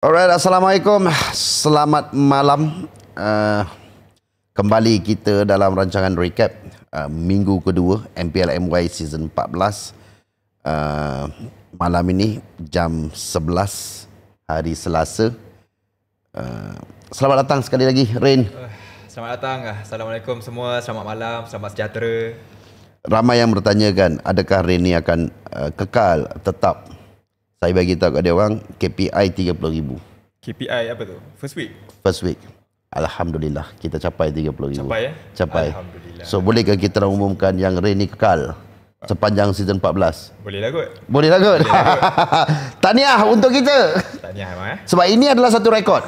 Alright, Assalamualaikum. Selamat malam. Uh, kembali kita dalam rancangan recap uh, minggu kedua MPL MY season 14. Uh, eh, malam ini jam 11 hari Selasa. Uh, selamat datang sekali lagi, Rain. Selamat datang. Assalamualaikum semua. Selamat malam. Selamat sejahtera. Ramai yang bertanyakan adakah Rain ini akan uh, kekal tetap saya bagi tahu kat dia orang KPI 30,000. KPI apa tu? First week. First week. Alhamdulillah kita capai 30,000. Capai ya? Capai. Alhamdulillah. So bolehkah kita umumkan yang rain kekal? Sepanjang season 14 Boleh lah kot Boleh lah kot Tahniah untuk kita Tahniah emang eh Sebab ini adalah satu rekod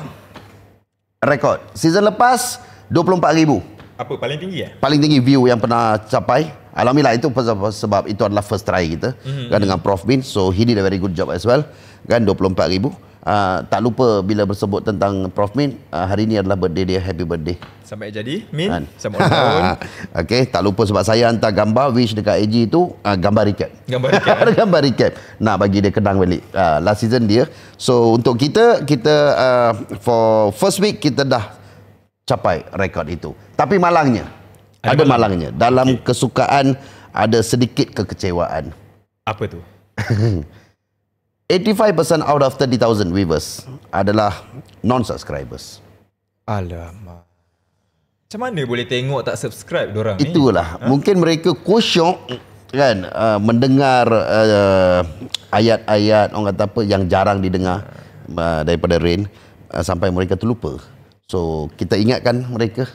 Rekod Season lepas 24 ribu Apa paling tinggi ya? Paling tinggi view yang pernah capai Alhamdulillah itu sebab itu adalah first try kita mm-hmm. kan dengan Prof Bin so he did a very good job as well kan 24000 uh, ah, tak lupa bila bersebut tentang Prof Min uh, hari ini adalah birthday dia happy birthday sampai jadi Min kan. sama tahun okay tak lupa sebab saya hantar gambar wish dekat AG tu uh, gambar recap gambar recap eh? gambar recap nak bagi dia kenang balik uh, last season dia so untuk kita kita uh, for first week kita dah capai rekod itu tapi malangnya ada, ada malangnya. Dalam okay. kesukaan ada sedikit kekecewaan. Apa tu? 85% out of 30,000 viewers adalah non-subscribers. Alamak. Macam mana boleh tengok tak subscribe orang ni? Itulah. Ha? Mungkin mereka kusyuk kan uh, mendengar uh, ayat-ayat orang kata apa yang jarang didengar uh, daripada Rain uh, sampai mereka terlupa. So kita ingatkan mereka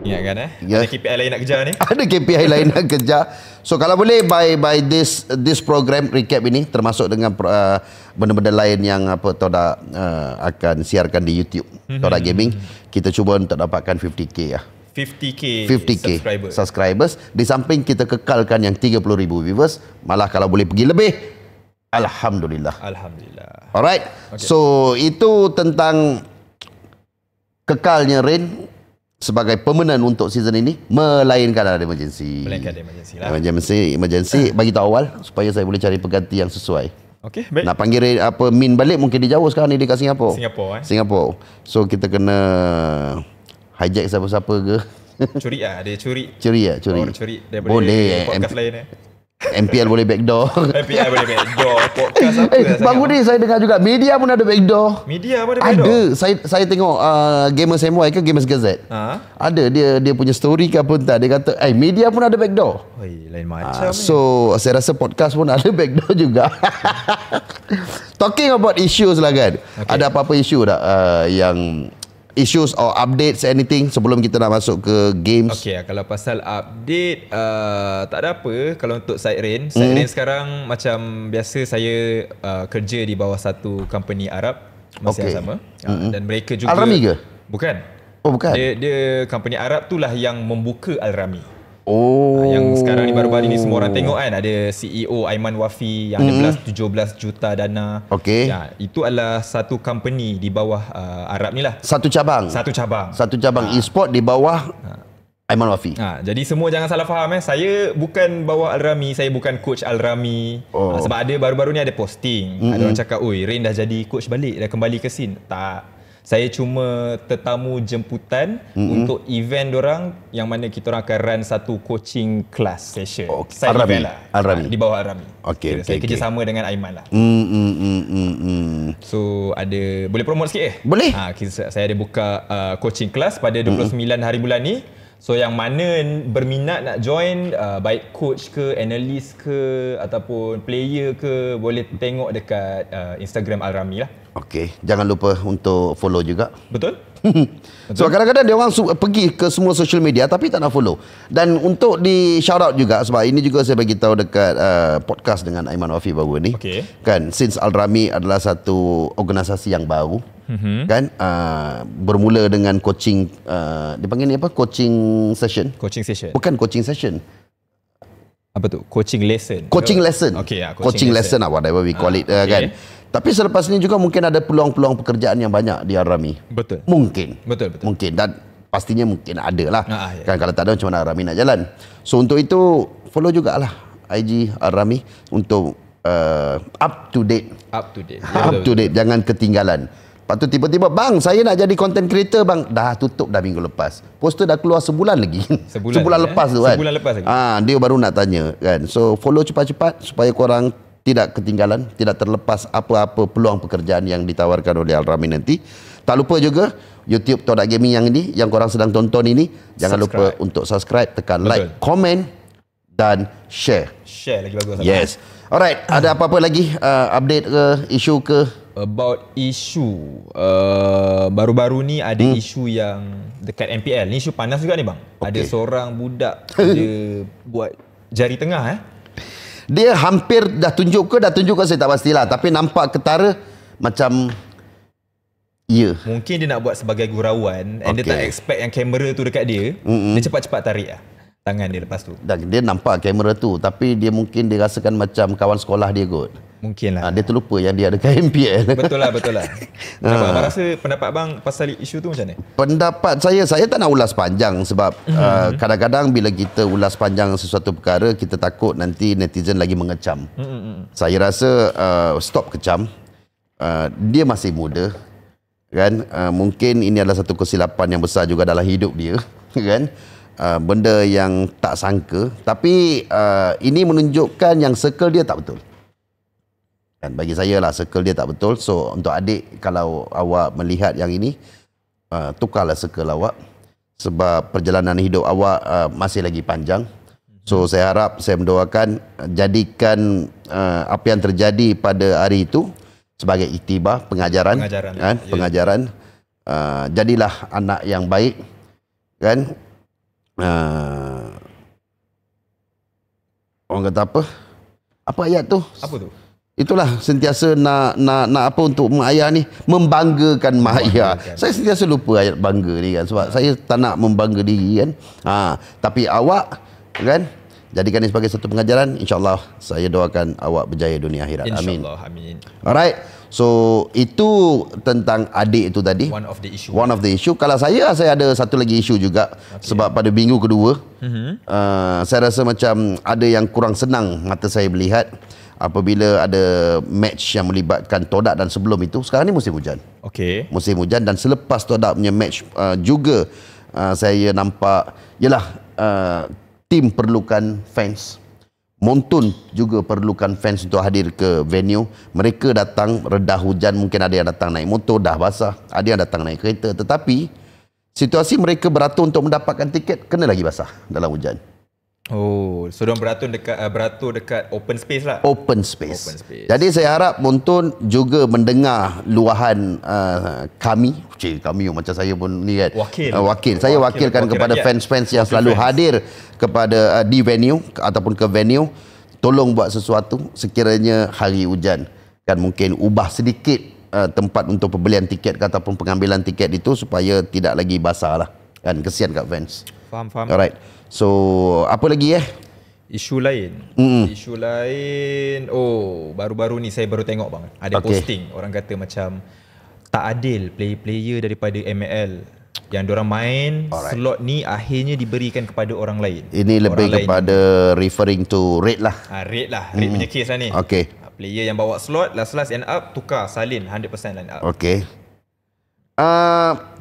Ingatkan eh. Yeah. Ada KPI lain nak kejar ni. Ada KPI lain nak kejar. So kalau boleh by by this this program recap ini termasuk dengan uh, benda-benda lain yang apa Toda uh, akan siarkan di YouTube mhm. Toda Gaming, kita cuba untuk dapatkan 50k ya. 50k, 50K subscribers. subscribers di samping kita kekalkan yang 30000 viewers malah kalau boleh pergi lebih alhamdulillah alhamdulillah alright okay. so itu tentang kekalnya Rin sebagai pemenang untuk season ini melainkan ada emergency. Melainkan ada emergency lah. Emergency, emergency ah. bagi tahu awal supaya saya boleh cari pengganti yang sesuai. Okey, baik. Nak panggil apa Min balik mungkin dia jauh sekarang ni dekat Singapura. Singapura eh. Singapura. So kita kena hijack siapa-siapa ke? Curi ah, dia curi. Curi ya, curi. Oh, curi Boleh. podcast lain eh. MPL boleh backdoor. MPL boleh backdoor. Podcast apa? Eh, Bang Budi, saya dengar juga. Media pun ada backdoor. Media apa ada backdoor? Ada. Saya, saya tengok uh, Gamers MY ke Gamers Gazette. Ha? Ada. Dia dia punya story ke apa entah. Dia kata, eh, media pun ada backdoor. Oi, lain ah, macam uh, So, ni. saya rasa podcast pun ada backdoor juga. Talking about issues lah kan. Okay. Ada apa-apa issue tak uh, yang issues or updates anything sebelum kita nak masuk ke games? Okay, ah, kalau pasal update uh, tak ada apa kalau untuk side rain. Hmm. Side mm. rain sekarang macam biasa saya uh, kerja di bawah satu company Arab masih okay. yang sama mm-hmm. dan mereka juga Arami ke? Bukan. Oh bukan. Dia, dia company Arab itulah yang membuka Al-Rami. Oh. Uh, yang sekarang ni baru-baru ni semua orang tengok kan ada CEO Aiman Wafi yang mm ada 17 hmm. juta dana. Okey. Ya, itu adalah satu company di bawah uh, Arab ni lah. Satu cabang. Satu cabang. Satu cabang uh. e-sport di bawah uh. Aiman Wafi. Ha, jadi semua jangan salah faham eh. Saya bukan bawah Al Rami, saya bukan coach Al Rami. Oh. Ha, sebab ada baru-baru ni ada posting. Mm-hmm. Ada orang cakap, "Oi, Rain dah jadi coach balik, dah kembali ke scene." Tak saya cuma tetamu jemputan mm-hmm. untuk event orang yang mana kita orang akan run satu coaching class session. Oh, okay. Saya Arami. Lah. Arami. di bawah Arami. Okay. Okay. Saya okay. kerjasama dengan Aiman lah. Mm, mm, mm, mm, mm. So ada boleh promote sikit eh? Boleh. Ha, saya ada buka uh, coaching class pada 29 mm-hmm. hari bulan ni. So yang mana berminat nak join uh, baik coach ke analyst ke ataupun player ke boleh tengok dekat uh, Instagram Alrami lah. Okay, jangan lupa untuk follow juga. Betul? so kadang-kadang dia orang pergi ke semua social media tapi tak nak follow. Dan untuk di shout out juga sebab ini juga saya bagi tahu dekat uh, podcast dengan Aiman Wafi baru ni. Okay. Kan since Al Rami adalah satu organisasi yang baru. Mm-hmm. kan uh, bermula dengan coaching uh, dipanggil ni apa coaching session coaching session bukan coaching session apa tu coaching lesson coaching lesson okay yeah, coaching, coaching lesson, lesson lah, whatever we call ah, it uh, okay. Ah, kan tapi selepas ini juga mungkin ada peluang-peluang pekerjaan yang banyak di Arami. Betul. Mungkin. Betul, betul. Mungkin dan pastinya mungkin ada lah. Ah, ya. Kan kalau tak ada macam mana Arami nak jalan. So untuk itu follow jugalah IG Arami untuk uh, up to date. Up to date. Ya, up to date. Betul. Jangan ketinggalan. Lepas tiba-tiba, bang saya nak jadi content creator bang. Dah tutup dah minggu lepas. Poster dah keluar sebulan lagi. Sebulan, sebulan lagi, lepas ya? tu kan. Sebulan lepas lagi. Ah, dia baru nak tanya kan. So follow cepat-cepat supaya korang tidak ketinggalan, tidak terlepas apa-apa peluang pekerjaan yang ditawarkan oleh Al Ramin nanti. Tak lupa juga YouTube Todak Gaming yang ini yang korang sedang tonton ini jangan subscribe. lupa untuk subscribe, tekan Betul. like, komen dan share. Share lagi bagus. Yes. Alright, ada apa-apa lagi uh, update ke isu ke about isu uh, baru-baru ni ada hmm. isu yang dekat MPL. Ni isu panas juga ni bang. Okay. Ada seorang budak dia buat jari tengah eh dia hampir dah tunjuk ke dah tunjuk ke saya tak pastilah tapi nampak ketara macam Ya. Yeah. Mungkin dia nak buat sebagai gurauan and okay. dia tak expect yang kamera tu dekat dia. Mm-mm. Dia cepat-cepat tarik lah tangan dia lepas tu. Dan dia nampak kamera tu tapi dia mungkin dia rasakan macam kawan sekolah dia kot. Mungkin lah. Ha, ah, dia terlupa yang dia ada KMPL. Betul lah, betul lah. ha. Abang ah. rasa pendapat abang pasal isu tu macam mana? Pendapat saya, saya tak nak ulas panjang sebab uh, kadang-kadang bila kita ulas panjang sesuatu perkara, kita takut nanti netizen lagi mengecam. Mhm, mhm. saya rasa uh, stop kecam. Uh, dia masih muda. kan? Uh, mungkin ini adalah satu kesilapan yang besar juga dalam hidup dia. kan? Uh, benda yang tak sangka. Tapi uh, ini menunjukkan yang circle dia tak betul. Dan bagi saya lah circle dia tak betul. So untuk adik kalau awak melihat yang ini, uh, tukarlah circle awak. Sebab perjalanan hidup awak uh, masih lagi panjang. So saya harap, saya mendoakan, jadikan uh, apa yang terjadi pada hari itu sebagai itibah pengajaran. Pengajaran. Kan? Yeah. pengajaran. Uh, jadilah anak yang baik. Kan? Uh, orang kata apa? Apa ayat tu? Apa tu? Itulah sentiasa nak nak nak apa untuk mak ayah ni membanggakan mak ayah. Kan. Saya sentiasa lupa ayat bangga ni kan sebab saya tak nak membangga diri kan. Ha. tapi awak kan jadikan ini sebagai satu pengajaran insyaallah saya doakan awak berjaya dunia akhirat. Insya amin. Insyaallah amin. Alright. So itu tentang adik itu tadi. One of the issue. One of the issue. Kalau saya saya ada satu lagi isu juga okay. sebab pada minggu kedua. Mm-hmm. Uh, saya rasa macam ada yang kurang senang mata saya melihat apabila ada match yang melibatkan todak dan sebelum itu sekarang ni musim hujan. Okey. Musim hujan dan selepas todak punya match uh, juga uh, saya nampak yalah uh, tim perlukan fans. Montun juga perlukan fans untuk hadir ke venue. Mereka datang redah hujan mungkin ada yang datang naik motor dah basah, ada yang datang naik kereta tetapi situasi mereka beratur untuk mendapatkan tiket kena lagi basah dalam hujan. Oh, so dia beratur dekat uh, beratur dekat open space lah. Open space. Open space. Jadi saya harap Montun juga mendengar luahan uh, kami, Cik, kami yang macam saya pun ni kan. Wakil. Uh, wakil. Saya wakil, wakilkan wakil kepada fans-fans yang wakil selalu fans. hadir kepada uh, di venue ataupun ke venue, tolong buat sesuatu sekiranya hari hujan kan mungkin ubah sedikit uh, tempat untuk pembelian tiket ataupun pengambilan tiket itu supaya tidak lagi basah lah. Kan kesian kat fans. Faham, faham. Alright. So apa lagi eh? Isu lain. Mm. Isu lain. Oh, baru-baru ni saya baru tengok bang. Ada okay. posting orang kata macam tak adil player-player daripada ML yang diorang main Alright. slot ni akhirnya diberikan kepada orang lain. Ini orang lebih lain kepada ni. referring to rate lah. Ah, red lah. rate mm. punya case lah ni. Okay. Ah, player yang bawa slot last-last end up tukar salin 100% line up. Okay. Uh, ah,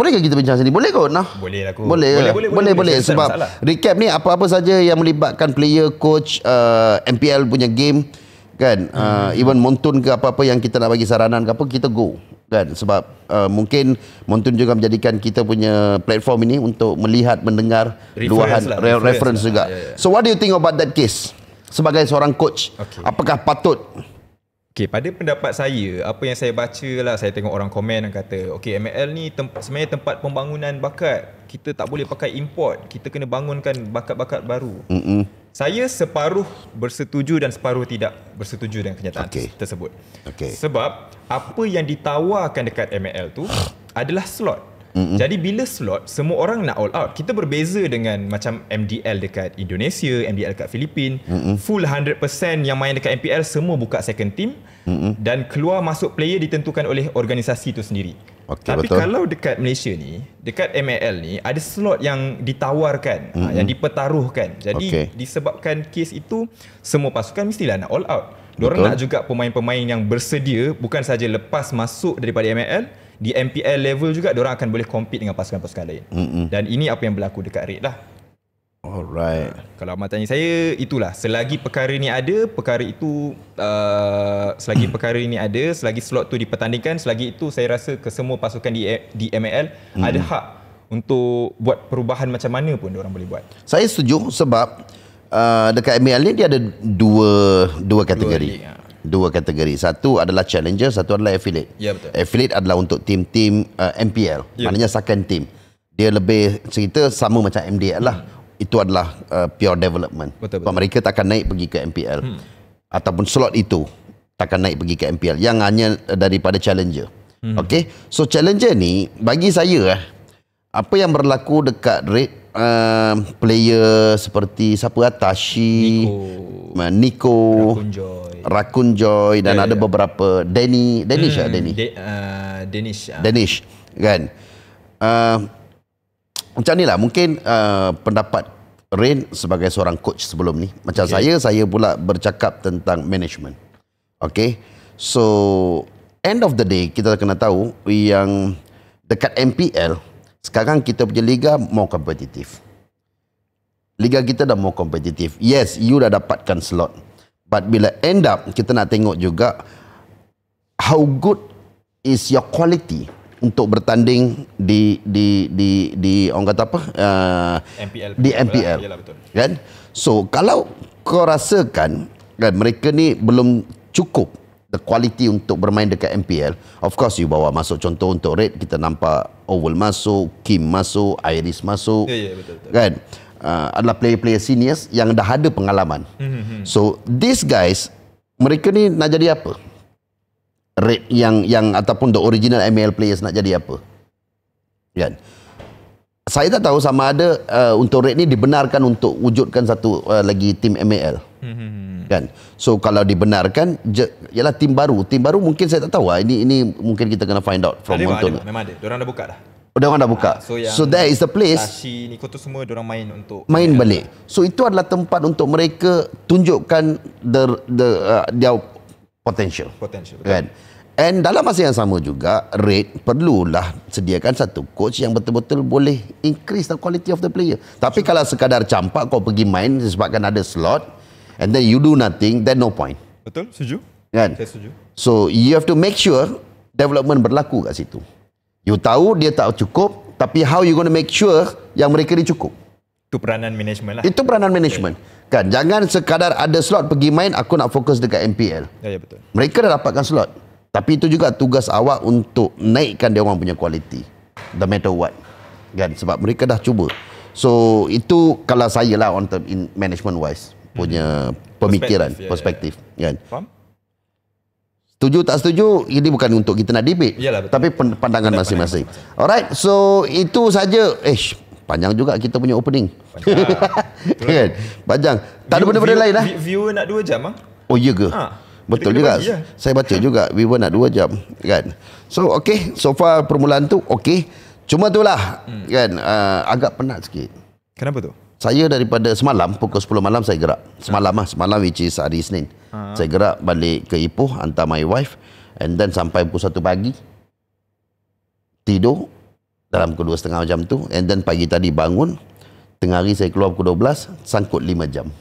boleh ke kita bincang sini? Boleh kot. Nah. Boleh lah aku. Boleh boleh, boleh, boleh, boleh, boleh, sebab masalah. recap ni apa-apa saja yang melibatkan player, coach, uh, MPL punya game kan. Uh, hmm. even Montun ke apa-apa yang kita nak bagi saranan ke apa kita go kan sebab uh, mungkin Montun juga menjadikan kita punya platform ini untuk melihat mendengar reference luahan lah, reference, reference lah. juga. Yeah, yeah. So what do you think about that case sebagai seorang coach? Okay. Apakah patut Okay, pada pendapat saya, apa yang saya baca lah, saya tengok orang komen yang kata, okay, ML ni temp- sebenarnya tempat pembangunan bakat. Kita tak boleh pakai import. Kita kena bangunkan bakat-bakat baru. Mm-mm. Saya separuh bersetuju dan separuh tidak bersetuju dengan kenyataan okay. tersebut. Okay. Sebab apa yang ditawarkan dekat ML tu adalah slot. Mm-hmm. Jadi bila slot semua orang nak all out. Kita berbeza dengan macam MDL dekat Indonesia, MDL dekat Filipin, mm-hmm. full 100% yang main dekat MPL semua buka second team mm-hmm. dan keluar masuk player ditentukan oleh organisasi itu sendiri. Okay, Tapi betul. kalau dekat Malaysia ni, dekat MAL ni ada slot yang ditawarkan, mm-hmm. yang dipertaruhkan. Jadi okay. disebabkan kes itu semua pasukan mestilah nak all out. Diorang nak juga pemain-pemain yang bersedia bukan saja lepas masuk daripada MAL di MPL level juga orang akan boleh compete dengan pasukan-pasukan lain. Mm-hmm. Dan ini apa yang berlaku dekat Red lah. Alright. Ha, kalau Amat tanya saya itulah selagi perkara ni ada, perkara itu uh, selagi mm. perkara ini ada, selagi slot tu dipertandingkan, selagi itu saya rasa kesemua pasukan di di MPL mm-hmm. ada hak untuk buat perubahan macam mana pun orang boleh buat. Saya setuju sebab uh, dekat MAL ni dia ada dua dua kategori. Dua ya dua kategori. Satu adalah challenger, satu adalah affiliate. Ya betul. Affiliate adalah untuk tim-tim uh, eh, MPL. Ya. Maknanya second team. Dia lebih cerita sama macam MDL lah. Hmm. Itu adalah uh, pure development. Betul, betul. Mereka takkan naik pergi ke MPL. Hmm. Ataupun slot itu takkan naik pergi ke MPL yang hanya eh, daripada challenger. Hmm. Okay. So challenger ni bagi saya eh apa yang berlaku dekat rate uh, player seperti siapa Tashi, Nico, uh, Nico Rakun Joy, dan yeah, ada yeah. beberapa Danny, Danish hmm, ya Danny. De, uh, Danish. Uh. Danish kan. Uh, macam ni lah mungkin uh, pendapat Rain sebagai seorang coach sebelum ni. Macam okay. saya, saya pula bercakap tentang management. Okay. So, end of the day, kita kena tahu yang dekat MPL, sekarang kita punya liga more kompetitif. Liga kita dah mau kompetitif. Yes, you dah dapatkan slot. But bila end up, kita nak tengok juga how good is your quality untuk bertanding di di di di orang kata apa? Uh, MPL. Di MPL. yalah, betul. Kan? So, kalau kau rasakan kan, mereka ni belum cukup the quality untuk bermain dekat MPL. Of course you bawa masuk contoh untuk Red kita nampak Oval masuk, Kim masuk, Iris masuk. Ya yeah, ya yeah, betul betul. Kan? Uh, adalah player-player seniors yang dah ada pengalaman. Mm-hmm. So these guys mereka ni nak jadi apa? Red yang yang ataupun the original ML players nak jadi apa? Kan? Saya tak tahu sama ada uh, untuk Red ni dibenarkan untuk wujudkan satu uh, lagi team ML. Hmm, hmm, hmm. kan so kalau dibenarkan je, ialah tim baru tim baru mungkin saya tak tahu lah. ini ini mungkin kita kena find out from Monton memang ada orang dah buka dah Oh, orang dah buka. Ha, so, so there is the place. Tashi, Niko tu semua orang main untuk main balik. Lah. So itu adalah tempat untuk mereka tunjukkan the the uh, their potential. Potential. Betul. Kan? And dalam masa yang sama juga, Red perlulah sediakan satu coach yang betul-betul boleh increase the quality of the player. Tapi sure. kalau sekadar campak kau pergi main disebabkan ada slot, and then you do nothing, then no point. Betul, setuju. Kan? Saya setuju. So, you have to make sure development berlaku kat situ. You tahu dia tak cukup, tapi how you going to make sure yang mereka ni cukup? Itu peranan management lah. Itu peranan management. Okay. Kan, jangan sekadar ada slot pergi main, aku nak fokus dekat MPL. Ya, ya, betul. Mereka dah dapatkan slot. Tapi itu juga tugas awak untuk naikkan dia orang punya kualiti. The matter what. Kan, sebab mereka dah cuba. So, itu kalau saya lah on term in management wise punya pemikiran, ya, ya. perspektif, perspektif yeah, yeah. kan? Faham? Setuju tak setuju, ini bukan untuk kita nak debate. Yalah, Tapi pandangan masing-masing. Alright, so itu saja. Eh, panjang juga kita punya opening. Panjang. kan? Panjang. Tak view, ada benda-benda lain lah. View nak 2 jam ah. Oh, iya ke? Ha. Betul juga. Bagi, ya. Saya baca juga. We were nak 2 jam. Kan? So, okay. So far, permulaan tu okay. Cuma tu lah. Hmm. Kan? Uh, agak penat sikit. Kenapa tu? Saya daripada semalam pukul 10 malam saya gerak. Semalam lah, semalam which is hari Isnin. Ha. Saya gerak balik ke Ipoh hantar my wife and then sampai pukul 1 pagi. Tidur dalam pukul setengah jam tu and then pagi tadi bangun tengah hari saya keluar pukul 12 sangkut 5 jam.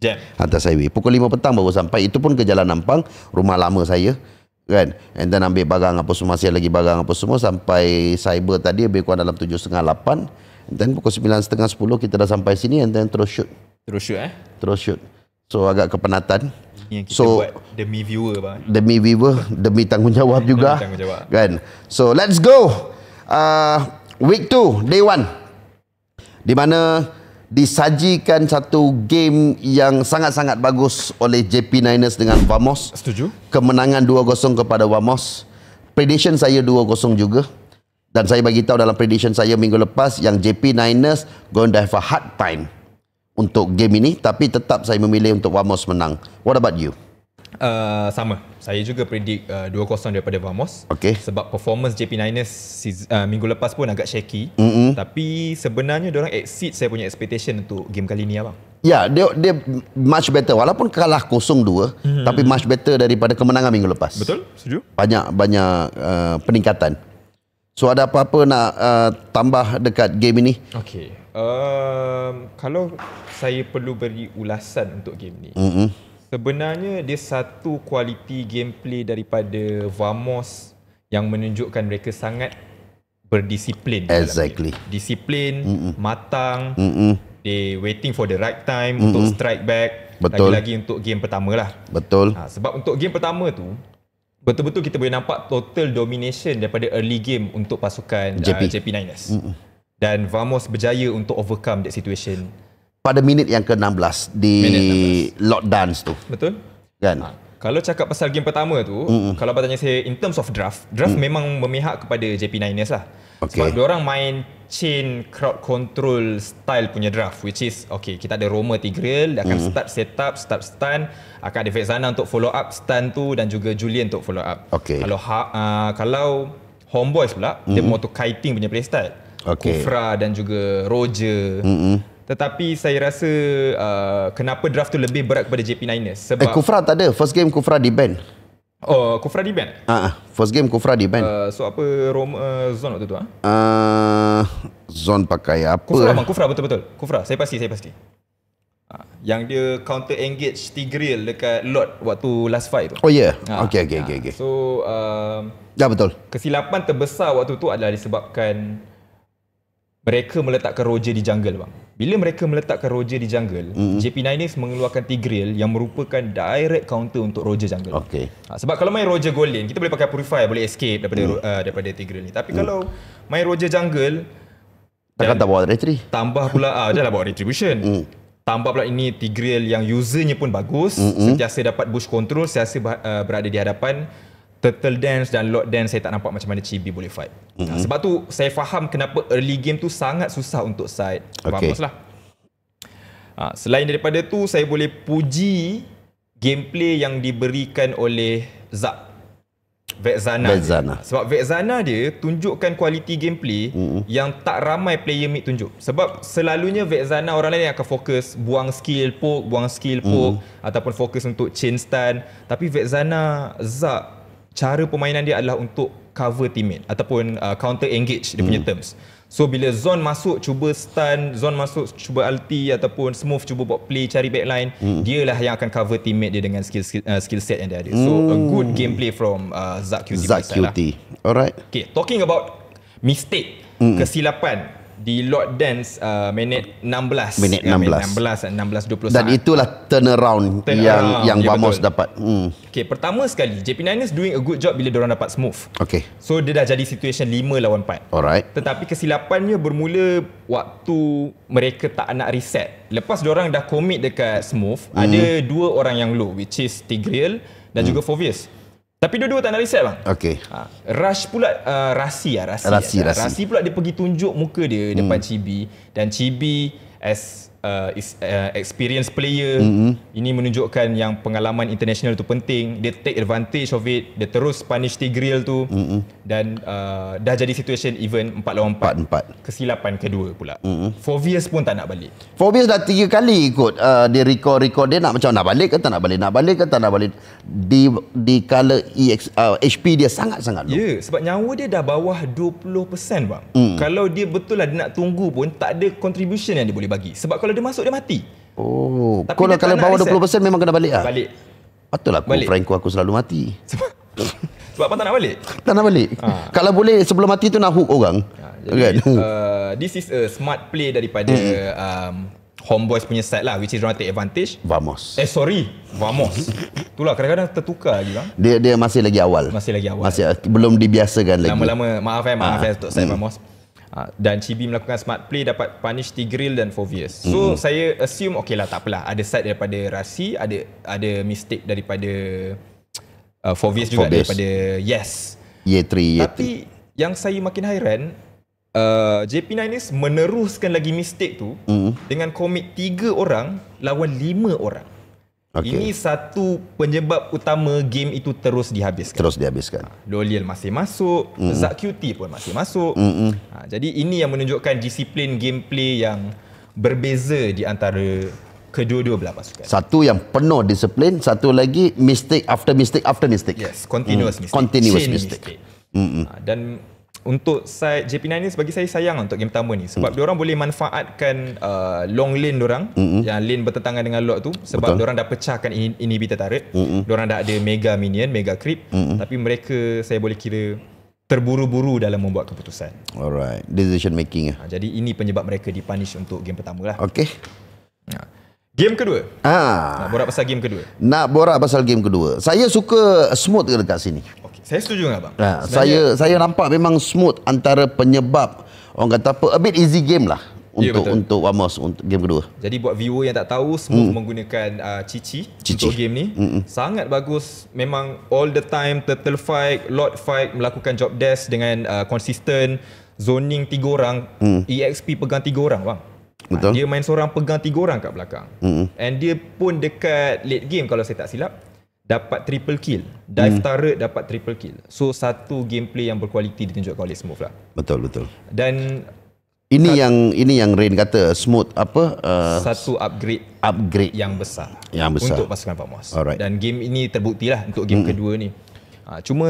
Jam. Hantar saya pergi. Pukul 5 petang baru sampai. Itu pun ke Jalan Nampang, rumah lama saya. Kan? And then ambil barang apa semua, masih lagi barang apa semua sampai cyber tadi lebih kurang dalam 7.30 8 And then pukul 9.30, setengah sepuluh kita dah sampai sini and then terus shoot. Terus shoot eh? Terus shoot. So agak kepenatan. Yang kita so, buat demi viewer bang. Demi viewer, demi tanggungjawab juga. Demi tanggungjawab. Kan? So let's go. Uh, week 2, day 1. Di mana disajikan satu game yang sangat-sangat bagus oleh JP Niners dengan Vamos. Setuju. Kemenangan 2-0 kepada Vamos. Prediction saya 2-0 juga dan saya bagi tahu dalam prediction saya minggu lepas yang JP Niners going to have a hard time untuk game ini tapi tetap saya memilih untuk Vamos menang. What about you? Uh, sama. Saya juga predik uh, 2-0 daripada Vamos. Okay. Sebab performance JP Niners uh, minggu lepas pun agak shaky. Mm-hmm. Tapi sebenarnya orang exceed saya punya expectation untuk game kali ni abang. Ya, dia, dia much better. Walaupun kalah 0-2, mm-hmm. tapi much better daripada kemenangan minggu lepas. Betul, setuju. Banyak-banyak uh, peningkatan. So ada apa-apa nak uh, tambah dekat game ini? Okay. Um, kalau saya perlu beri ulasan untuk game ini, Mm-hmm. Sebenarnya dia satu kualiti gameplay daripada Vamos yang menunjukkan mereka sangat berdisiplin. Exactly. Disiplin, Mm-mm. matang. Mm-mm. They waiting for the right time Mm-mm. untuk strike back. Betul. Lagi-lagi untuk game pertama lah. Betul. Ha, sebab untuk game pertama tu, betul-betul kita boleh nampak total domination daripada early game untuk pasukan JP. Uh, JP Niners. Mm-mm. Dan Vamos berjaya untuk overcome that situation. Pada minit yang ke-16 di 16. lockdown tu. Betul. Kan? Ha. Kalau cakap pasal game pertama tu, Mm-mm. kalau bertanya saya in terms of draft, draft mm memang memihak kepada JP Niners lah. Okay. Sebab orang main chain crowd control style punya draft which is okay kita ada Roma Tigreal dia akan mm. start setup start stun akan ada Fezana untuk follow up stun tu dan juga Julian untuk follow up okay. kalau ha, uh, kalau homeboys pula mm. dia hmm. more kiting punya playstyle okay. Kufra dan juga Roger mm tetapi saya rasa uh, kenapa draft tu lebih berat kepada JP Niners eh, sebab eh, Kufra tak ada first game Kufra di ban Oh, Kufra di band. Ah, uh, first game Kufra di band. Uh, so apa rom uh, zone waktu tu ah? Uh? Uh, zone pakai apa? Kufra, lah, bang, Kofra lah, betul betul. Kufra, lah. saya pasti, saya pasti. Uh, yang dia counter engage Tigreal dekat lot waktu last fight tu. Oh yeah. Ya? Uh, okay, okay, uh, okay, ah. okay, So, um, ya betul. Kesilapan terbesar waktu tu adalah disebabkan mereka meletakkan Roja di jungle bang. Bila mereka meletakkan Roja di jungle, mm. JP Niners mengeluarkan Tigreal yang merupakan direct counter untuk Roja jungle. Okay. Ha, sebab kalau main Roja golin kita boleh pakai Purify, boleh escape daripada mm. uh, daripada Tigreal ni. Tapi mm. kalau main Roja jungle, takkan tak bawa retry. Tambah pula, ah, dah lah bawa retribution. Mm. Tambah pula ini Tigreal yang usernya pun bagus. Mm-hmm. Sentiasa dapat Bush control, sentiasa uh, berada di hadapan turtle dance dan lord dance saya tak nampak macam mana chibi boleh fight. Mm-hmm. Nah, sebab tu saya faham kenapa early game tu sangat susah untuk side. Okay. Lah. Ha, selain daripada tu saya boleh puji gameplay yang diberikan oleh Zak Vexana. Vexana. Sebab Vexana dia tunjukkan kualiti gameplay mm-hmm. yang tak ramai player mid tunjuk. Sebab selalunya Vexana orang lain yang akan fokus buang skill poke, buang skill poke mm-hmm. ataupun fokus untuk chain stun, tapi Vexana Zak cara permainan dia adalah untuk cover teammate ataupun uh, counter engage dia hmm. punya terms. So bila zone masuk cuba stun, zone masuk cuba ulti ataupun smooth cuba buat play cari backline, hmm. dialah yang akan cover teammate dia dengan skill skill, uh, skill set yang dia ada. So hmm. a good gameplay from uh, Zack QT. Zack QT. Lah. Alright. Okay, talking about mistake, hmm. kesilapan di Lord Dance uh, minit 16 minit 16 ya, minit 16 16.20 dan saat. itulah turnaround Turn yang around. yang yeah, Vamos dapat hmm. Okay, pertama sekali JP Niners doing a good job bila diorang dapat smooth Okay. so dia dah jadi situation 5 lawan 4 alright tetapi kesilapannya bermula waktu mereka tak nak reset lepas diorang dah commit dekat smooth hmm. ada dua orang yang low which is Tigreal dan hmm. juga Fovius tapi dua-dua tak nak riset bang. Okey. Ha. Rush pula uh, Rasi lah. Rasi, rasi, rasi. rasi pula dia pergi tunjuk muka dia depan hmm. Cibi. Dan Cibi as Uh, is, uh, experience player mm-hmm. ini menunjukkan yang pengalaman international tu penting dia take advantage of it dia terus punish Tigreal tu mm-hmm. dan uh, dah jadi situation even 4 lawan 4 4 kesilapan kedua pula mm-hmm. Fovius pun tak nak balik Fovius dah tiga kali ikut uh, dia record-record dia nak macam nak balik ke tak nak balik nak balik ke tak nak balik di di kala EX, uh, HP dia sangat-sangat low ya yeah, sebab nyawa dia dah bawah 20% bang mm. kalau dia betul lah dia nak tunggu pun tak ada contribution yang dia boleh bagi sebab kalau kalau dia masuk dia mati. Oh, Tapi kalau kalau bawah 20% reset. memang kena balik ah. Balik. Patutlah aku balik. Franco aku selalu mati. Sebab apa tak nak balik? Tak nak balik. Ha. Kalau boleh sebelum mati tu nak hook orang. Ha, jadi, kan? Uh, this is a smart play daripada um, Homeboys punya side lah Which is orang take advantage Vamos Eh sorry Vamos Itulah kadang-kadang tertukar lagi bang. Dia dia masih lagi awal Masih lagi awal Masih Belum dibiasakan lagi Lama-lama Maaf eh Maaf ha. eh untuk saya mm. Vamos Ah, dan Cibi melakukan smart play dapat punish Tigril dan Fovius. So mm saya assume okay lah takpelah ada side daripada Rasi ada ada mistake daripada uh, Fovius juga Forbes. daripada Yes. Ye3, Ye3. Tapi yang saya makin hairan uh, JP9 ni meneruskan lagi mistake tu mm dengan commit 3 orang lawan 5 orang. Okay. Ini satu penyebab utama game itu terus dihabiskan. Terus dihabiskan. Ha, ah, Doliel masih masuk, mm-hmm. Zack QT pun masih masuk. Mm-hmm. Ha, jadi ini yang menunjukkan disiplin gameplay yang berbeza di antara kedua-dua belah pasukan. Satu yang penuh disiplin, satu lagi mistake after mistake after mistake. Yes, continuous mm. mistake. Continuous Chain mistake. mistake. Mm-hmm. Ha, dan untuk side JP9 ni bagi saya sayang untuk game pertama ni sebab mm. diorang boleh manfaatkan uh, long lane orang mm-hmm. yang lane bertentangan dengan lot tu sebab Betul. diorang dah pecahkan inhibitor turret mm-hmm. diorang dah ada mega minion mega creep mm-hmm. tapi mereka saya boleh kira terburu-buru dalam membuat keputusan alright decision making uh, jadi ini penyebab mereka dipunish untuk game pertama lah ok uh. Ha. game kedua ah. nak borak pasal game kedua nak borak pasal game kedua saya suka smooth ke dekat sini saya setuju dengan abang. Ha, saya saya nampak memang smooth antara penyebab orang kata apa a bit easy game lah ya, untuk yeah, untuk Amos untuk game kedua. Jadi buat viewer yang tak tahu smooth mm. menggunakan uh, cici, cici untuk game ni Mm-mm. sangat bagus memang all the time turtle fight, lot fight melakukan job desk dengan uh, consistent zoning tiga orang, mm. EXP pegang tiga orang bang. Betul. dia main seorang pegang tiga orang kat belakang. Mm-mm. And dia pun dekat late game kalau saya tak silap dapat triple kill. Dive hmm. turret dapat triple kill. So satu gameplay yang berkualiti ditunjuk oleh Smooth lah. Betul betul. Dan ini kat, yang ini yang Rain kata smooth apa uh, satu upgrade upgrade yang besar. Yang besar. Untuk pasukan Pak Mas. Alright. Dan game ini terbuktilah untuk game hmm. kedua ni. Ha, cuma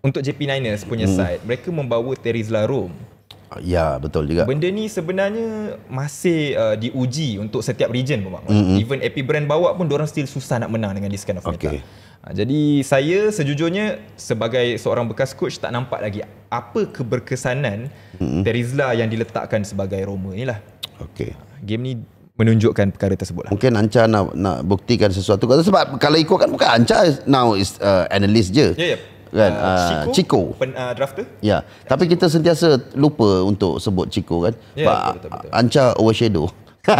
untuk JP Niners punya hmm. side, mereka membawa Terry Zlarom Ya betul juga Benda ni sebenarnya Masih uh, diuji Untuk setiap region pun mm-hmm. Even Epibrand bawa pun Diorang still susah nak menang Dengan this kind of meta ha, Jadi saya sejujurnya Sebagai seorang bekas coach Tak nampak lagi Apa keberkesanan mm-hmm. Terizla yang diletakkan Sebagai Roma ni lah okay. ha, Game ni menunjukkan perkara tersebut lah. Mungkin Anca nak, nak buktikan sesuatu. Sebab kalau ikutkan bukan Anca now is uh, analyst je. Yeah, yeah kan uh, Chico, Chico. Pen, uh, drafter ya yeah. yeah. tapi Chico. kita sentiasa lupa untuk sebut Chico kan yeah, ya, Pak Anca overshadow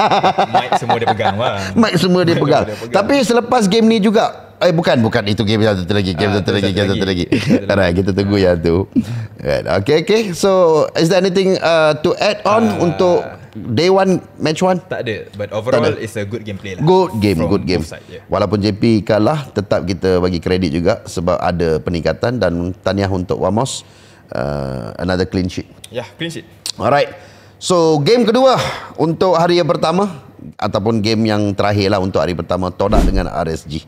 Mike semua dia pegang wah Mike semua dia pegang tapi selepas game ni juga eh bukan bukan itu game satu lagi game satu lagi game satu lagi alright kita tunggu yang tu right kan? okay okay so is there anything uh, to add on uh, untuk day one match one tak ada but overall ada. it's a good gameplay lah good game good game side, yeah. walaupun JP kalah tetap kita bagi kredit juga sebab ada peningkatan dan tahniah untuk Wamos uh, another clean sheet ya yeah, clean sheet alright so game kedua untuk hari yang pertama ataupun game yang terakhir lah untuk hari pertama Todak dengan RSG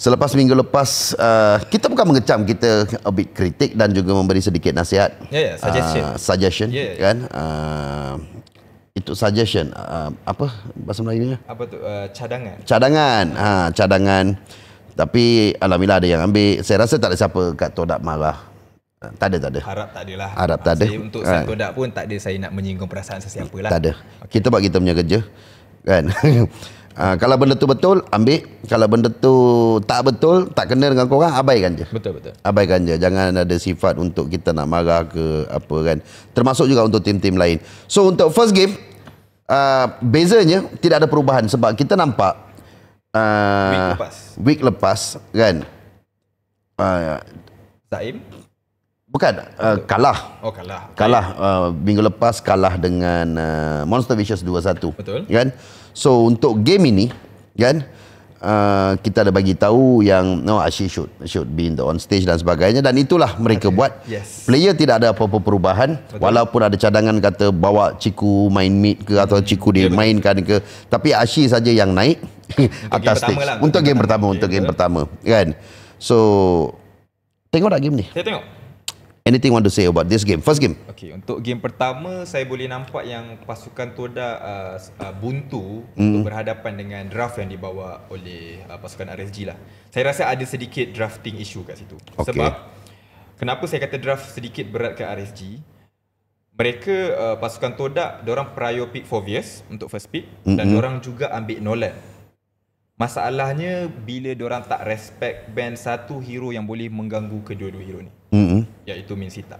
selepas minggu lepas uh, kita bukan mengecam kita a bit kritik dan juga memberi sedikit nasihat yeah, yeah suggestion uh, suggestion yeah, yeah. kan uh, itu suggestion uh, apa bahasa Melayunya apa tu uh, cadangan cadangan ha cadangan tapi alhamdulillah ada yang ambil saya rasa tak ada siapa kat Todak marah tak ada, tak ada. Harap tak ada lah. Harap tak ada. Saya, untuk saya right. pun tak ada saya nak menyinggung perasaan sesiapa lah. Tak ada. Okay. Kita buat kita punya kerja. Kan? Ha, kalau benda tu betul, ambil. Kalau benda tu tak betul, tak kena dengan korang, abaikan je. Betul, betul. Abaikan je. Jangan ada sifat untuk kita nak marah ke apa kan. Termasuk juga untuk tim-tim lain. So, untuk first game, uh, bezanya tidak ada perubahan. Sebab kita nampak... Uh, week lepas. Week lepas, kan. Uh, Zaim? Bukan. Uh, kalah. Oh, kalah. Kalah. Uh, minggu lepas, kalah dengan uh, Monster Vicious 2-1. Betul. Kan? So untuk game ini kan uh, kita ada bagi tahu yang no oh, Ashish should should be in the on stage dan sebagainya dan itulah mereka okay. buat. Yes. Player tidak ada apa-apa perubahan okay. walaupun ada cadangan kata bawa Ciku main mid ke atau hmm. Ciku dia mainkan ke tapi Ashi saja yang naik untuk atas game stage. Lah, untuk game pertama, pertama untuk game, game pertama kan. So tengok tak game ni? Saya tengok. Anything want to say about this game? First game. Okay, untuk game pertama saya boleh nampak yang pasukan Toda uh, uh, buntu mm. untuk mm-hmm. berhadapan dengan draft yang dibawa oleh uh, pasukan RSG lah. Saya rasa ada sedikit drafting issue kat situ. Okay. Sebab kenapa saya kata draft sedikit berat ke RSG? Mereka uh, pasukan Toda, orang prior pick Fovius untuk first pick mm-hmm. dan orang juga ambil Nolan Masalahnya bila orang tak respect band satu hero yang boleh mengganggu kedua-dua hero ni. Hmm. Iaitu Min Sita.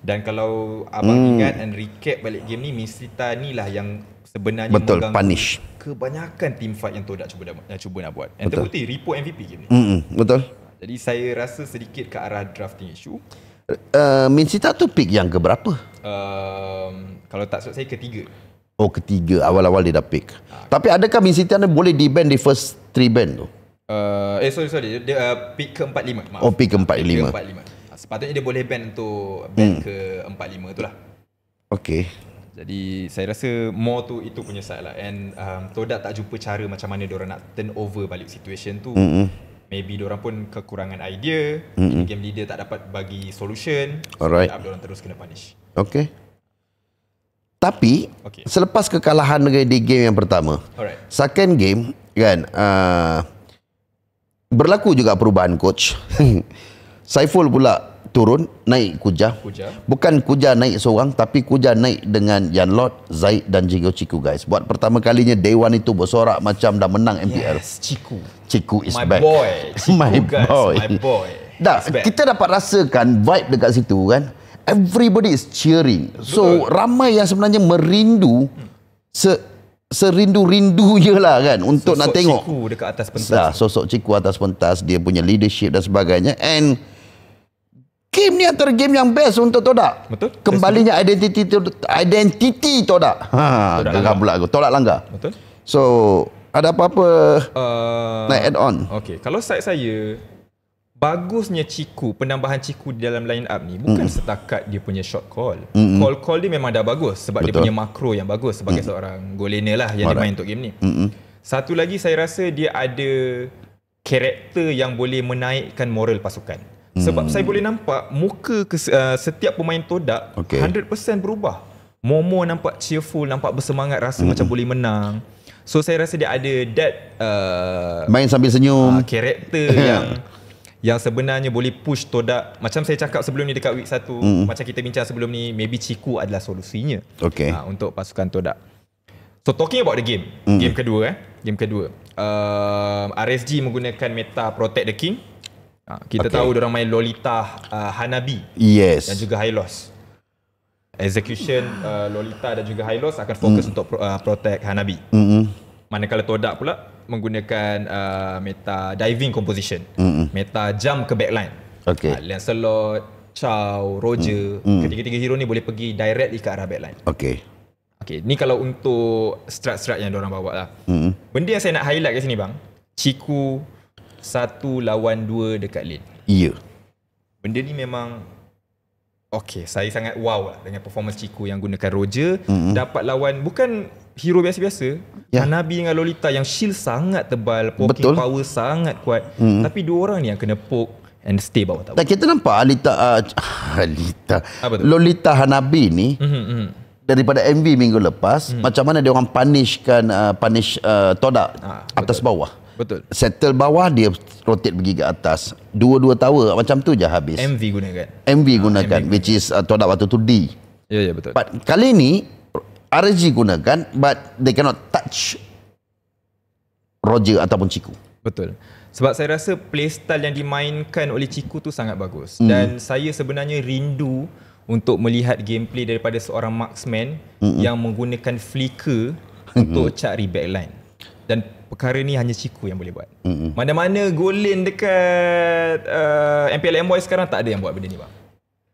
Dan kalau abang hmm. ingat and recap balik game ni Min Sita ni lah yang sebenarnya Betul, mengganggu punish. kebanyakan team fight yang Todak cuba nak cuba nak buat. And terbukti report MVP game ni. Hmm. Betul. Jadi saya rasa sedikit ke arah drafting issue. Uh, Min Sita tu pick yang ke berapa? Uh, kalau tak salah saya ketiga. Oh ketiga awal-awal dia dah pick. Ha. Tapi adakah Min Siti Anda boleh di-band di first three band tu? Uh, eh sorry sorry dia uh, pick ke empat lima. Oh pick ke empat lima. Sepatutnya dia boleh band tu band hmm. ke empat lima tu lah. Okay. Jadi saya rasa more tu itu punya side lah. And um, Todak tak jumpa cara macam mana orang nak turn over balik situation tu. Mm-hmm. Maybe orang pun kekurangan idea. Mm-hmm. Game leader tak dapat bagi solution. Alright. So, Diorang terus kena punish. Okay. Tapi okay. selepas kekalahan dengan di game yang pertama. Alright. Second game kan uh, berlaku juga perubahan coach. Saiful pula turun naik Kuja. Kuja. Bukan Kuja naik seorang tapi Kuja naik dengan Yan Lot, Zaid dan Jigo Chiku guys. Buat pertama kalinya Dewan itu bersorak macam dah menang MPL. Yes, Chiku. Chiku is my back. Boy. Chiku, my guys, boy. My boy. My boy. Dah, kita dapat rasakan vibe dekat situ kan everybody is cheering. So Betul. ramai yang sebenarnya merindu se serindu-rindunya lah kan untuk sosok nak tengok sosok ciku dekat atas pentas. Nah, sosok ciku atas pentas dia punya leadership dan sebagainya and game ni antara game yang best untuk Todak. Betul. Kembalinya identiti identiti Todak. Ha, gagal pula aku. Todak langgar. Betul. So, ada apa-apa uh, nak add on? Okay. Kalau side saya, Bagusnya ciku Penambahan ciku Di dalam line up ni Bukan mm. setakat Dia punya short call mm. Call call dia memang dah bagus Sebab Betul. dia punya makro yang bagus Sebagai mm. seorang Goliner lah Yang Marah. dia main untuk game ni mm. Satu lagi saya rasa Dia ada Karakter yang boleh Menaikkan moral pasukan Sebab mm. saya boleh nampak Muka kes, uh, Setiap pemain todak okay. 100% berubah Momo nampak cheerful Nampak bersemangat Rasa mm. macam boleh menang So saya rasa dia ada That uh, Main sambil senyum uh, Karakter yang yang sebenarnya boleh push todak macam saya cakap sebelum ni dekat week 1 mm. macam kita bincang sebelum ni maybe ciku adalah solusinya okay. uh, untuk pasukan todak so talking about the game mm. game kedua eh game kedua uh, RSG menggunakan meta protect the king uh, kita okay. tahu orang main lolita uh, hanabi yes dan juga high loss execution uh, lolita dan juga high loss akan fokus mm. untuk uh, protect hanabi hmm Manakala Todak pula menggunakan uh, meta diving composition. Mm-hmm. Meta jump ke backline. Okay. Uh, Lancelot, Chow, Roger, mm-hmm. ketiga-tiga hero ni boleh pergi direct ke arah backline. Okay. Okay, ni kalau untuk strat-strat yang diorang bawa lah. Mm-hmm. Benda yang saya nak highlight kat sini bang, Ciku satu lawan dua dekat lane. Iya. Yeah. Benda ni memang Okay, saya sangat wow lah dengan performance Ciku yang gunakan Roger. Mm-hmm. Dapat lawan, bukan hero biasa-biasa yeah. Nabi dengan Lolita yang shield sangat tebal poking Betul. power sangat kuat hmm. tapi dua orang ni yang kena poke and stay bawah tak, tak kita nampak Alita uh, Alita Apa Lolita Hanabi ni mm-hmm, mm-hmm. daripada MV minggu lepas mm. macam mana dia orang punishkan uh, punish uh, todak ah, atas bawah Betul. Settle bawah dia rotate pergi ke atas. Dua-dua tower macam tu je habis. MV gunakan. MV gunakan ah, MV which is uh, Todak waktu tu D. Ya yeah, ya yeah, betul. But kali ni RG gunakan but they cannot touch Roger ataupun Chiku. Betul. Sebab saya rasa playstyle yang dimainkan oleh Chiku tu sangat bagus. Mm. Dan saya sebenarnya rindu untuk melihat gameplay daripada seorang marksman Mm-mm. yang menggunakan flicker Mm-mm. untuk cari backline. Dan perkara ni hanya Chiku yang boleh buat. Mm-mm. Mana-mana golin dekat uh, MPL MY sekarang tak ada yang buat benda ni bang.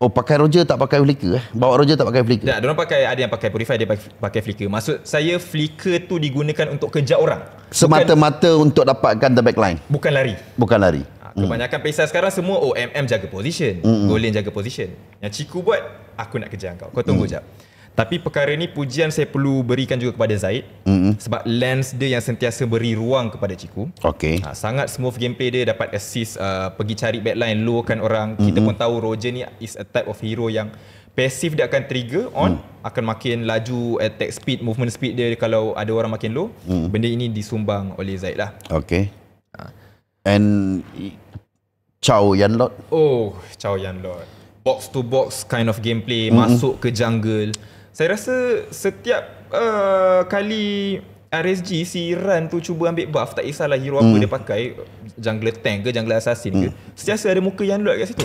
Oh pakai Roger tak pakai Flickr eh? Bawa Roger tak pakai Flickr? Tak, diorang pakai ada yang pakai Purify, dia pakai, pakai Maksud saya Flickr tu digunakan untuk kejar orang. Semata-mata untuk dapatkan the backline. Bukan lari. Bukan lari. Ha, kebanyakan mm. pesan sekarang semua OMM jaga position. Mm. Golin jaga position. Yang Ciku buat, aku nak kejar kau. Kau tunggu mm. jap. Tapi perkara ni pujian saya perlu berikan juga kepada Zaid mm-hmm. sebab lens dia yang sentiasa beri ruang kepada Ciku. Okay. Ha, sangat smooth gameplay dia dapat assist uh, pergi cari backline lowkan orang. Mm-hmm. Kita pun tahu Roger ni is a type of hero yang pasif dia akan trigger on mm. akan makin laju attack speed movement speed dia kalau ada orang makin low. Mm. Benda ini disumbang oleh Zaid lah. Okay. Ha. And Chow Yan Lord. Oh, Chow Yan Lord. Box to box kind of gameplay mm-hmm. masuk ke jungle saya rasa setiap uh, kali RSG si Iran tu cuba ambil buff tak kisahlah hero apa hmm. dia pakai jungler tank ke jungler assassin hmm. ke sentiasa ada muka yang lot kat situ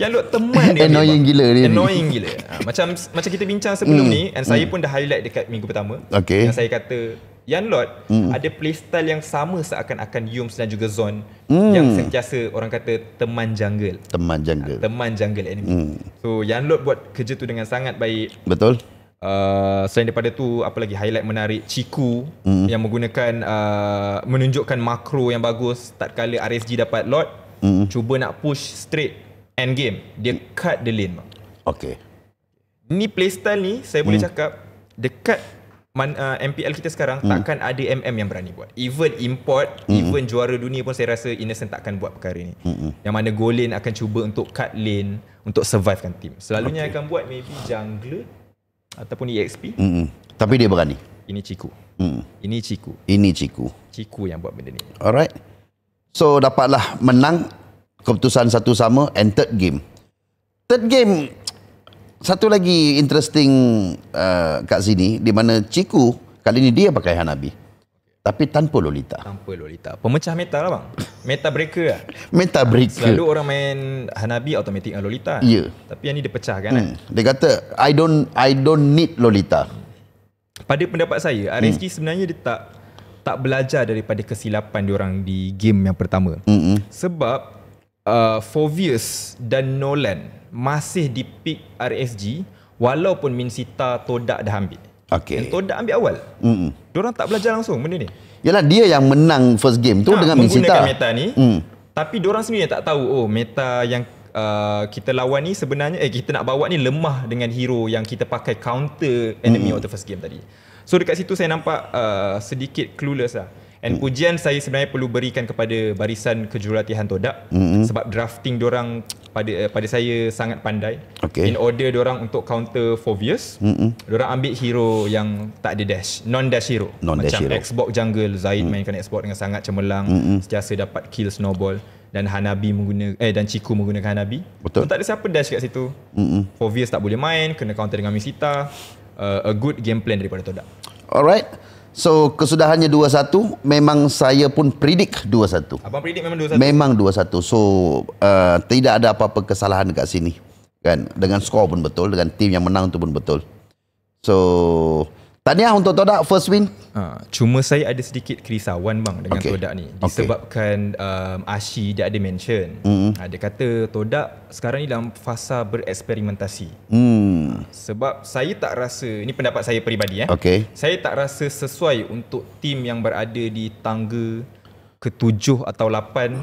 yang lot teman dia annoying gila dia annoying gila ha, macam macam kita bincang sebelum hmm. ni and hmm. saya pun dah highlight dekat minggu pertama okay. yang saya kata Yan Lord mm. ada playstyle yang sama seakan-akan Yums dan juga Zon mm. yang sentiasa orang kata teman jungle. Teman jungle. Ha, teman jungle enemy. Mm. So Yan Lord buat kerja tu dengan sangat baik. Betul. Uh, selain daripada tu apa lagi highlight menarik Chiku mm. yang menggunakan uh, menunjukkan makro yang bagus tak kala RSG dapat lot mm. cuba nak push straight end game dia cut the lane okey ni playstyle ni saya mm. boleh hmm. cakap dekat man, uh, MPL kita sekarang mm. takkan ada MM yang berani buat. Even import, mm. even juara dunia pun saya rasa Innocent takkan buat perkara ini. mm Yang mana Golin akan cuba untuk cut lane untuk survivekan tim. Selalunya okay. akan buat maybe jungler ataupun EXP. mm Tapi dia berani. Ini Ciku. Mm. Ini Ciku. Ini Ciku. Ciku yang buat benda ni. Alright. So dapatlah menang keputusan satu sama and third game. Third game satu lagi interesting uh, kat sini di mana Ciku kali ini dia pakai Hanabi. Tapi tanpa Lolita. Tanpa Lolita. Pemecah meta lah bang. Meta breaker lah. meta breaker. Selalu orang main Hanabi automatic dengan Lolita. Ya. Yeah. Tapi yang ni dia pecah kan. Eh. Hmm. Eh? Dia kata, I don't I don't need Lolita. Pada pendapat saya, Ariski ah, hmm. sebenarnya dia tak tak belajar daripada kesilapan dia orang di game yang pertama. Hmm. hmm. Sebab uh, Fovius dan Nolan masih di pick RSG walaupun Minsita Todak dah ambil. Okay. Yang Todak ambil awal. Hmm. Diorang tak belajar langsung benda ni. Yalah dia yang menang first game tu nah, ha, dengan Minsita. meta ni. Hmm. Tapi diorang sendiri tak tahu oh meta yang uh, kita lawan ni sebenarnya eh kita nak bawa ni lemah dengan hero yang kita pakai counter enemy of mm. the first game tadi. So dekat situ saya nampak uh, sedikit clueless lah. And pujian saya sebenarnya perlu berikan kepada barisan kejurulatihan Todak mm-hmm. sebab drafting diorang pada eh, pada saya sangat pandai. Okay. In order diorang untuk counter Fovius, mm-hmm. diorang ambil hero yang tak ada dash, non dash hero. Non-dash Macam hero. Xbox jungle Zaid mm-hmm. mainkan Xbox dengan sangat cemerlang, mm-hmm. sentiasa dapat kill snowball dan Hanabi menggunakan eh dan Chiku menggunakan Hanabi. Betul. So, tak ada siapa dash kat situ. Mm-hmm. Fovius tak boleh main, kena counter dengan Misita. Uh, a good game plan daripada Todak. Alright. So kesudahannya 2-1 Memang saya pun predik 2-1 Abang predik memang 2-1 Memang 2-1 So uh, tidak ada apa-apa kesalahan dekat sini kan? Dengan skor pun betul Dengan tim yang menang tu pun betul So Tahniah untuk todak first win. Uh, cuma saya ada sedikit kerisauan bang dengan okay. todak ni disebabkan um, Ashi dia ada mention. Mm. Uh, dia kata todak sekarang ni dalam fasa bereksperimentasi. Mm. Sebab saya tak rasa ini pendapat saya peribadi eh. Okay. Saya tak rasa sesuai untuk tim yang berada di tangga ketujuh atau lapan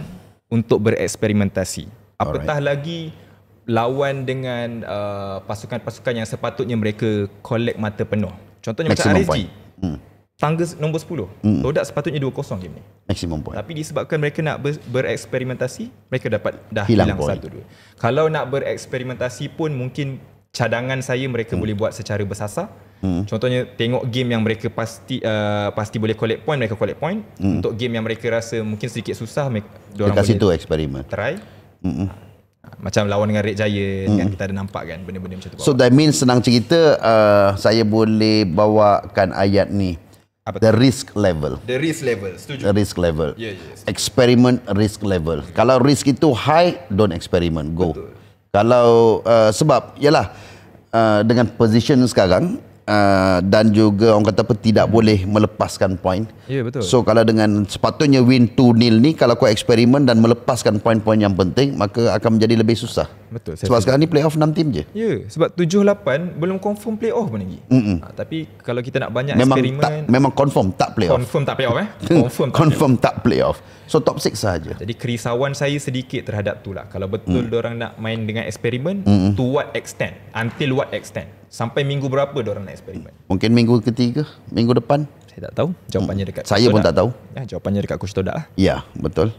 untuk bereksperimentasi. Apatah Alright. lagi lawan dengan uh, pasukan-pasukan yang sepatutnya mereka collect mata penuh. Contohnya Maximum macam RSG. Point. Hmm. Tangga nombor 10. Hmm. Todak sepatutnya 2-0 game ni. Maximum point. Tapi disebabkan mereka nak ber- bereksperimentasi, mereka dapat dah hilang, hilang 1-2. Kalau nak bereksperimentasi pun mungkin cadangan saya mereka hmm. boleh buat secara bersasar. Hmm. Contohnya tengok game yang mereka pasti uh, pasti boleh collect point, mereka collect point. Hmm. Untuk game yang mereka rasa mungkin sedikit susah, mereka, dia orang boleh eksperimen. Try. Hmm macam lawan dengan Red Jaya hmm. yang kita ada nampak kan benda-benda macam tu bawa. so that means senang cerita uh, saya boleh bawakan ayat ni apa the tu? risk level the risk level setuju the risk level yeah, yeah, experiment risk level hmm. kalau risk itu high don't experiment go Betul. kalau uh, sebab yalah uh, dengan position sekarang uh, dan juga orang kata apa tidak hmm. boleh melepaskan point. Ya yeah, betul. So kalau dengan sepatutnya win 2 nil ni kalau kau eksperimen dan melepaskan point-point yang penting maka akan menjadi lebih susah betul. Saya sebab sekarang ni playoff 6 tim je. Ya, sebab 7-8 belum confirm playoff pun lagi. Mm-mm. Ah, tapi kalau kita nak banyak memang eksperimen. Tak, memang confirm tak playoff. Confirm tak playoff eh. Confirm, tak, confirm playoff. tak playoff. So top 6 sahaja. Jadi kerisauan saya sedikit terhadap tu lah. Kalau betul mm. orang nak main dengan eksperimen, Mm-mm. to what extent? Until what extent? Sampai minggu berapa orang nak eksperimen? Mungkin minggu ketiga, minggu depan. Saya tak tahu. Jawapannya dekat Saya pun tak tahu. Ya, jawapannya dekat Kushtoda lah. Ya, betul.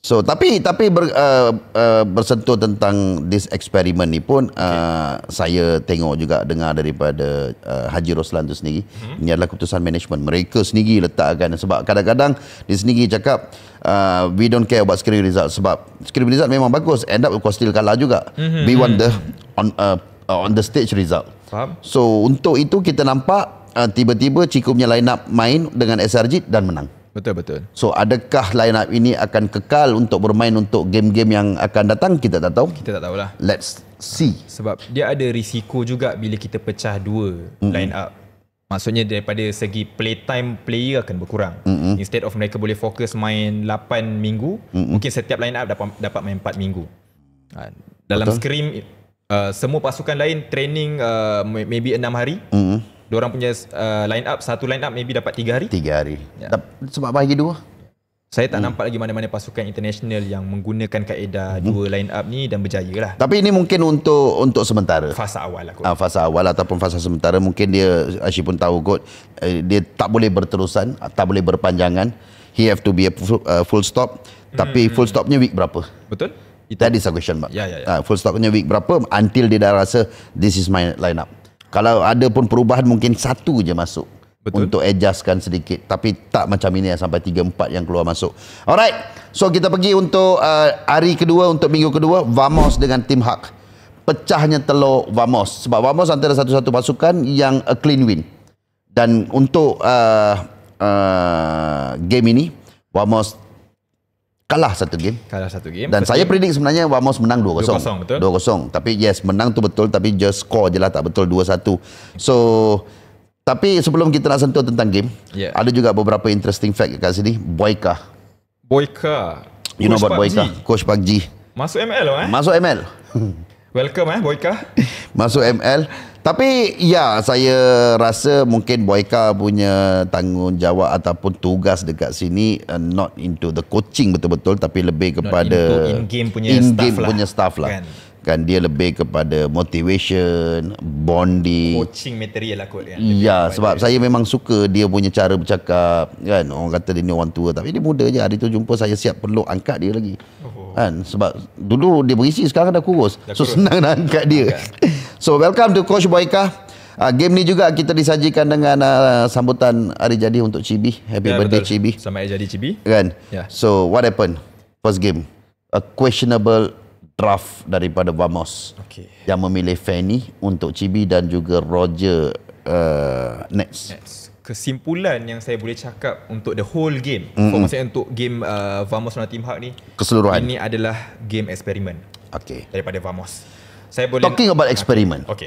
So tapi tapi ber, uh, uh, bersentuh tentang this experiment ni pun uh, okay. saya tengok juga dengar daripada uh, Haji Roslan tu sendiri hmm ini adalah keputusan management mereka sendiri letakkan sebab kadang-kadang di sendiri cakap uh, we don't care about screening result sebab screening result memang bagus end up kau still kalah juga hmm we hmm, want hmm. the on uh, on the stage result. Faham? So untuk itu kita nampak uh, tiba-tiba Cikgu punya line main dengan SRG dan menang. Betul betul. So adakah line up ini akan kekal untuk bermain untuk game-game yang akan datang kita tak tahu. Kita tak tahulah. Let's see. Sebab dia ada risiko juga bila kita pecah dua mm-hmm. line up. Maksudnya daripada segi play time player akan berkurang. Mm-hmm. Instead of mereka boleh fokus main 8 minggu, mm-hmm. mungkin setiap line up dapat dapat main 4 minggu. Ha, dalam betul. scrim uh, semua pasukan lain training uh, maybe 6 hari. Mm-hmm orang punya uh, line up satu line up maybe dapat tiga hari Tiga hari ya. sebab bagi dua saya tak hmm. nampak lagi mana-mana pasukan international yang menggunakan kaedah hmm. dua line up ni dan berjaya lah. Tapi ini mungkin untuk untuk sementara. Fasa awal lah kot. Ah, fasa awal ataupun fasa sementara. Mungkin dia, Ashi pun tahu kot, eh, dia tak boleh berterusan, tak boleh berpanjangan. He have to be a full, uh, full stop. Tapi hmm. full stopnya week berapa? Betul. Itu. That is a question mark. Ya, ya, ya. Ah, full stopnya week berapa until dia dah rasa this is my line up kalau ada pun perubahan mungkin satu je masuk Betul. untuk adjustkan sedikit tapi tak macam ini sampai 3 4 yang keluar masuk alright so kita pergi untuk uh, hari kedua untuk minggu kedua vamos dengan tim hak pecahnya telur vamos sebab vamos antara satu-satu pasukan yang a clean win dan untuk uh, uh, game ini vamos kalah satu game. Kalah satu game. Dan betul. saya predik sebenarnya Wamos menang 2-0. 2-0 betul. 2-0. Tapi yes, menang tu betul tapi just score je lah tak betul 2-1. So tapi sebelum kita nak sentuh tentang game, yeah. ada juga beberapa interesting fact kat sini. Boyka. Boyka. You Coach know about Boyka? Coach Pak G. Masuk ML eh? Masuk ML. Welcome eh Boyka. Masuk ML. Tapi ya saya rasa mungkin Boyka punya tanggungjawab ataupun tugas dekat sini uh, not into the coaching betul-betul tapi lebih kepada in-game punya in-game staff lah. Punya staff lah. Kan? kan dia lebih kepada motivation, bonding, coaching material lah kot kan. Ya, ya sebab saya memang suka dia punya cara bercakap kan. Orang kata dia ni orang tua tapi dia muda je. Hari tu jumpa saya siap perlu angkat dia lagi. Oh kan sebab dulu dia berisi sekarang dah kurus dah so kurus. senang nak angkat dia so welcome to coach boyka uh, game ni juga kita disajikan dengan uh, sambutan hari jadi untuk Cibi. happy yeah, birthday betul. chibi sama hari jadi Cibi. kan yeah. so what happened first game a questionable draft daripada vamos okay. yang memilih Fanny untuk Cibi dan juga roger uh, nets, nets kesimpulan yang saya boleh cakap untuk the whole game mm-hmm. maksudnya untuk game uh, Vamos dan Team Hulk ni keseluruhan ini adalah game eksperimen okey daripada Vamos saya boleh talking about ah, eksperimen okey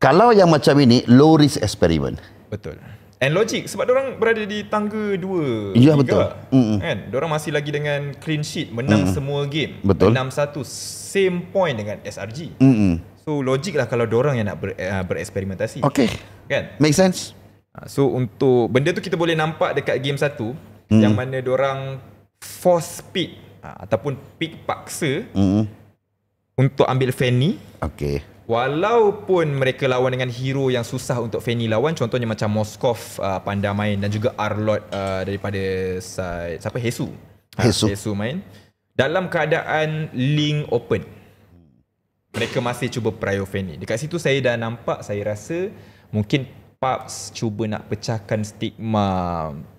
kalau yang macam ini low risk eksperimen betul and logic sebab orang berada di tangga 2 ya betul mm-hmm. kan orang masih lagi dengan clean sheet menang mm-hmm. semua game betul. 6 satu, same point dengan SRG mm-hmm. so logic lah kalau orang yang nak ber, uh, bereksperimentasi okey kan make sense Ha, so untuk benda tu kita boleh nampak dekat game satu mm. yang mana orang force pick ha, ataupun pick paksa mm. untuk ambil Fanny. Okay. Walaupun mereka lawan dengan hero yang susah untuk Fanny lawan contohnya macam Moskov uh, ha, pandai main dan juga Arlot uh, daripada side, siapa Hesu. Hesu. Hesu main dalam keadaan link open. Mereka masih cuba prio Fanny. Dekat situ saya dah nampak saya rasa mungkin pubs cuba nak pecahkan stigma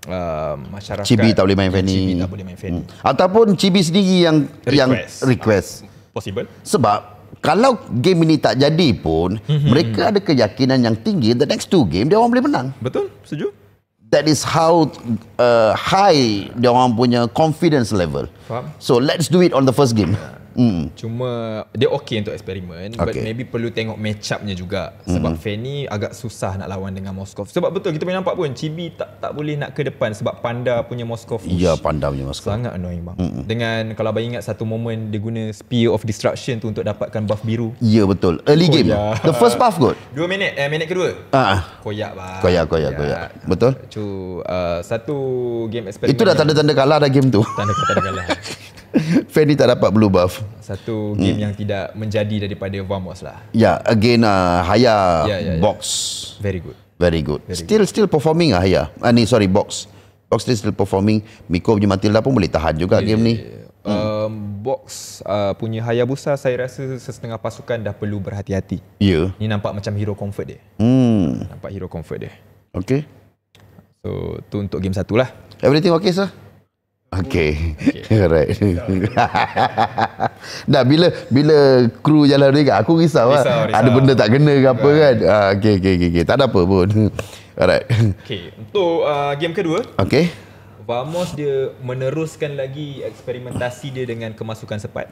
uh, masyarakat Cibi tak boleh main venue. Cibi tak boleh main venue. Hmm. Ataupun Cibi sendiri yang request. yang request. Uh, possible. Sebab kalau game ini tak jadi pun, mm-hmm. mereka ada keyakinan yang tinggi the next two game dia orang boleh menang. Betul? Setuju? That is how uh, high dia orang punya confidence level. Faham? So let's do it on the first game. Yeah. Mm. Cuma dia okay untuk eksperimen okay. but maybe perlu tengok match upnya juga sebab mm. Fanny agak susah nak lawan dengan Moskov. Sebab betul kita pernah nampak pun Chibi tak tak boleh nak ke depan sebab Panda punya Moskov. Ya Panda punya Moskov. Sangat annoying bang. Mm. Dengan kalau abang ingat satu moment dia guna Spear of Destruction tu untuk dapatkan buff biru. Ya betul. Early koyak. game. The first buff kot. 2 minit eh minit kedua. Ah, ah. Koyak bang. Koyak koyak koyak. koyak. Betul? Cu uh, satu game eksperimen. Itu dah tanda-tanda kalah dah game tu. Tanda-tanda kalah. Fan ni tak dapat blue buff Satu hmm. game hmm. yang tidak menjadi daripada Vamos lah Ya yeah, again uh, Haya yeah, yeah, ya. box Very good Very good Very Still good. still performing lah Haya uh, Ni sorry box Box ni still performing Miko punya Matilda pun boleh tahan juga yeah, game yeah, ni yeah, yeah. Hmm. Um, Box uh, punya Hayabusa saya rasa sesetengah pasukan dah perlu berhati-hati Ya yeah. Ni nampak macam hero comfort dia hmm. Nampak hero comfort dia Okay So tu untuk game satu lah Everything okay sah. Okay. okay. Alright. Dah bila bila kru jalan ni kan aku risau, risau lah. Risau. Ada benda tak kena ke apa kan? right. kan. Ah, okay, okay, okay, okay. Tak ada apa pun. Alright. Okay. Untuk uh, game kedua. Okay. Vamos dia meneruskan lagi eksperimentasi dia dengan kemasukan sepat.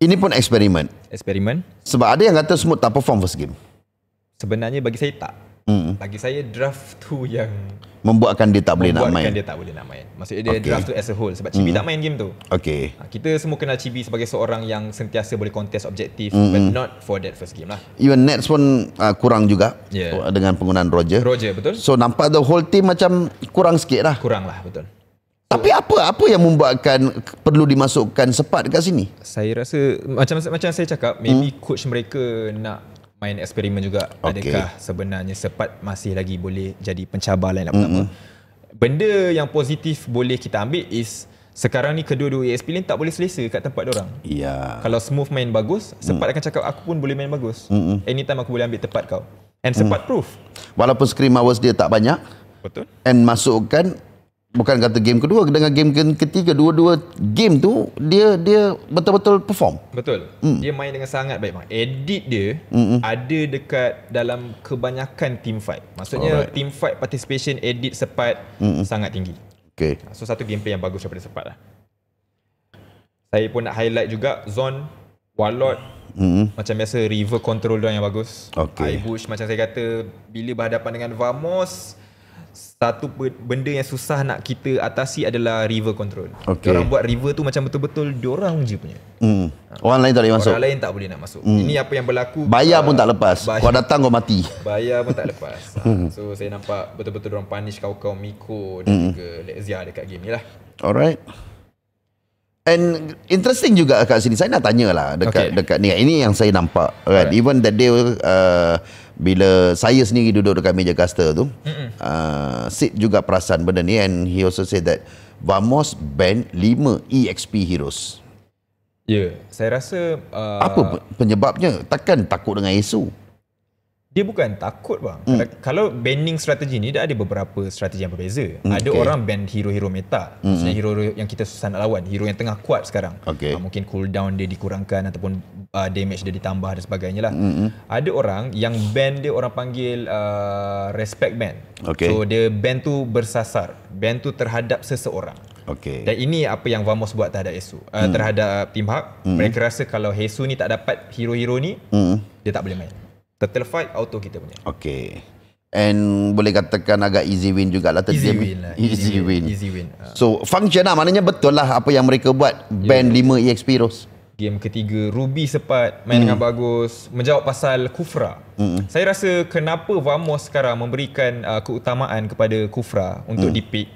Ini pun eksperimen. Eksperimen. Sebab ada yang kata semua tak perform first game. Sebenarnya bagi saya tak. Hmm. Bagi saya draft tu yang membuatkan dia tak boleh membuatkan nak main. Membuatkan dia tak boleh nak main. Maksudnya dia okay. draft tu as a whole sebab Chibi mm. tak main game tu. Okey. Ha, kita semua kenal Chibi sebagai seorang yang sentiasa boleh contest objektif mm but hmm. not for that first game lah. Even Nets pun uh, kurang juga yeah. Oh, dengan penggunaan Roger. Roger betul. So nampak the whole team macam kurang sikit lah. Kurang lah betul. Tapi apa apa yang membuatkan perlu dimasukkan sepat dekat sini? Saya rasa macam macam saya cakap maybe hmm. coach mereka nak main eksperimen juga okay. adakah sebenarnya sepat masih lagi boleh jadi pencabar lain apa-apa. Mm-hmm. Benda yang positif boleh kita ambil is sekarang ni kedua-dua ESP lain tak boleh selesa kat tempat orang. Yeah. Kalau smooth main bagus, mm. sepat mm. akan cakap aku pun boleh main bagus. Mm-hmm. Anytime aku boleh ambil tempat kau. And mm. sepat mm. proof. Walaupun scrim hours dia tak banyak. Betul. And masukkan bukan kata game kedua dengan game ketiga dua-dua game tu dia dia betul-betul perform betul mm. dia main dengan sangat baik bang edit dia Mm-mm. ada dekat dalam kebanyakan team fight maksudnya Alright. team fight participation edit sepat Mm-mm. sangat tinggi okey ha, so satu gameplay yang bagus daripada sepat lah saya pun nak highlight juga zone Warlord Mm-hmm. Macam biasa River control dia yang bagus okay. Ibush macam saya kata Bila berhadapan dengan Vamos satu benda yang susah nak kita atasi adalah river control. Okay. Orang buat river tu macam betul-betul diorang je punya. Hmm. Ha. Orang lain tak boleh masuk. Orang lain tak boleh nak masuk. Hmm. Ini apa yang berlaku. Bayar pun ah, tak lepas. Bayar. Kau datang kau mati. Bayar pun tak lepas. ha. So saya nampak betul-betul orang punish kau-kau Miko dan hmm. juga Lexia dekat game ni lah. Alright. And interesting juga kat sini. Saya nak tanyalah dekat okay. dekat ni. Ini yang saya nampak. Right? Alright. Even the day uh, bila saya sendiri duduk dekat meja caster tu uh, Sid juga perasan benda ni and he also said that Vamos ban 5 EXP Heroes Ya, yeah, saya rasa uh, Apa penyebabnya? Takkan takut dengan isu? dia bukan takut bang. Mm. Kalau banning strategi ni, dia ada beberapa strategi yang berbeza. Okay. Hmm, ada orang ban hero-hero meta. Mm-hmm. hero yang kita susah nak lawan. Hero yang tengah kuat sekarang. Okay. Ha, ah, mungkin cooldown dia dikurangkan ataupun uh, damage dia ditambah dan sebagainya lah. mm Ada orang yang ban dia orang panggil uh, respect ban. Okay. So dia ban tu bersasar. Ban tu terhadap seseorang. Okay. Dan ini apa yang Vamos buat terhadap Hesu. Uh, mm. Terhadap Team Hulk. mm Mereka rasa kalau Hesu ni tak dapat hero-hero ni, mm. dia tak boleh main. Turtle fight auto kita punya. Okay. And boleh katakan agak easy win jugalah. Easy win lah. Easy, easy win. win. Easy win. Ah. So function lah. Maknanya betul lah apa yang mereka buat. Ya, ya. Band yeah. 5 EXP Rose. Game ketiga. Ruby sepat. Main mm. dengan bagus. Menjawab pasal Kufra. Mm. Saya rasa kenapa Vamos sekarang memberikan uh, keutamaan kepada Kufra untuk mm. dipick.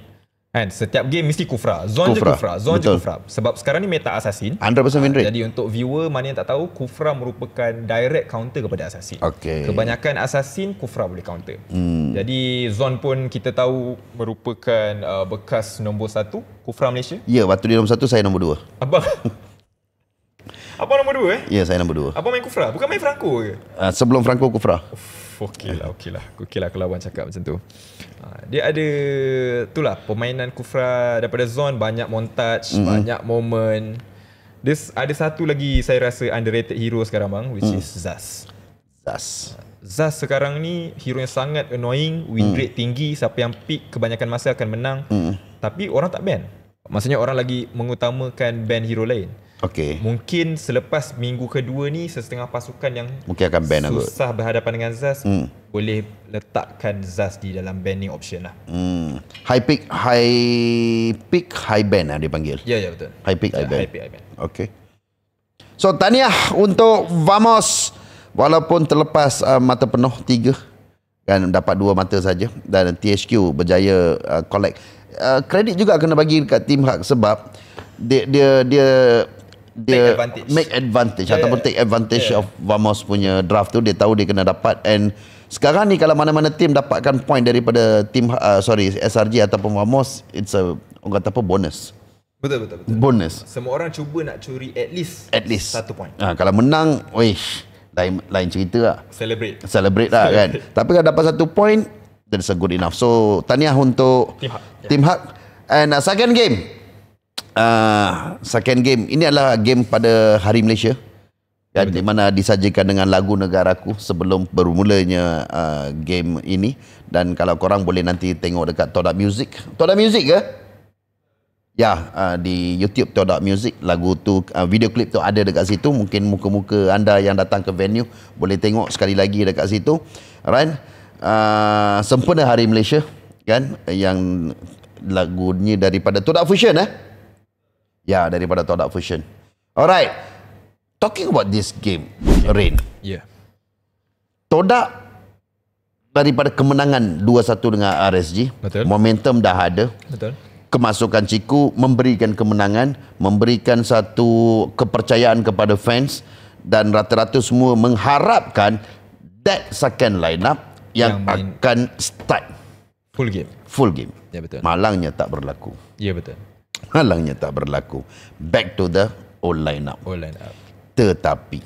Kan setiap game mesti kufra. Zone kufra. je kufra, zone Betul. je kufra. Sebab sekarang ni meta assassin. 100% win rate. Jadi untuk viewer mana yang tak tahu, kufra merupakan direct counter kepada assassin. Okay. Kebanyakan assassin kufra boleh counter. Hmm. Jadi zone pun kita tahu merupakan uh, bekas nombor satu kufra Malaysia. Ya, waktu dia nombor satu saya nombor dua. Apa? Apa nombor dua eh? Ya, saya nombor dua. Apa main kufra? Bukan main Franco ke? Uh, sebelum Franco kufra. Uff. 4K lah, lah Okay lah Okay lah kalau Wan cakap macam tu ha, Dia ada Itulah Permainan Kufra Daripada zon Banyak montage mm-hmm. Banyak moment This, Ada satu lagi Saya rasa underrated hero sekarang bang Which mm. is Zaz Zaz Zaz sekarang ni Hero yang sangat annoying Win mm. rate mm. tinggi Siapa yang pick Kebanyakan masa akan menang mm. Tapi orang tak ban Maksudnya orang lagi Mengutamakan ban hero lain Okay. Mungkin selepas minggu kedua ni sesetengah pasukan yang mungkin akan ban aku. Susah berhadapan dengan Zaz hmm. boleh letakkan Zaz di dalam banning option lah. Hmm. High pick high pick high ban lah dia panggil. Ya yeah, yeah, betul. High pick ya, high ban. High pick high ban. Okay. So tahniah untuk Vamos walaupun terlepas uh, mata penuh tiga dan dapat dua mata saja dan THQ berjaya uh, collect uh, kredit juga kena bagi dekat tim hak sebab dia dia, dia dia make advantage, make advantage yeah. ataupun take advantage yeah. of Vamos punya draft tu dia tahu dia kena dapat and sekarang ni kalau mana-mana team dapatkan point daripada team uh, sorry SRG ataupun Vamos it's a orang kata apa bonus betul betul betul bonus semua orang cuba nak curi at least at least satu point ha, kalau menang weh lain lain cerita lah celebrate celebrate lah kan tapi kalau dapat satu point that's a good enough so tahniah untuk team hug yeah. hug and uh, second game uh, second game ini adalah game pada hari Malaysia ya, di mana disajikan dengan lagu negaraku sebelum bermulanya uh, game ini dan kalau korang boleh nanti tengok dekat Todak Music Todak Music ke? Ya, uh, di YouTube Todak Music lagu tu uh, video klip tu ada dekat situ mungkin muka-muka anda yang datang ke venue boleh tengok sekali lagi dekat situ. Right? Uh, sempena Hari Malaysia kan yang lagunya daripada Todak Fusion eh? yeah, daripada Todak Fusion. Alright. Talking about this game, yeah. Rain. Yeah. Todak daripada kemenangan 2-1 dengan RSG. Betul. Momentum dah ada. Betul. Kemasukan Ciku memberikan kemenangan, memberikan satu kepercayaan kepada fans dan rata-rata semua mengharapkan that second lineup yang, yang akan start full game. Full game. Ya betul. Malangnya tak berlaku. Ya betul. Halangnya tak berlaku. Back to the old lineup. Old lineup. Tetapi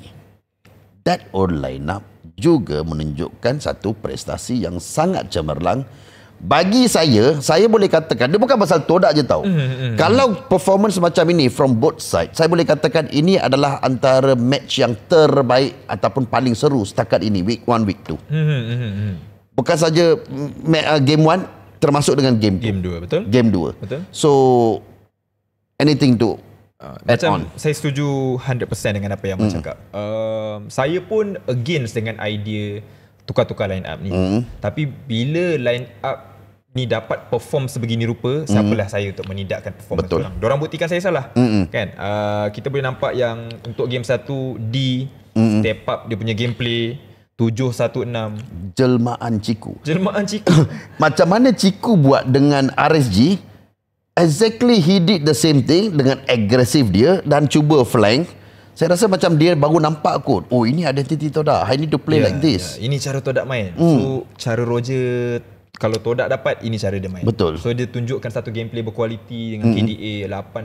that old lineup juga menunjukkan satu prestasi yang sangat cemerlang. Bagi saya, saya boleh katakan dia bukan pasal todak je tau. Mm-hmm. Kalau performance macam ini from both side, saya boleh katakan ini adalah antara match yang terbaik ataupun paling seru setakat ini week 1 week 2. Mm-hmm. Hmm, bukan saja game 1 termasuk dengan game 2. Game 2 betul? Game 2. Betul. So anything to uh, add macam on. Saya setuju 100% dengan apa yang mm. cakap. Um, saya pun against dengan idea tukar-tukar line up ni. Mm. Tapi bila line up ni dapat perform sebegini rupa, hmm. siapalah mm. saya untuk menidakkan perform Betul. orang. Diorang buktikan saya salah. Mm-mm. Kan? Uh, kita boleh nampak yang untuk game 1 D Mm-mm. step up dia punya gameplay 716 jelmaan ciku jelmaan ciku macam mana ciku buat dengan RSG exactly he did the same thing dengan agresif dia dan cuba flank. Saya rasa macam dia baru nampak kot. Oh, ini identity Todak. I need to play yeah, like ya. this. Yeah. Ini cara Todak main. Mm. So, cara Roger kalau Todak dapat, ini cara dia main. Betul. So, dia tunjukkan satu gameplay berkualiti dengan mm. KDA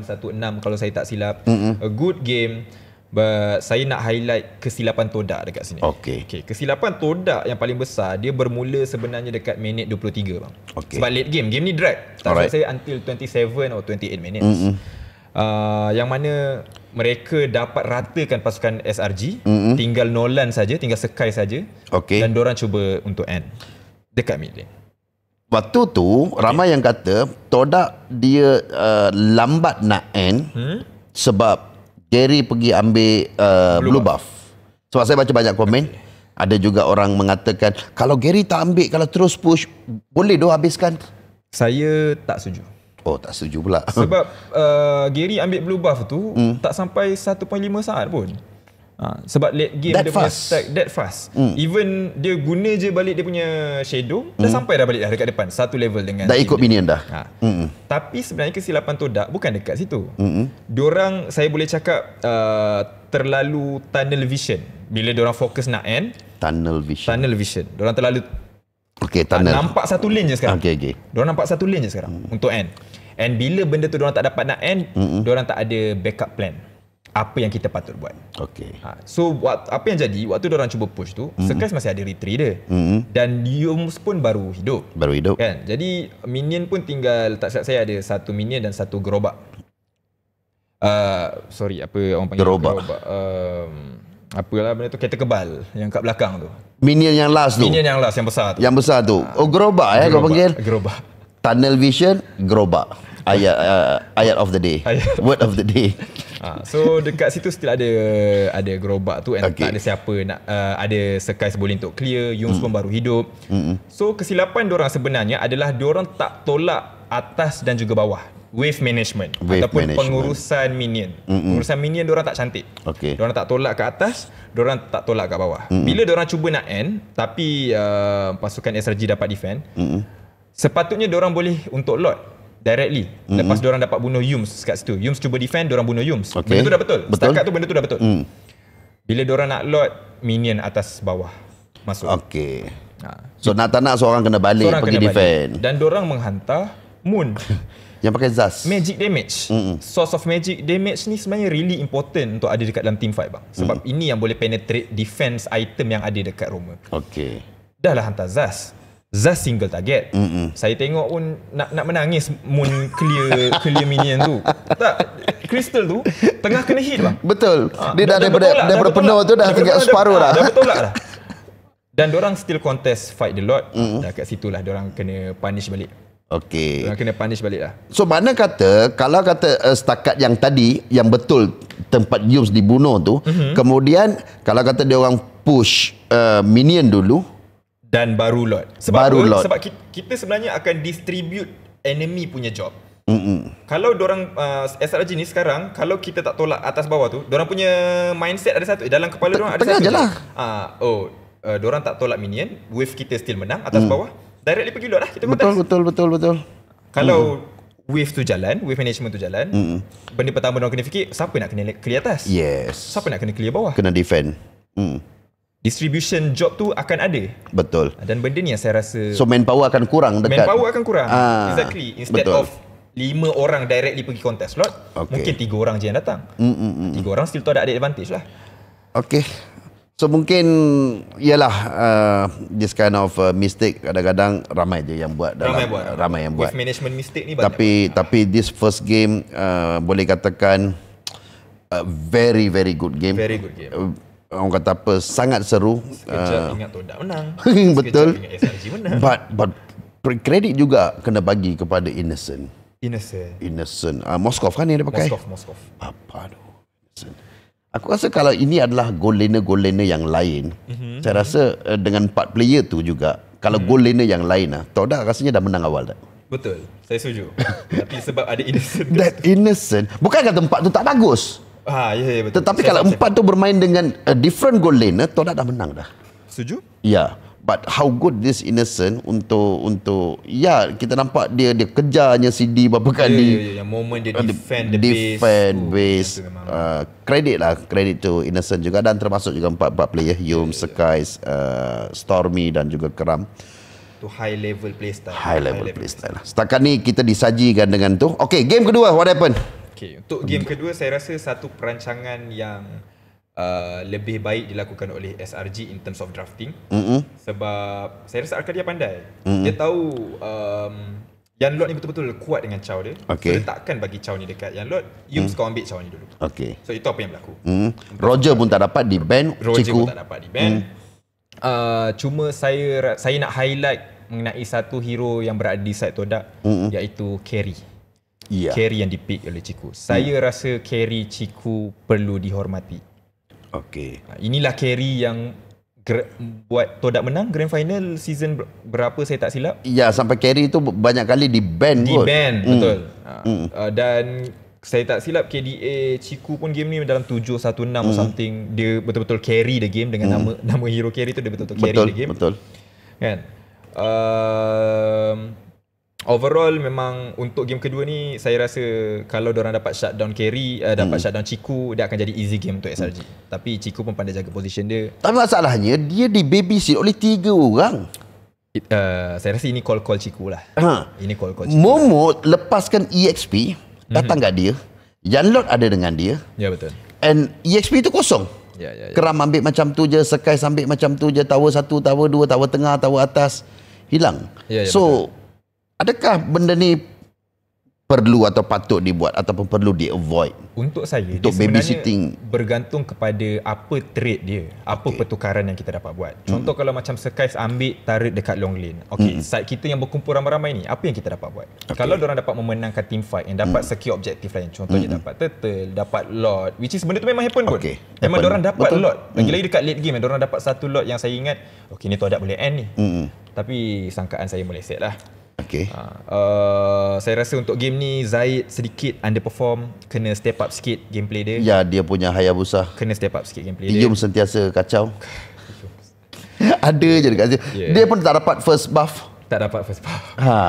816 kalau saya tak silap. Mm-mm. A good game. But saya nak highlight kesilapan todak dekat sini. Okay. okay. Kesilapan todak yang paling besar, dia bermula sebenarnya dekat minit 23 bang. Okay. Sebab late game, game ni drag. Tak Alright. saya until 27 or 28 minutes. Mm-hmm. Uh, yang mana mereka dapat ratakan pasukan SRG, mm-hmm. tinggal Nolan saja, tinggal Sekai saja. Okay. Dan diorang cuba untuk end dekat mid lane. Waktu tu okay. ramai yang kata todak dia uh, lambat nak end hmm? sebab Jerry pergi ambil uh, blue, blue buff. buff. Sebab saya baca banyak komen. Okay. Ada juga orang mengatakan, kalau Gary tak ambil, kalau terus push, boleh dah habiskan? Saya tak setuju. Oh, tak setuju pula. Sebab uh, Gary ambil blue buff tu, hmm. tak sampai 1.5 saat pun. Ha, sebab late game that dia fast. punya stack that fast. Mm. Even dia guna je balik dia punya shadow, mm. dah hmm. sampai dah balik dah dekat depan. Satu level dengan... Dah ikut minion dah. Ha. Mm. Tapi sebenarnya kesilapan tu tak, bukan dekat situ. Mm. Diorang, saya boleh cakap, uh, terlalu tunnel vision. Bila diorang fokus nak end. Tunnel vision. Tunnel vision. Diorang terlalu... Okay, tunnel. Ah, nampak satu lane je sekarang. Okay, okay. Diorang nampak satu lane je sekarang mm. untuk end. And bila benda tu diorang tak dapat nak end, mm-hmm. diorang tak ada backup plan apa yang kita patut buat. Okay. Ha, so waktu, apa yang jadi waktu orang cuba push tu, mm-hmm. Circus masih ada retreat dia. Mm-hmm. Dan Yums pun baru hidup. Baru hidup. Kan? Jadi minion pun tinggal tak silap saya ada satu minion dan satu gerobak. Uh, sorry apa orang panggil gerobak. gerobak. Uh, apalah benda tu kereta kebal yang kat belakang tu. Minion yang last tu. Minion yang last yang besar tu. Yang besar tu. Ah. Oh gerobak ya kau panggil. Gerobak. Tunnel vision gerobak. Ayat uh, ayat of the day. Ayat. Word of the day. Ah, so dekat situ still ada ada gerobak tu and okay. tak ada siapa nak uh, ada sekai boleh untuk clear Yung mm. pun baru hidup. Mm-mm. So kesilapan orang sebenarnya adalah orang tak tolak atas dan juga bawah. Wave management Wave ataupun management. pengurusan minion. Mm-mm. Pengurusan minion orang tak cantik. Okay. Diorang tak tolak ke atas, orang tak tolak ke bawah. Mm-mm. Bila orang cuba nak end tapi uh, pasukan SRG dapat defend. Mm-mm. Sepatutnya orang boleh untuk lot directly mm-hmm. lepas dia orang dapat bunuh Yums kat situ Yums cuba defend dia orang bunuh Yums okay. benda tu dah betul, betul. setakat tu benda tu dah betul mm. bila dia orang nak load minion atas bawah masuk okey ha. so nak tak nak seorang kena balik seorang pergi kena defend balik. dan dia orang menghantar moon yang pakai Zas magic damage mm-hmm. source of magic damage ni sebenarnya really important untuk ada dekat dalam team fight bang sebab mm. ini yang boleh penetrate defense item yang ada dekat Roma okey dah lah hantar Zas Zaz single target Mm-mm. Saya tengok pun Nak nak menangis Moon clear Clear minion tu Tak Crystal tu Tengah kena hit bang Betul ah, Dia ha, dah, dah daripada lah, Daripada penuh tu Dah tinggal separuh lah. dah, dah, dah, betul lah, Dan orang still contest Fight the lot. mm. Dah kat situ lah orang kena punish balik Okay Diorang kena punish balik lah So mana kata Kalau kata uh, Setakat yang tadi Yang betul Tempat Yums dibunuh tu mm-hmm. Kemudian Kalau kata dia orang push uh, Minion dulu dan baru lot. Sebab baru lot. sebab kita sebenarnya akan distribute enemy punya job. Mm-mm. Kalau orang uh, SRG ni sekarang kalau kita tak tolak atas bawah tu, orang punya mindset ada satu eh, dalam kepala orang ada satu. Lah. Ah oh, uh, orang tak tolak minion, wave kita still menang atas mm. bawah. Directly pergi lot lah kita Betul betul betul betul. Kalau wave tu jalan, wave management tu jalan. Mm. Benda pertama orang kena fikir, siapa nak kena clear atas? Yes. Siapa nak kena clear bawah? Kena defend. Mm distribution job tu akan ada. Betul. Ah, dan benda ni yang saya rasa So manpower akan kurang dekat. Manpower akan kurang. Ah, exactly. Instead betul. of 5 orang directly pergi contest slot, okay. mungkin 3 orang je yang datang. Mm-mm. 3 mm, mm, mm. orang still tu ada advantage lah. Okay. So mungkin ialah uh, this kind of uh, mistake kadang-kadang ramai je yang buat dalam ramai, buat. Uh, ramai yang buat. management mistake ni banyak. Tapi banyak. tapi this first game uh, boleh katakan a uh, very very good game. Very good game. Uh, orang kata apa sangat seru sekejap uh, ingat Todak menang betul ingat SRG menang but but kredit juga kena bagi kepada Innocent Innocent Innocent uh, Moskov kan yang dia pakai Moskov Moskov apa tu Aku rasa kalau ini adalah goal laner-goal laner yang lain, mm-hmm. saya rasa uh, dengan 4 player tu juga, kalau mm-hmm. goal laner yang lain lah, Toda rasanya dah menang awal tak? Betul, saya setuju. Tapi sebab ada innocent. That innocent. Bukan kata 4 tu tak bagus. Ha, ya, ya, betul. Tetapi saya kalau saya empat saya. tu bermain dengan a uh, different goal lane, eh, Todak dah menang dah. Setuju? Ya. But how good this innocent untuk untuk ya kita nampak dia dia kejarnya CD berapa ya, kali. Ya, Yeah yeah ya. Moment dia defend the defend base. base. Uh, credit lah credit to innocent juga dan termasuk juga empat empat player Yum, ya, ya, ya, Skies, uh, Stormy dan juga Keram. To high level playstyle. High level, high level playstyle. playstyle Setakat ni kita disajikan dengan tu. Okay, game kedua what happened? Okay, untuk game kedua saya rasa satu perancangan yang uh, lebih baik dilakukan oleh SRG in terms of drafting. Mm-hmm. Sebab saya rasa Arkadia pandai. Mm-hmm. Dia tahu um, Yan Lord ni betul-betul kuat dengan Chow dia. Okay. So, dia takkan bagi Chow ni dekat Yan Lord. Yum mm. kau ambil Chow ni dulu. Okay. So itu apa yang berlaku. Mm. Roger pun tak dapat di ban. Roger Ciku. pun tak dapat di ban. Mm. Uh, cuma saya saya nak highlight mengenai satu hero yang berada di side Todak. Mm-hmm. Iaitu Carry yeah. carry yang dipick oleh Ciku. Saya yeah. Hmm. rasa carry Ciku perlu dihormati. Okey. Ha, inilah carry yang buat todak menang grand final season berapa saya tak silap. Ya yeah, sampai carry tu banyak kali di ban Di ban mm. betul. Mm. Uh, dan saya tak silap KDA Ciku pun game ni dalam 7 1 6 mm. something dia betul-betul carry the game dengan mm. nama nama hero carry tu dia betul-betul carry betul, the game. Betul. Kan? Uh, overall memang untuk game kedua ni saya rasa kalau orang dapat shutdown carry uh, dapat hmm. shutdown Chiku dia akan jadi easy game untuk SRG hmm. tapi Chiku pun pandai jaga position dia tapi masalahnya dia di babysit oleh tiga orang It, uh, saya rasa ini call-call Chiku lah ha. ini call-call Chiku Momo lah. lepaskan EXP mhm. datang mm-hmm. kat dia Yanlot ada dengan dia ya betul and EXP tu kosong Ya, ya, ya. Keram ambil macam tu je Sekai ambil macam tu je Tower satu Tower dua Tower tengah Tower atas Hilang ya, ya, So betul. Adakah benda ni perlu atau patut dibuat ataupun perlu di avoid untuk saya untuk dia babysitting bergantung kepada apa trade dia apa okay. pertukaran yang kita dapat buat hmm. contoh mm. kalau macam Skies ambil tarik dekat long lane okey mm. side kita yang berkumpul ramai-ramai ni apa yang kita dapat buat okay. kalau orang dapat memenangkan team fight yang dapat mm. secure objektif lain contohnya mm. dapat turtle dapat lot which is benda tu memang happen pun okay. memang orang dapat Betul. lot lagi-lagi hmm. dekat late game orang dapat satu lot yang saya ingat okey ni tu ada boleh end ni mm. tapi sangkaan saya meleset lah Okay. Uh, ah, uh, saya rasa untuk game ni Zaid sedikit underperform kena step up sikit gameplay dia. Ya, dia punya Hayabusa. Lah. Kena step up sikit gameplay Yum dia. Yum sentiasa kacau. Ada je dekat dia. Yeah. Dia pun tak dapat first buff. Tak dapat first buff. Ha.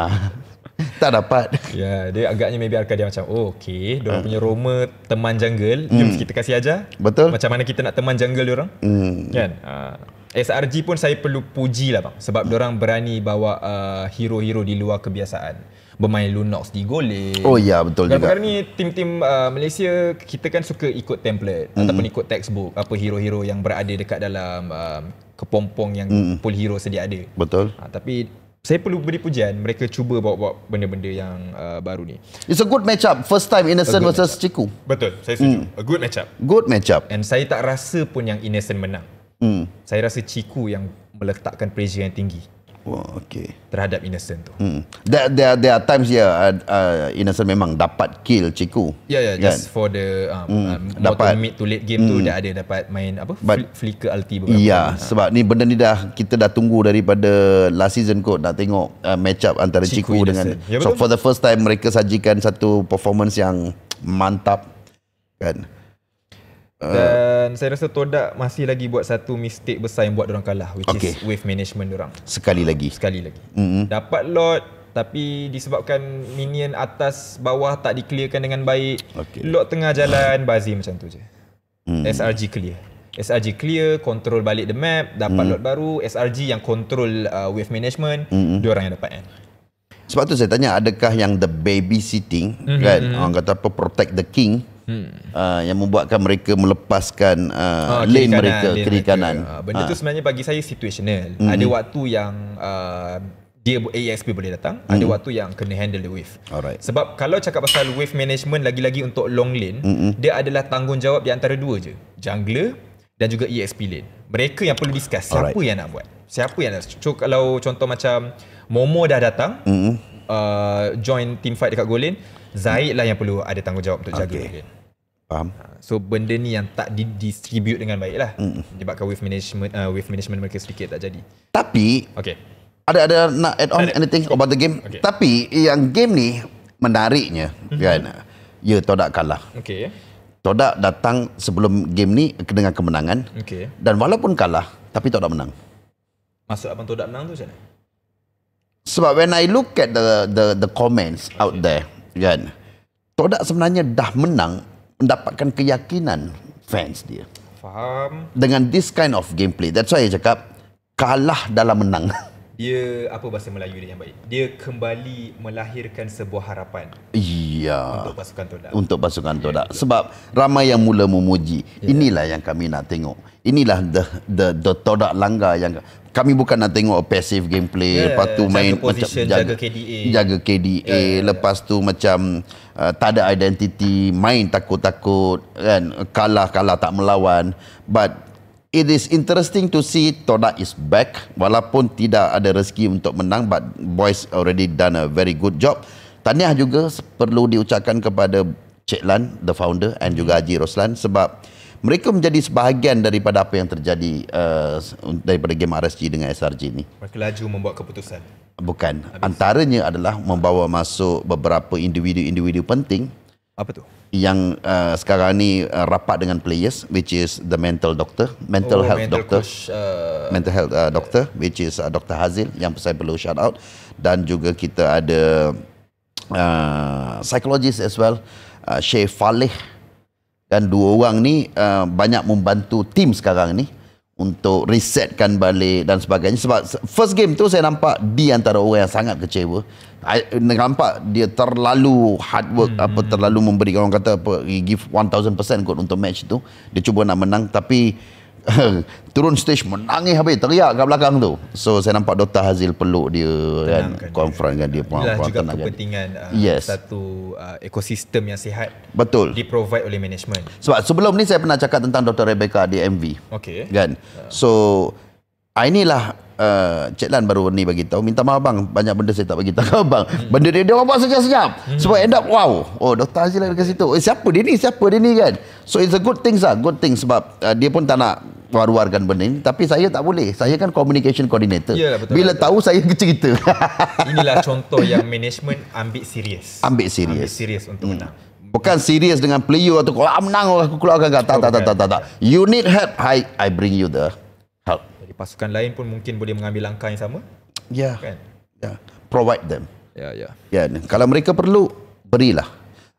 Tak dapat. Ya, yeah, dia agaknya maybe arka dia macam, oh okay, dia uh. punya Roma teman jungle, jom mm. kita kasih aja. Betul. Macam mana kita nak teman jungle dia orang. Mm. Kan? Uh. SRG pun saya perlu puji lah bang sebab dia orang berani bawa uh, hero-hero di luar kebiasaan bermain Lunox di Golem. Oh ya betul Dan juga. Sekarang ni tim-tim uh, Malaysia kita kan suka ikut template mm. ataupun ikut textbook apa hero-hero yang berada dekat dalam uh, kepompong yang mm. pool hero sedia ada. Betul. Uh, tapi saya perlu beri pujian mereka cuba bawa benda-benda yang uh, baru ni. It's a good match up first time Innocent versus Chiku. Betul, saya setuju. Mm. A good match up. Good match up. And saya tak rasa pun yang Innocent menang. Hmm. Saya rasa Ciku yang meletakkan pressure yang tinggi. Wah, okay. Terhadap Innocent tu. Hmm. There, there, there are times ya yeah, uh, uh, Innocent memang dapat kill Ciku. Yeah, yeah. Kan? Just for the um, hmm. Um, dapat mid to late game hmm. tu dia ada dapat main apa But, flicker ulti beberapa. Iya, yeah, ha. sebab ni benda ni dah kita dah tunggu daripada last season kot nak tengok uh, match up antara Ciku, Ciku dengan yeah, so for the first time mereka sajikan satu performance yang mantap kan. Ah. dan uh, saya rasa Todak masih lagi buat satu mistake besar yang buat orang kalah which okay. is wave management orang. Sekali lagi. Sekali lagi. Mm-hmm. Dapat lot tapi disebabkan minion atas bawah tak diclearkan dengan baik. Okay. Lot tengah jalan bazir macam tu je. Mm. SRG clear. SRG clear, control balik the map, dapat mm. lot baru, SRG yang control uh, wave management, mm-hmm. dia orang yang dapat end. Sebab tu saya tanya adakah yang the babysitting mm-hmm. kan mm-hmm. orang kata apa protect the king hmm. uh, yang membuatkan mereka melepaskan uh, uh, lane kanan, mereka lane kiri kanan. Uh, benda uh. tu sebenarnya bagi saya situational. Hmm. Ada waktu yang uh, dia AXP boleh datang, hmm. ada waktu yang kena handle the wave. Alright. Sebab kalau cakap pasal wave management lagi-lagi untuk long lane, hmm. dia adalah tanggungjawab di antara dua je. Jungler dan juga EXP lane. Mereka yang perlu discuss siapa Alright. yang nak buat. Siapa yang nak so, kalau contoh macam Momo dah datang, hmm. Uh, join team fight dekat Golin Zaid lah yang perlu ada tanggungjawab untuk jaga okay. Golin Faham. Ha, so benda ni yang tak didistribute dengan baik lah. Menyebabkan wave management uh, wave management mereka sedikit tak jadi. Tapi okay. ada ada nak add on ada. anything about the game? Okay. Tapi yang game ni menariknya mm-hmm. kan. Ya todak kalah. Okey. Todak datang sebelum game ni dengan kemenangan. Okay. Dan walaupun kalah tapi todak menang. Maksud abang todak menang tu macam mana? Sebab when I look at the the the comments okay. out there kan. Todak sebenarnya dah menang mendapatkan keyakinan fans dia. Faham. Dengan this kind of gameplay. That's why saya cakap, kalah dalam menang. Dia, apa bahasa Melayu dia yang baik? Dia kembali melahirkan sebuah harapan. Iya. Ya. Untuk pasukan todak. Untuk pasukan todak. Ya, Sebab ramai yang mula memuji. Ya. Inilah yang kami nak tengok. Inilah the the the todak langgar yang kami bukan nak tengok passive gameplay, ya, lepas tu jaga main position, macam jaga, jaga KDA. Jaga KDA, ya, ya, ya. lepas tu macam uh, tak ada identiti, main takut-takut kan, kalah-kalah tak melawan. But It is interesting to see Todak is back walaupun tidak ada rezeki untuk menang but boys already done a very good job. Tahniah juga perlu diucapkan kepada Cik Lan, the founder and juga Haji Roslan sebab mereka menjadi sebahagian daripada apa yang terjadi uh, daripada game RSG dengan SRG ini. Mereka laju membuat keputusan. Bukan. Habis. Antaranya adalah membawa masuk beberapa individu-individu penting. Apa tu? Yang uh, sekarang ni uh, rapat dengan players which is the mental doctor, mental oh, health mental doctor. Coach, uh, mental health uh, doctor which is uh, Dr. Hazil yang saya perlu shout out dan juga kita ada Ah, psychologist as well, uh, Sheikh Faleh dan dua orang ni uh, banyak membantu tim sekarang ni untuk resetkan balik dan sebagainya sebab first game tu saya nampak di antara orang yang sangat kecewa I, eh, nampak dia terlalu hard work hmm. apa terlalu memberi orang kata apa give 1000% kot untuk match tu dia cuba nak menang tapi turun stage menangis habis teriak kat belakang tu so saya nampak Dr. Hazil peluk dia kan konfront dengan dia pun. puan juga kepentingan uh, yes. satu uh, ekosistem yang sihat betul di provide oleh management sebab sebelum ni saya pernah cakap tentang Dr. Rebecca di MV okay. kan uh. so uh. inilah uh, Cik Lan baru ni bagi tahu minta maaf bang, banyak benda saya tak bagi tahu bang, Hmm. Benda dia dia orang buat sejak senyap. Hmm. Sebab end up wow. Oh Dr. Azil ada kat situ. Eh, siapa dia ni? Siapa dia ni kan? So it's a good thing sah, Good thing sebab uh, dia pun tak nak war-warkan benda ni tapi saya tak boleh saya kan communication coordinator Yalah, betul, bila betul. tahu saya kecil cerita inilah contoh yang management ambil serius ambil serius ambil serius untuk hmm. menang Bukan serius dengan player atau kalau menang aku keluarkan kata tak tak tak tak tak. You need help, I I bring you the pasukan lain pun mungkin boleh mengambil langkah yang sama. Ya. Yeah. Kan? Yeah. Provide them. Ya, yeah, ya. Yeah. Yeah. Kalau mereka perlu, berilah.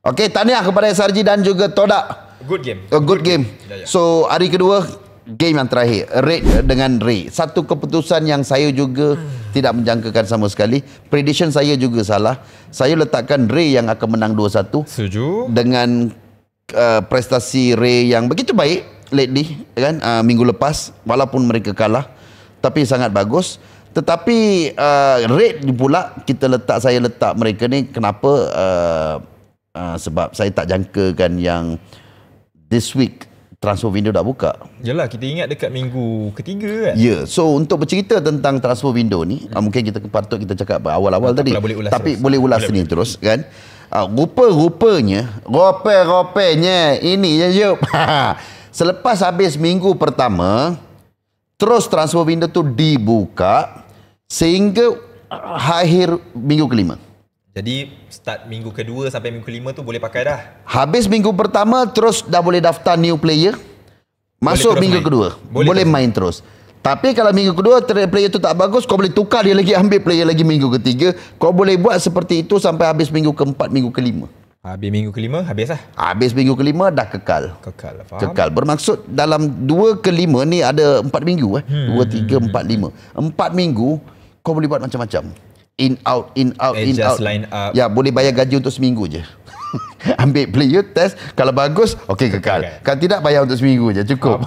Okey, tahniah kepada Sarji dan juga Toda. Good game. A good, good game. game. Ya, ya. So, hari kedua, game yang terakhir. Red dengan Ray. Satu keputusan yang saya juga tidak menjangkakan sama sekali. Prediction saya juga salah. Saya letakkan Ray yang akan menang 2-1. Setuju. Dengan uh, prestasi Ray yang begitu baik lately ya kan uh, minggu lepas walaupun mereka kalah tapi sangat bagus tetapi uh, ah, red pula kita letak saya letak mereka ni kenapa uh, uh, sebab saya tak jangka kan yang this week transfer window dah buka yalah kita ingat dekat minggu ketiga kan ya yeah. so untuk bercerita tentang transfer window ni hmm. uh, mungkin kita patut kita cakap awal-awal tadi boleh ulas tapi terus. boleh ulas sini terus kan uh, rupa-rupanya rupa-rupanya ini je ya, Selepas habis minggu pertama, terus transfer window tu dibuka sehingga akhir minggu kelima. Jadi start minggu kedua sampai minggu kelima tu boleh pakai dah. Habis minggu pertama terus dah boleh daftar new player. Masuk boleh minggu main. kedua. Boleh, boleh terus. main terus. Tapi kalau minggu kedua player tu tak bagus, kau boleh tukar dia lagi ambil player lagi minggu ketiga. Kau boleh buat seperti itu sampai habis minggu keempat, minggu kelima. Habis minggu kelima habis lah. Habis minggu kelima dah kekal. Kekal. Faham? Kekal. Bermaksud dalam dua kelima ni ada empat minggu eh. Hmm. Dua, tiga, empat, lima. Empat minggu kau boleh buat macam-macam. In, out, in, out, And in, just out. line up. Ya, boleh bayar gaji untuk seminggu je. Ambil player test Kalau bagus Okey kekal okay. Kalau tidak bayar untuk seminggu je Cukup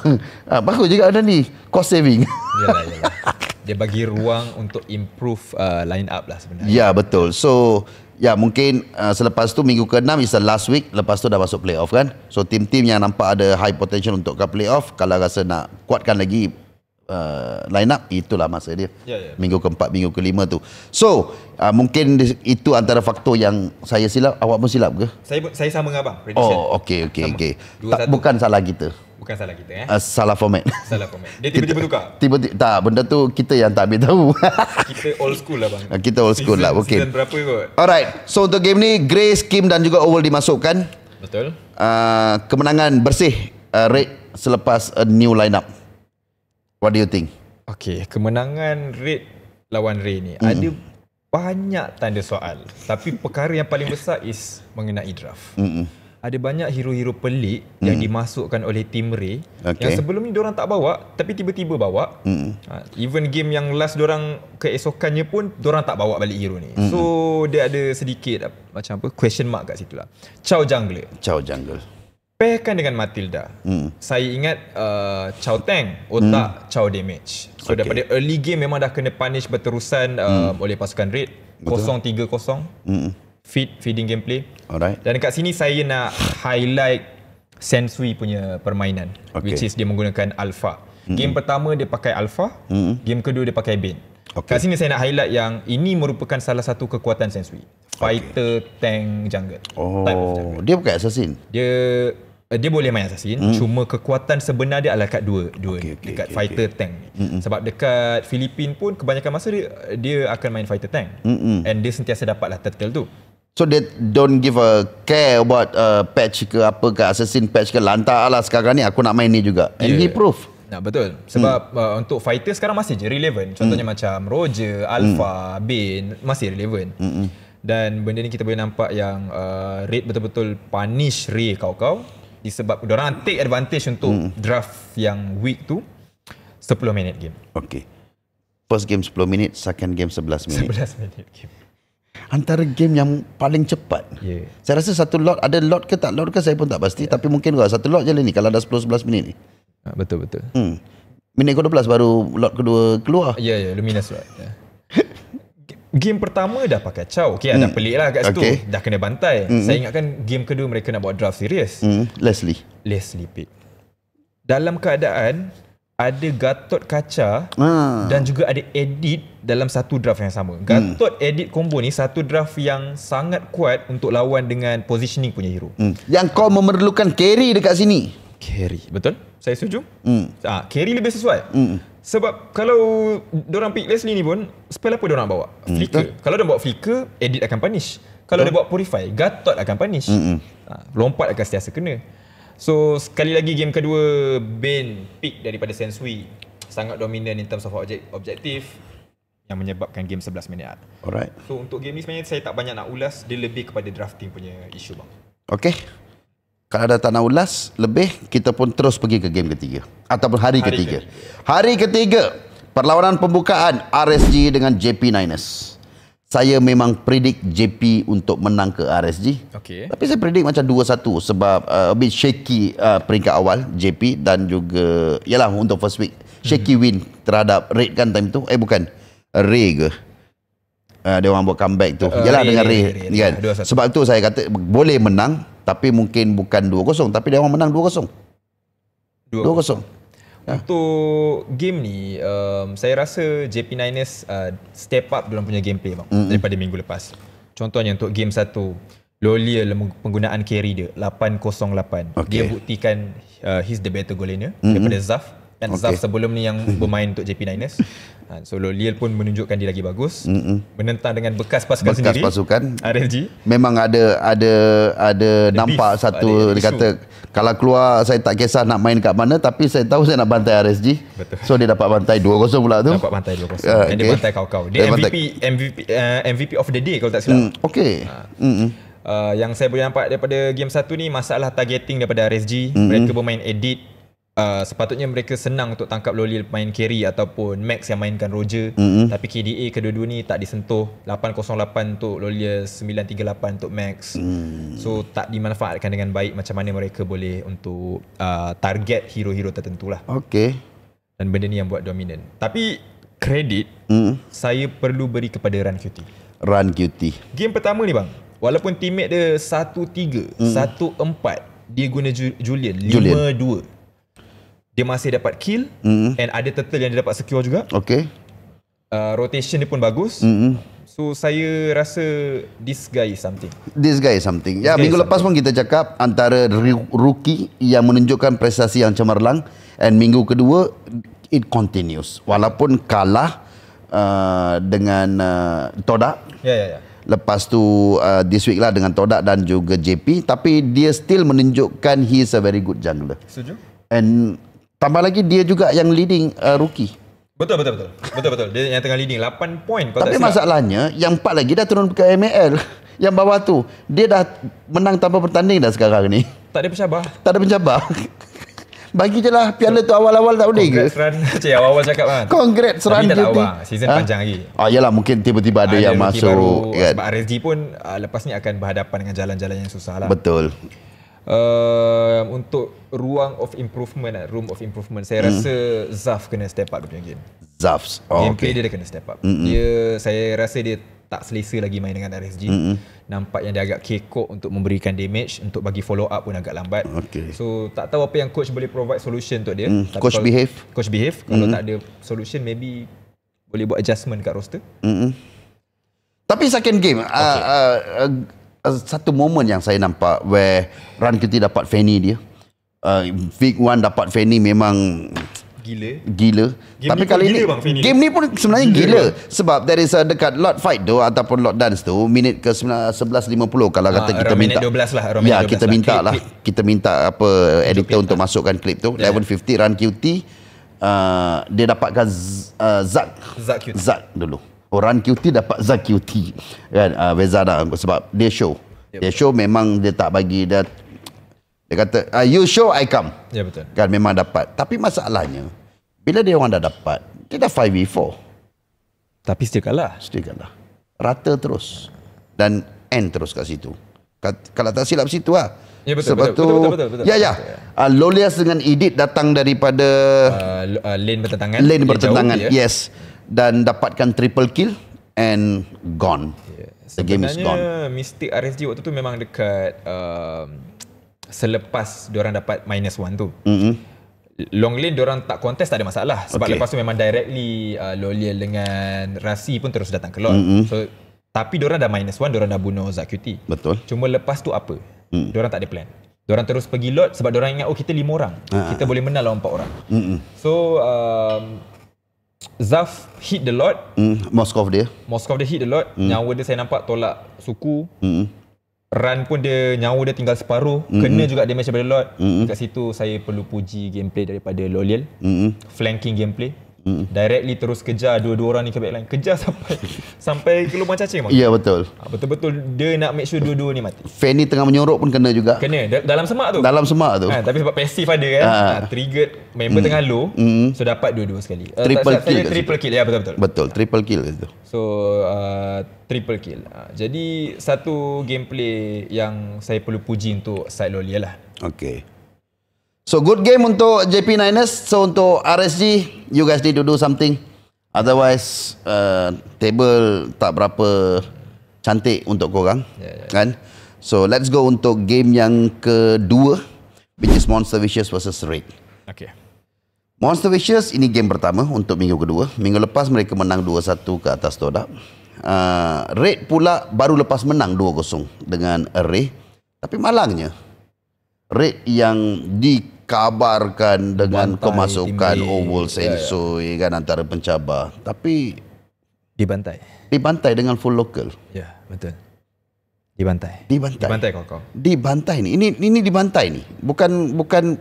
ha, Bagus juga ada ni Cost saving yalah, yalah. dia bagi ruang untuk improve uh, line up lah sebenarnya. Ya betul. So ya mungkin uh, selepas tu minggu ke-6 is the last week lepas tu dah masuk playoff kan. So tim-tim yang nampak ada high potential untuk ke playoff kalau rasa nak kuatkan lagi uh, line up itulah masa dia. Yeah, yeah. Minggu keempat, minggu kelima tu. So, uh, mungkin itu antara faktor yang saya silap, awak pun silap ke? Saya saya sama dengan abang. Prediction. Oh, okey okey okey. Tak bukan salah kita. Bukan salah kita eh. Uh, salah format. Salah format. Dia tiba-tiba tukar. Tiba-tiba tak benda tu kita yang tak ambil tahu. kita old school lah bang. Uh, kita old school season, lah. Okey. berapa kot? Alright. So untuk game ni Grace Kim dan juga Oval dimasukkan. Betul. Uh, kemenangan bersih uh, Red selepas a new lineup. What do you think? Okay, kemenangan Red lawan Ray ni mm. ada banyak tanda soal. Tapi perkara yang paling besar is mengenai draft. Mm-mm. Ada banyak hero-hero pelik mm. yang hmm. dimasukkan oleh tim Ray okay. yang sebelum ni diorang tak bawa tapi tiba-tiba bawa. Ha, even game yang last diorang keesokannya pun diorang tak bawa balik hero ni. mm So, dia ada sedikit macam apa question mark kat situ lah. Chow Jungler. Chow Jungler. Pairkan dengan Matilda hmm. Saya ingat uh, Chow Tang Otak hmm. Chow Damage So okay. daripada early game Memang dah kena punish Berterusan uh, hmm. Oleh pasukan Red 0-3-0 hmm. Feed Feeding gameplay Alright. Dan kat sini Saya nak highlight Sensui punya permainan okay. Which is dia menggunakan Alpha hmm. Game pertama Dia pakai Alpha hmm. Game kedua Dia pakai Bane okay. Kat sini saya nak highlight yang Ini merupakan Salah satu kekuatan Sensui fighter okay. tank jungle. Oh, jungle. dia bukan assassin. Dia eh, dia boleh main assassin hmm. cuma kekuatan sebenar dia adalah kat dua dua okay, okay, dekat okay, fighter okay. tank ni. sebab dekat Filipin pun kebanyakan masa dia dia akan main fighter tank Mm-mm. and dia sentiasa dapatlah turtle tu so they don't give a care about uh, patch ke apa ke assassin patch ke lantarlah sekarang ni aku nak main ni juga and yeah. he proof nah betul sebab hmm. uh, untuk fighter sekarang masih je relevant contohnya hmm. macam Roger, Alpha, hmm. Bane masih relevant mm dan benda ni kita boleh nampak yang uh, Red betul-betul punish Ray kau-kau disebab orang take advantage untuk hmm. draft yang weak tu 10 minit game. Okay. First game 10 minit, second game 11 minit. 11 minit game. Antara game yang paling cepat. Yeah. Saya rasa satu lot, ada lot ke tak lot ke saya pun tak pasti. Yeah. Tapi mungkin kalau satu lot je lah ni kalau dah 10-11 minit ni. Ah, betul-betul. Hmm. Minit ke-12 baru lot kedua keluar. Ya, yeah, ya. Yeah, Lumina slot. Yeah. Game pertama dah pakai caw. Okay, mm. dah pelik lah kat situ. Dah kena bantai. Mm. Saya ingatkan game kedua mereka nak buat draft serius. Mm. Leslie. Leslie Pitt. Dalam keadaan ada Gatot Kaca ah. dan juga ada edit dalam satu draft yang sama. Hmm. Gatot mm. edit combo ni satu draft yang sangat kuat untuk lawan dengan positioning punya hero. Mm. Yang kau memerlukan carry dekat sini. Carry, betul? Saya setuju. Mm. Ah, carry lebih sesuai. Mm. Sebab kalau orang pick Leslie ni pun spell apa orang bawa? Hmm. Flicker. Kalau dia bawa flicker, edit akan punish. Kalau dia buat purify, Gatot akan punish. Ha, lompat akan sentiasa kena. So sekali lagi game kedua Ben pick daripada Sensui sangat dominan in terms of objektif yang menyebabkan game 11 minit. Alright. So untuk game ni sebenarnya saya tak banyak nak ulas, dia lebih kepada drafting punya isu bang. Okay. Kalau ada tak nak ulas lebih, kita pun terus pergi ke game ketiga. Ataupun hari, hari ketiga. ketiga. Hari ketiga, perlawanan pembukaan RSG dengan JP Niners. Saya memang predik JP untuk menang ke RSG. Okay. Tapi saya predik macam 2-1 sebab uh, a bit shaky uh, peringkat awal JP dan juga yalah untuk first week. Shaky hmm. win terhadap Raid kan time tu. Eh bukan, Ray ke? Uh, dia orang buat comeback tu. Uh, yalah Ray, dengan Ray. Ray, Ray Ray, kan? Ray, Ray. Kan? Sebab tu saya kata boleh menang tapi mungkin bukan 2-0 Tapi dia orang menang 2-0 2-0 ya. Untuk game ni um, Saya rasa JP Niners uh, Step up dalam punya gameplay bang, mm-hmm. Daripada minggu lepas Contohnya untuk game satu Lolia penggunaan carry dia 808. okay. Dia buktikan uh, He's the better goal mm-hmm. Daripada Zaf dan okay. Zaf sebelum ni yang bermain untuk JP Niners. Ha, so Liel pun menunjukkan dia lagi bagus. Mm-mm. Menentang dengan bekas pasukan bekas sendiri. Bekas pasukan. Ah, RLG. Memang ada ada ada The nampak beef. satu ada, dia kata kalau keluar saya tak kisah nak main kat mana tapi saya tahu saya nak bantai RSG. Betul. So dia dapat bantai 2-0 pula tu. Dapat bantai 2-0. Ya, dan uh, okay. dia bantai kau-kau. Dia, dia MVP bantai. MVP uh, eh, MVP of the day kalau tak silap. Mm, okay. Ha. Mm-mm. Uh, yang saya boleh nampak daripada game satu ni masalah targeting daripada RSG mm-hmm. mereka bermain edit uh, sepatutnya mereka senang untuk tangkap Loli main carry ataupun Max yang mainkan Roger mm-hmm. tapi KDA kedua-dua ni tak disentuh 808 untuk Loli 938 untuk Max mm. so tak dimanfaatkan dengan baik macam mana mereka boleh untuk uh, target hero-hero tertentu lah okay. dan benda ni yang buat dominan tapi kredit mm. saya perlu beri kepada Run QT Run QT game pertama ni bang walaupun teammate dia 1-3 mm. 1-4 dia guna Julian, Julian. 5-2 dia masih dapat kill mm. and ada turtle yang dia dapat secure juga. Okay. Uh, rotation dia pun bagus. Mm. So saya rasa this guy is something. This guy is something. Ya, minggu lepas something. pun kita cakap antara rookie yang menunjukkan prestasi yang cemerlang and minggu kedua it continues. Walaupun kalah uh, dengan uh, Toda. Ya, yeah, ya, yeah, ya. Yeah. Lepas tu uh, this week lah dengan Todak dan juga JP. Tapi dia still menunjukkan he is a very good jungler. Setuju. And Tambah lagi dia juga yang leading uh, rookie. Betul betul betul. Betul betul. Dia yang tengah leading 8 point kau Tapi tak masalahnya yang empat lagi dah turun ke ML. Yang bawah tu dia dah menang tanpa bertanding dah sekarang ni. Tak ada pencabar. Tak ada pencabar. Bagi je lah piala tu awal-awal tak boleh Congrats ke? Congrats run. Cik awal-awal cakap kan. Congrats run duty. Tapi lah, Season ha? panjang lagi. Oh, ah, yelah mungkin tiba-tiba ada, ada yang masuk. Baru, kan. Sebab RSG pun uh, lepas ni akan berhadapan dengan jalan-jalan yang susah lah. Betul. Um, untuk ruang of improvement lah, room of improvement saya mm. rasa Zaf kena step up dia punya game Zaf oh, gameplay okay. dia dah kena step up Mm-mm. Hmm. dia saya rasa dia tak selesa lagi main dengan RSG Mm-mm. nampak yang dia agak kekok untuk memberikan damage untuk bagi follow up pun agak lambat okay. so tak tahu apa yang coach boleh provide solution untuk dia mm. coach kalau, behave coach behave hmm, kalau Mm-mm. tak ada solution maybe boleh buat adjustment kat roster Mm-mm. Hmm. tapi second game uh, okay. uh, uh, uh, Uh, satu momen yang saya nampak where Ran Kuti dapat Fanny dia. Uh, Vic uh, 1 dapat Fanny memang gila. Gila. Game Tapi kali ini game ni pun sebenarnya gila, gila. sebab there is a dekat lot fight tu ataupun lot dance tu minit ke 11.50 kalau kata uh, kita minta. Minit 12 lah. Ya, kita lah, minta lah. Kita minta apa editor untuk lah. masukkan klip tu. Yeah. 11.50 Ran Kuti uh, dia dapatkan uh, Zak. Zak Zak dulu orang QT dapat za QT kan uh, beza dah sebab dia show yep. Ya, dia show memang dia tak bagi dia dia kata uh, you show I come ya yeah, betul kan memang dapat tapi masalahnya bila dia orang dah dapat dia dah 5v4 tapi still kalah still kalah rata terus dan end terus kat situ kat, kalau tak silap situ lah Ya betul, Sebab betul, tu, betul, betul, betul, Ya, ya. Betul, ya. Uh, Lolias dengan Edith datang daripada... Uh, uh, lane bertentangan. Lane bertentangan, ya. yes. Ya dan dapatkan triple kill and gone. Yeah. The game is gone. Sebenarnya mistik RSG waktu tu memang dekat um, selepas diorang dapat minus one tu. Mm-hmm. Long lane diorang tak contest tak ada masalah. Sebab okay. lepas tu memang directly uh, Lolian dengan Rasi pun terus datang keluar. Mm-hmm. So, tapi diorang dah minus one, diorang dah bunuh Zakuti. Betul. Cuma lepas tu apa? Mm. Diorang tak ada plan. Diorang terus pergi load sebab diorang ingat, oh kita lima orang. Ha. Kita boleh menang lawan empat orang. Mm-hmm. So, um, Zaf hit the lot. Mm, Moskov dia. Moskov dia hit the lot. Mm. Nyawa dia saya nampak tolak suku. Mm. Run pun dia, nyawa dia tinggal separuh. Mm. Kena hmm. juga damage daripada lot. Mm. Dekat situ saya perlu puji gameplay daripada Lolil. Mm. Flanking gameplay. Directly terus kejar dua-dua orang ni ke backline. Kejar sampai sampai ke lubang cacing. Ya, betul. Ah, betul-betul dia nak make sure dua-dua ni mati. Fan tengah menyorok pun kena juga. Kena. Dalam semak tu. Dalam semak tu. Ha, tapi sebab pasif ada kan. Ha. Ha, triggered member hmm. tengah low. Hmm. So, dapat dua-dua sekali. Eh, triple uh, tak, kill. Triple kill. Ya, betul-betul. Betul. Triple kill kat situ. So, uh, triple kill. Uh, jadi, satu gameplay yang saya perlu puji untuk side lolia lah. Okay. So good game untuk JP Niners. So untuk RSG, you guys need to do something. Otherwise, uh, table tak berapa cantik untuk korang. Yeah, yeah. Kan? So let's go untuk game yang kedua. Which is Monster Vicious versus Raid. Okay. Monster Vicious ini game pertama untuk minggu kedua. Minggu lepas mereka menang 2-1 ke atas Todak. Uh, Raid pula baru lepas menang 2-0 dengan Array. Tapi malangnya, rate yang dikabarkan dengan Bantai kemasukan Oval Senso ya, ya. ya. kan antara pencabar tapi dibantai dibantai dengan full local ya betul dibantai dibantai dibantai kokoh dibantai ni ini ini dibantai ni bukan bukan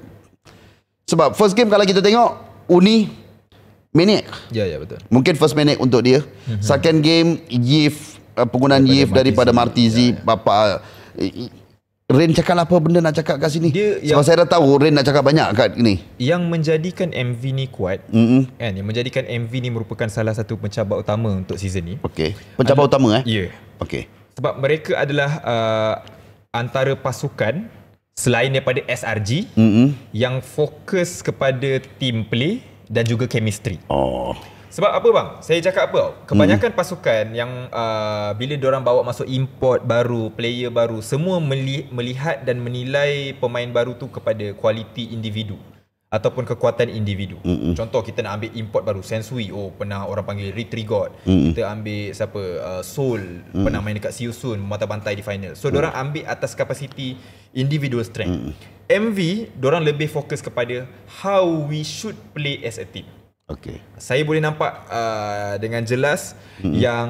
sebab first game kalau kita tengok Uni Maniac ya ya betul mungkin first Maniac untuk dia mhm. second game Yif eh, penggunaan Yif daripada Martizi, Martizi ya, ya. bapa eh, Rain cakap lah apa benda nak cakap kat sini? Sebab yang, saya dah tahu Rain nak cakap banyak kat ni. Yang menjadikan MV ni kuat, mm-hmm. kan? Yang menjadikan MV ni merupakan salah satu pencabar utama untuk season ni. Okey. Pencabar adalah, utama eh? Ya. Yeah. Okey. Sebab mereka adalah uh, antara pasukan selain daripada SRG mm-hmm. yang fokus kepada team play dan juga chemistry. Oh. Sebab apa bang? Saya cakap apa? Hmm. Kebanyakan hmm. pasukan yang uh, bila orang bawa masuk import baru, player baru, semua meli- melihat dan menilai pemain baru tu kepada kualiti individu ataupun kekuatan individu. Mm-mm. Contoh kita nak ambil import baru Sensui. Oh pernah orang panggil Retrigot. Hmm. Kita ambil siapa uh, Soul Mm-mm. pernah main dekat Siusun mata bantai di final. So hmm. orang ambil atas kapasiti individual strength. Mm-mm. MV orang lebih fokus kepada how we should play as a team. Okay. Saya boleh nampak uh, dengan jelas hmm. yang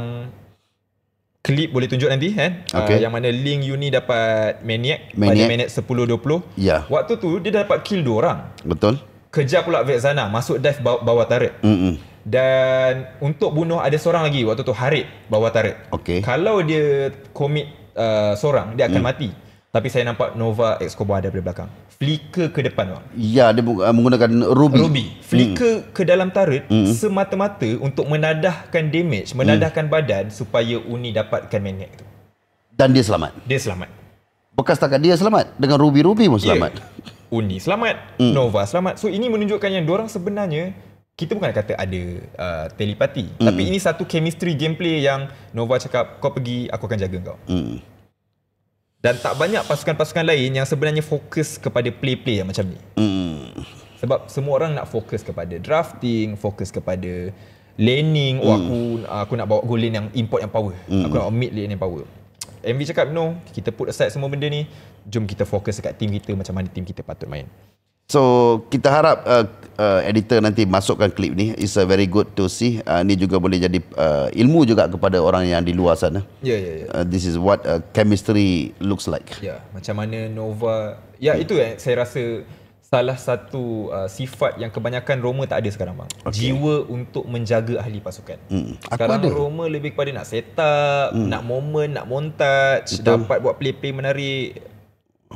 klip boleh tunjuk nanti kan. Eh? Okay. Uh, yang mana Ling Yuni dapat Maniac, Maniac. pada minit 10 20. Yeah. Waktu tu dia dapat kill dua orang. Betul. Kejar pula Vexana masuk dive bawah, bawah turret. Hmm. Dan untuk bunuh ada seorang lagi waktu tu Harit bawah tarik. Okay. Kalau dia commit uh, seorang dia akan hmm. mati. Tapi saya nampak Nova X Cobra ada pada belakang. Flicker ke depan bang. Ya, dia uh, menggunakan Ruby. Ruby. Flicker hmm. ke dalam turret hmm. semata-mata untuk menadahkan damage, hmm. menadahkan hmm. badan supaya Uni dapatkan magnet tu. Dan dia selamat. Dia selamat. Bekas takkan dia selamat dengan Ruby-Ruby pun ya. selamat. Yeah. Uni selamat, hmm. Nova selamat. So ini menunjukkan yang orang sebenarnya kita bukan kata ada uh, telepati, hmm. tapi ini satu chemistry gameplay yang Nova cakap kau pergi aku akan jaga kau. Hmm dan tak banyak pasukan-pasukan lain yang sebenarnya fokus kepada play-play yang macam ni. Hmm. Sebab semua orang nak fokus kepada drafting, fokus kepada laning. Oh, aku, hmm. aku nak bawa goal lane yang import yang power. Mm. Aku nak omit mid lane yang power. MV cakap, no, kita put aside semua benda ni. Jom kita fokus dekat team kita macam mana team kita patut main. So kita harap uh, uh, editor nanti masukkan klip ni It's a very good to see uh, Ni juga boleh jadi uh, ilmu juga kepada orang yang di luar sana Ya ya ya uh, This is what uh, chemistry looks like Ya yeah, macam mana Nova Ya yeah, yeah. itu eh saya rasa Salah satu uh, sifat yang kebanyakan Roma tak ada sekarang bang okay. Jiwa untuk menjaga ahli pasukan mm. Sekarang ada. Roma lebih kepada nak set up mm. Nak moment, nak montage Dapat buat play-play menarik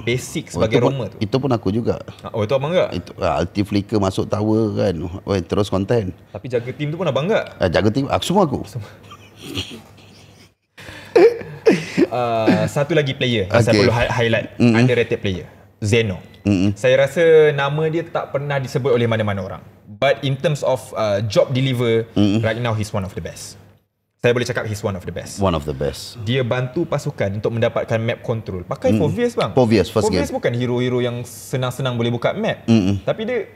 basic oh, sebagai oh, itu, Roma tu. Itu pun aku juga. Oh itu abang enggak? Itu ah, ulti flicker masuk tower kan. Oi terus konten. Tapi jaga tim tu pun abang enggak? Ah, jaga tim aku ah, semua aku. Semua. uh, satu lagi player okay. saya perlu highlight mm-hmm. underrated player. Zeno. Mm-hmm. Saya rasa nama dia tak pernah disebut oleh mana-mana orang. But in terms of uh, job deliver mm-hmm. right now he's one of the best. Saya boleh cakap he's one of the best. One of the best. Dia bantu pasukan untuk mendapatkan map control. Pakai mm. Fovius bang. Fovius first Fovius game. bukan hero-hero yang senang-senang boleh buka map. Mm. Tapi dia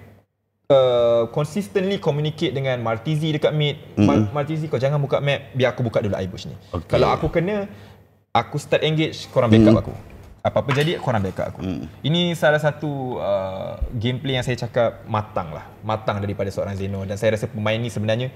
uh, consistently communicate dengan Martizi dekat mid. Mm. Mar- Martizi kau jangan buka map, biar aku buka dulu Aibush ni. Okay. Kalau aku kena aku start engage korang backup mm. aku. Apa-apa jadi korang backup aku. Mm. Ini salah satu uh, gameplay yang saya cakap matang lah. Matang daripada seorang Zeno dan saya rasa pemain ni sebenarnya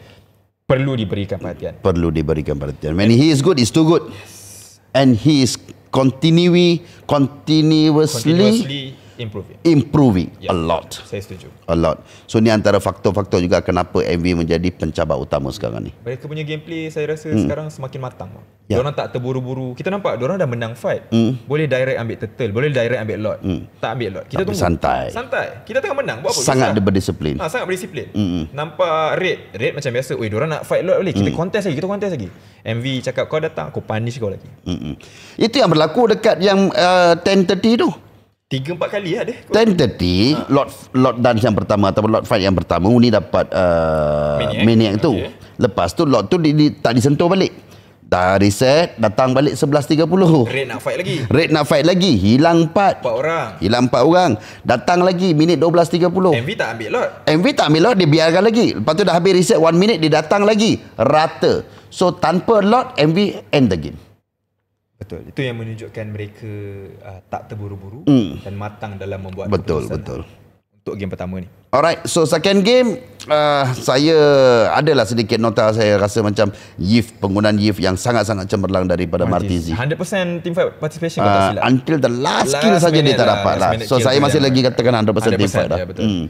perlu diberikan perhatian. Perlu diberikan perhatian. When he is good, is too good. Yes. And he is continue, continuously, continuously improving. Improving yeah. a lot. Saya setuju. A lot. So ni antara faktor-faktor juga kenapa MV menjadi pencabar utama hmm. sekarang ni. Mereka punya gameplay saya rasa hmm. sekarang semakin matang. Yeah. Diorang tak terburu-buru. Kita nampak diorang dah menang fight. Hmm. Boleh direct ambil turtle, boleh direct ambil lot. Hmm. Tak ambil lot. Kita tunggu. santai. Santai. Kita tengah menang buat apa? Sangat kisah? berdisiplin. Ha, sangat berdisiplin. Hmm. Nampak red, red macam biasa. Ui diorang nak fight lot boleh. Kita hmm. contest lagi, kita contest lagi. MV cakap kau datang, aku punish kau lagi. Hmm. hmm. Itu yang berlaku dekat yang uh, 10:30 tu. Tiga empat kali lah deh. Ten thirty, ha. lot lot dance yang pertama atau lot fight yang pertama, Uni dapat uh, mini yang tu. Okay. Lepas tu lot tu di, di, tak disentuh balik. Dah reset, datang balik sebelas tiga puluh. Red nak fight lagi. Red nak fight lagi. Hilang 4. 4 orang. Hilang 4 orang. Datang lagi, minit dua belas tiga puluh. MV tak ambil lot. MV tak ambil lot, dia biarkan lagi. Lepas tu dah habis reset 1 minit, dia datang lagi. Rata. So, tanpa lot, MV end the game. Betul. Itu yang menunjukkan mereka uh, tak terburu-buru mm. dan matang dalam membuat betul, Betul, betul. Untuk game pertama ni. Alright, so second game uh, saya adalah sedikit nota saya rasa macam Yif penggunaan Yif yang sangat-sangat cemerlang daripada Martizi. 100% team fight participation uh, kalau ah, silap. Until the last, kill saja dia tak lah, dapat lah. So saya masih lah. lagi katakan 100%, 100% team fight dah. Ya, betul. Mm.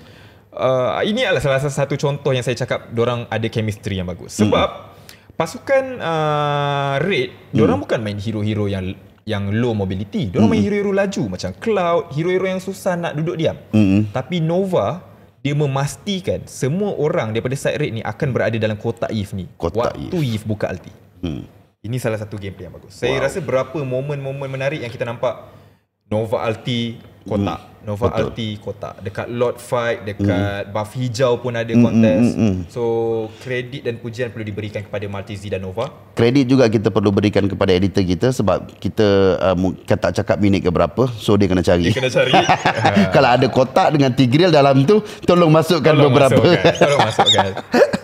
Uh, ini adalah salah satu contoh yang saya cakap orang ada chemistry yang bagus. Sebab mm pasukan uh, red hmm. diorang bukan main hero-hero yang yang low mobility orang hmm. main hero-hero laju macam cloud hero-hero yang susah nak duduk diam hmm. tapi nova dia memastikan semua orang daripada side Raid ni akan berada dalam kotak if ni kotak waktu if buka ulti hmm. ini salah satu gameplay yang bagus saya wow. rasa berapa momen-momen menarik yang kita nampak nova ulti kotak hmm. Nova Betul. Arti kotak dekat Lord Fight dekat mm. Buff Hijau pun ada kontes. Mm, mm, mm, mm, So kredit dan pujian perlu diberikan kepada Maltese dan Nova. Kredit juga kita perlu berikan kepada editor kita sebab kita uh, kan tak cakap minit ke berapa so dia kena cari. Dia kena cari. Ha. Kalau ada kotak dengan tigril dalam tu tolong masukkan tolong beberapa. Masukkan. Tolong masukkan.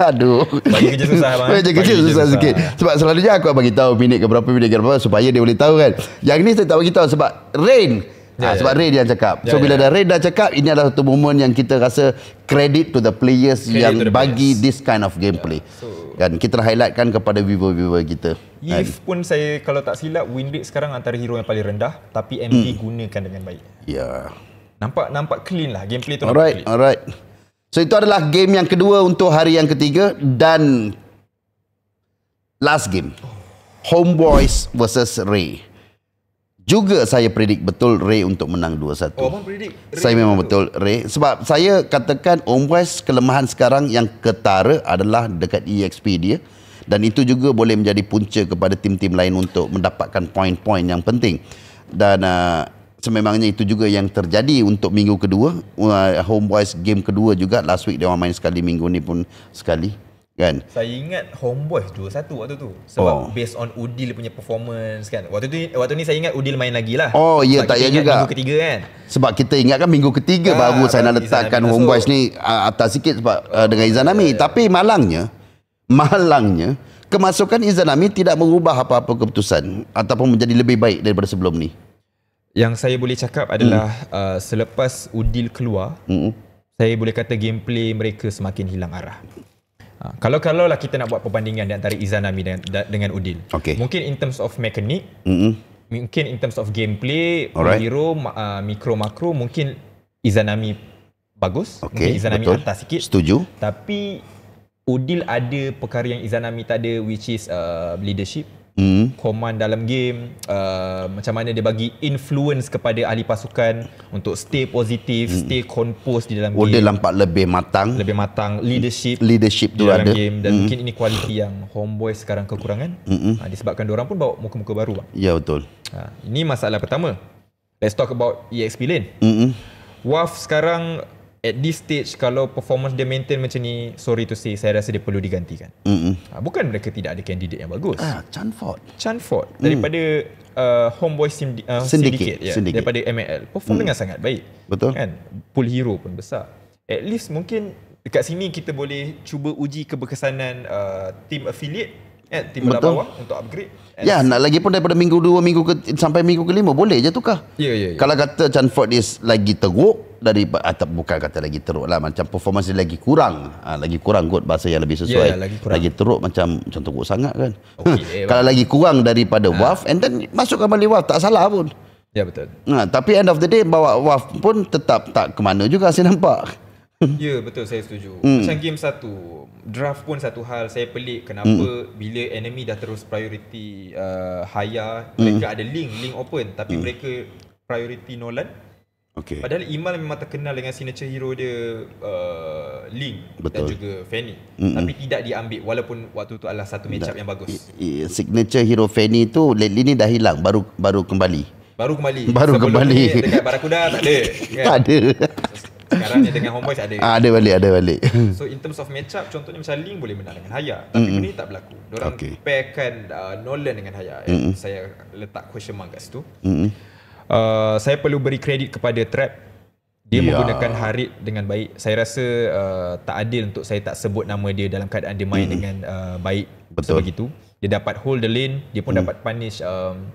Aduh. Bagi kerja susah bang. Bagi kerja susah, susah sikit. Sebab selalunya aku bagi tahu minit ke berapa minit ke berapa supaya dia boleh tahu kan. Yang ni saya tak bagi tahu sebab rain Ha, yeah, sebab yeah. Ray dia yang cakap. Ya, so yeah, bila ya. dah Ray dah cakap, ini adalah satu moment yang kita rasa credit to the players credit yang the bagi players. this kind of gameplay. Yeah. So, Dan kita highlightkan kepada viewer-viewer kita. If And, pun saya kalau tak silap, win rate sekarang antara hero yang paling rendah tapi MP mm. gunakan dengan baik. Ya. Yeah. Nampak nampak clean lah gameplay tu. Alright, alright. So itu adalah game yang kedua untuk hari yang ketiga dan last game. Oh. Homeboys versus Ray juga saya predik betul Ray untuk menang 2-1. Oh, abang predik. Saya memang betul Ray sebab saya katakan Omwes kelemahan sekarang yang ketara adalah dekat EXP dia dan itu juga boleh menjadi punca kepada tim-tim lain untuk mendapatkan poin-poin yang penting. Dan uh, sememangnya itu juga yang terjadi untuk minggu kedua. Uh, Homeboys game kedua juga last week dia main sekali minggu ni pun sekali kan saya ingat homeboy 21 waktu tu sebab oh. based on Udil punya performance kan waktu tu waktu ni saya ingat Udil main lagi lah oh ya sebab tak ya juga minggu ketiga kan sebab kita ingat kan minggu ketiga ha, baru saya nak letakkan homeboy ni uh, atas sikit sebab uh, dengan Izan Ami yeah. Ya. tapi malangnya malangnya kemasukan Izan Ami tidak mengubah apa-apa keputusan ataupun menjadi lebih baik daripada sebelum ni yang saya boleh cakap adalah hmm. uh, selepas Udil keluar hmm. saya boleh kata gameplay mereka semakin hilang arah Ha, kalau kalau lah kita nak buat perbandingan di antara Izan Nami dengan, dengan Udin. Okay. Mungkin in terms of mekanik, mm-hmm. mungkin in terms of gameplay, hero, uh, mikro makro, mungkin Izan Nami bagus. Okay. Mungkin Izan Nami atas sikit. Setuju. Tapi Udil ada perkara yang Izanami tak ada which is uh, leadership mm. command dalam game uh, macam mana dia bagi influence kepada ahli pasukan untuk stay positif, mm. stay composed di dalam oh, game dia nampak lebih matang lebih matang leadership leadership tu dalam ada game. dan mm. mungkin ini kualiti yang homeboy sekarang kekurangan ha, disebabkan dia orang pun bawa muka-muka baru bang. ya betul ha, ini masalah pertama let's talk about EXP lane Mm-mm. WAF sekarang at this stage kalau performance dia maintain macam ni sorry to say saya rasa dia perlu digantikan. Mm. Uh, bukan mereka tidak ada kandidat yang bagus. Ah, Chanford. Chanford mm. daripada uh, Homeboy Syndi- uh, Syndicate yeah, ya, daripada ML perform mm. dengan sangat baik. Betul. Kan? Pool hero pun besar. At least mungkin dekat sini kita boleh cuba uji keberkesanan uh, team affiliate eh tim bola bawah untuk upgrade. Ya, nak lagi pun daripada minggu dua, minggu ke sampai minggu kelima boleh je tukar. Ya yeah, yeah, Yeah. Kalau kata Chanford is lagi teruk dari atap bukan kata lagi teruk lah macam performance dia lagi kurang ha, lagi kurang kot bahasa yang lebih sesuai yeah, ya, lagi, lagi teruk macam macam teruk sangat kan okay, kalau lagi kurang daripada ha. waf and then masukkan balik waf tak salah pun ya yeah, betul ha, tapi end of the day bawa waf pun tetap tak ke mana juga saya nampak ya yeah, betul saya setuju hmm. macam game satu draft pun satu hal saya pelik kenapa hmm. bila enemy dah terus priority uh, higher hmm. mereka ada link link open tapi hmm. mereka priority Nolan Okay. Padahal Imal memang terkenal dengan signature hero dia uh, Link Betul. dan juga Fanny. Mm-mm. Tapi tidak diambil walaupun waktu itu adalah satu matchup yang bagus. I, I, signature hero Fanny tu lately ni dah hilang baru baru kembali. Baru kembali. Baru Sebelum kembali. Dekat Barakuda tak ada. Kan? tak ada. Sekarang ni dengan Homeboys ada. Ah, ada balik, ada balik. So in terms of matchup contohnya macam Link boleh menang dengan Haya. Tapi Mm-mm. ini tak berlaku. Diorang okay. pairkan uh, Nolan dengan Haya. Eh? Saya letak question mark kat situ. Mm-mm. Uh, saya perlu beri kredit kepada Trap dia yeah. menggunakan Harith dengan baik. Saya rasa uh, tak adil untuk saya tak sebut nama dia dalam keadaan dia main mm. dengan uh, baik Betul. sebegitu. Dia dapat hold the lane, dia pun mm. dapat punish um,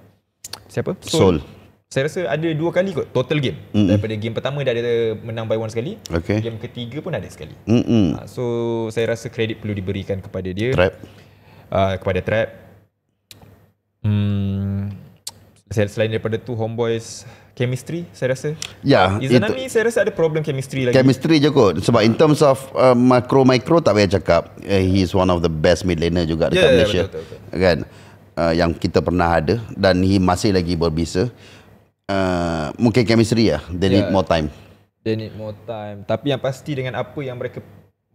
siapa? Soul. Soul. Saya rasa ada dua kali kot total game. Mm. Daripada game pertama dah ada menang by one sekali, okay. game ketiga pun ada sekali. Mm-mm. Hmm. Ah, so saya rasa kredit perlu diberikan kepada dia. Trap. Uh, kepada Trap. Hmm. Sel- selain daripada tu homeboys chemistry saya rasa. Ya, yeah, Izanami saya rasa ada problem chemistry lagi. Chemistry je kot sebab in terms of uh, macro micro tak payah cakap. Uh, he is one of the best mid laner juga dekat yeah, ya, ya, Malaysia. Yeah, betul, betul, betul. Kan? Uh, yang kita pernah ada dan he masih lagi berbisa. Uh, mungkin chemistry ya. They yeah. need more time. They need more time. Tapi yang pasti dengan apa yang mereka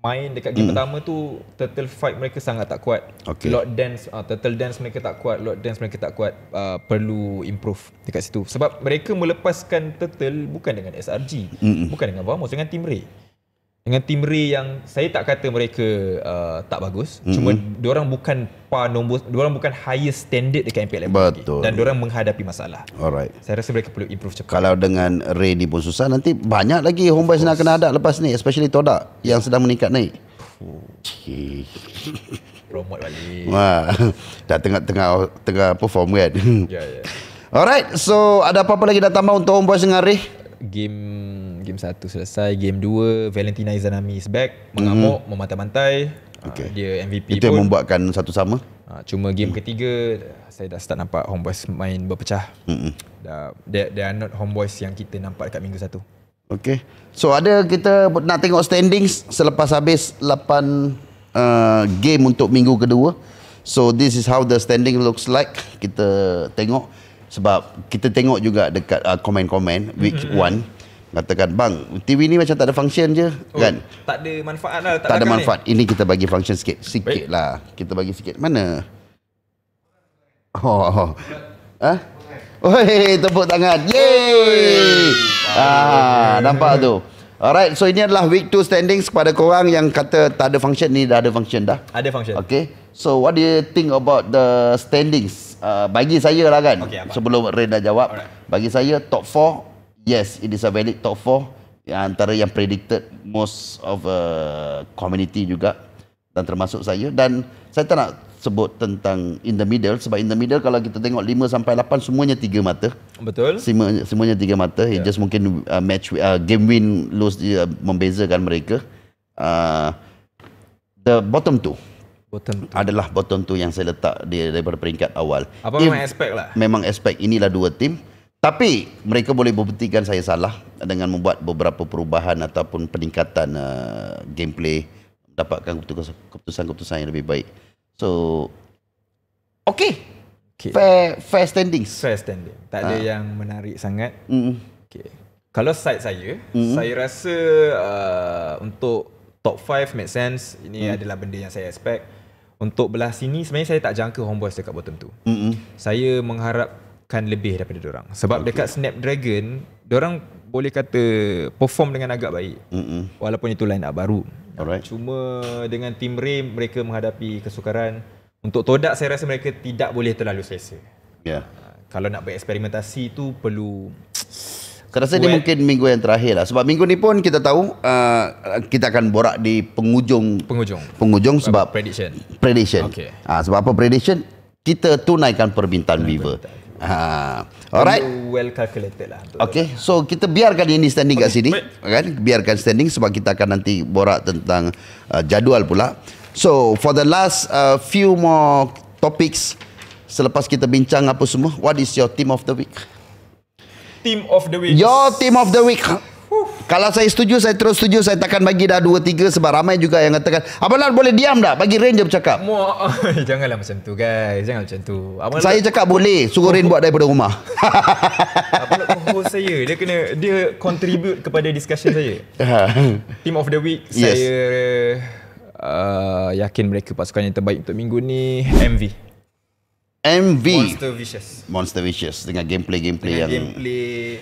main dekat game mm. pertama tu turtle fight mereka sangat tak kuat. Okay. Lord dance uh, turtle dance mereka tak kuat, Lot dance mereka tak kuat. Uh, perlu improve dekat situ. Sebab mereka melepaskan turtle bukan dengan SRG, Mm-mm. bukan dengan Vamos, dengan team Ray dengan team Ray yang saya tak kata mereka uh, tak bagus mm-hmm. cuma orang bukan par nombor diorang bukan highest standard dekat MPL Betul. dan orang menghadapi masalah alright saya rasa mereka perlu improve cepat kalau dengan Ray ni pun susah nanti banyak lagi home base nak kena hadap lepas ni especially Toda yang sedang meningkat naik promote balik wah dah tengah tengah tengah perform kan ya yeah, ya yeah. alright so ada apa-apa lagi nak tambah untuk home base dengan Ray game game 1 selesai game 2 Valentina Izanami is back mengamuk mm-hmm. memantai-mantai ah, okay. dia MVP itu pun itu yang membuatkan satu sama ah, cuma game mm. ketiga saya dah start nampak homeboys main berpecah mm-hmm. dah, they, they are not homeboys yang kita nampak dekat minggu satu. Okay. So ada kita nak tengok standings selepas habis 8 uh, game untuk minggu kedua. So this is how the standing looks like. Kita tengok sebab kita tengok juga dekat uh, komen-komen week 1. Mm-hmm. Katakan bang TV ni macam tak ada function je oh, kan? Tak ada manfaat lah Tak, tak ada manfaat ni. Ini kita bagi function sikit Sikit Baik. lah Kita bagi sikit Mana Oh, oh. Ah? Oh, hey, tepuk tangan. Yeay. Ah, nampak tu. Alright, so ini adalah week 2 standings kepada korang yang kata tak ada function ni, dah ada function dah. Ada function. Okay. So, what do you think about the standings? Uh, bagi saya lah kan. Okay, Sebelum Ray dah jawab. Alright. Bagi saya, top yes, it is a valid top four ya, antara yang predicted most of a uh, community juga dan termasuk saya dan saya tak nak sebut tentang in the middle sebab in the middle kalau kita tengok 5 sampai 8 semuanya tiga mata betul semuanya semuanya tiga mata yeah. just mungkin uh, match uh, game win lose dia uh, membezakan mereka uh, the bottom two bottom two. adalah bottom two yang saya letak di daripada peringkat awal apa If, memang expect lah memang expect inilah dua tim. Tapi mereka boleh membuktikan saya salah dengan membuat beberapa perubahan ataupun peningkatan uh, gameplay dapatkan keputusan-keputusan yang lebih baik. So okay. okay. Fair fair standing. Fair standing. Tak ada ha. yang menarik sangat. Hmm. Okay. Kalau side saya, mm. saya rasa uh, untuk top 5 make sense. Ini mm. adalah benda yang saya expect. Untuk belah sini sebenarnya saya tak jangka homeboys dekat bottom tu. Hmm. Saya mengharap akan lebih daripada orang sebab okay. dekat Snapdragon orang boleh kata perform dengan agak baik Mm-mm. walaupun itu lain up baru Alright. cuma dengan team RAM mereka menghadapi kesukaran untuk todak saya rasa mereka tidak boleh terlalu selesa yeah. Ha, kalau nak bereksperimentasi tu perlu saya rasa ni mungkin minggu yang terakhir lah sebab minggu ni pun kita tahu uh, kita akan borak di penghujung penghujung penghujung sebab prediction prediction okay. uh, ah, sebab apa prediction kita tunaikan permintaan viewer. Ha. Alright. Well calculated lah. Okay. So kita biarkan ini standing okay. kat sini. Kan? Biarkan standing sebab kita akan nanti borak tentang uh, jadual pula. So for the last uh, few more topics selepas kita bincang apa semua. What is your team of the week? Team of the week. Your team of the week. Huh? Kalau saya setuju, saya terus setuju. Saya takkan bagi dah dua, tiga sebab ramai juga yang katakan. Abang Lan boleh diam dah? Bagi Rain je bercakap. Mo, janganlah macam tu guys. Jangan macam tu. Abang saya cakap boleh. Suruh Rain buat daripada rumah. Abang Lan saya. Dia kena dia contribute kepada discussion saya. Team of the week. Yes. Saya uh, yakin mereka pasukan yang terbaik untuk minggu ni. MV. MV Monster Vicious Monster Vicious Dengan gameplay-gameplay yang Dengan gameplay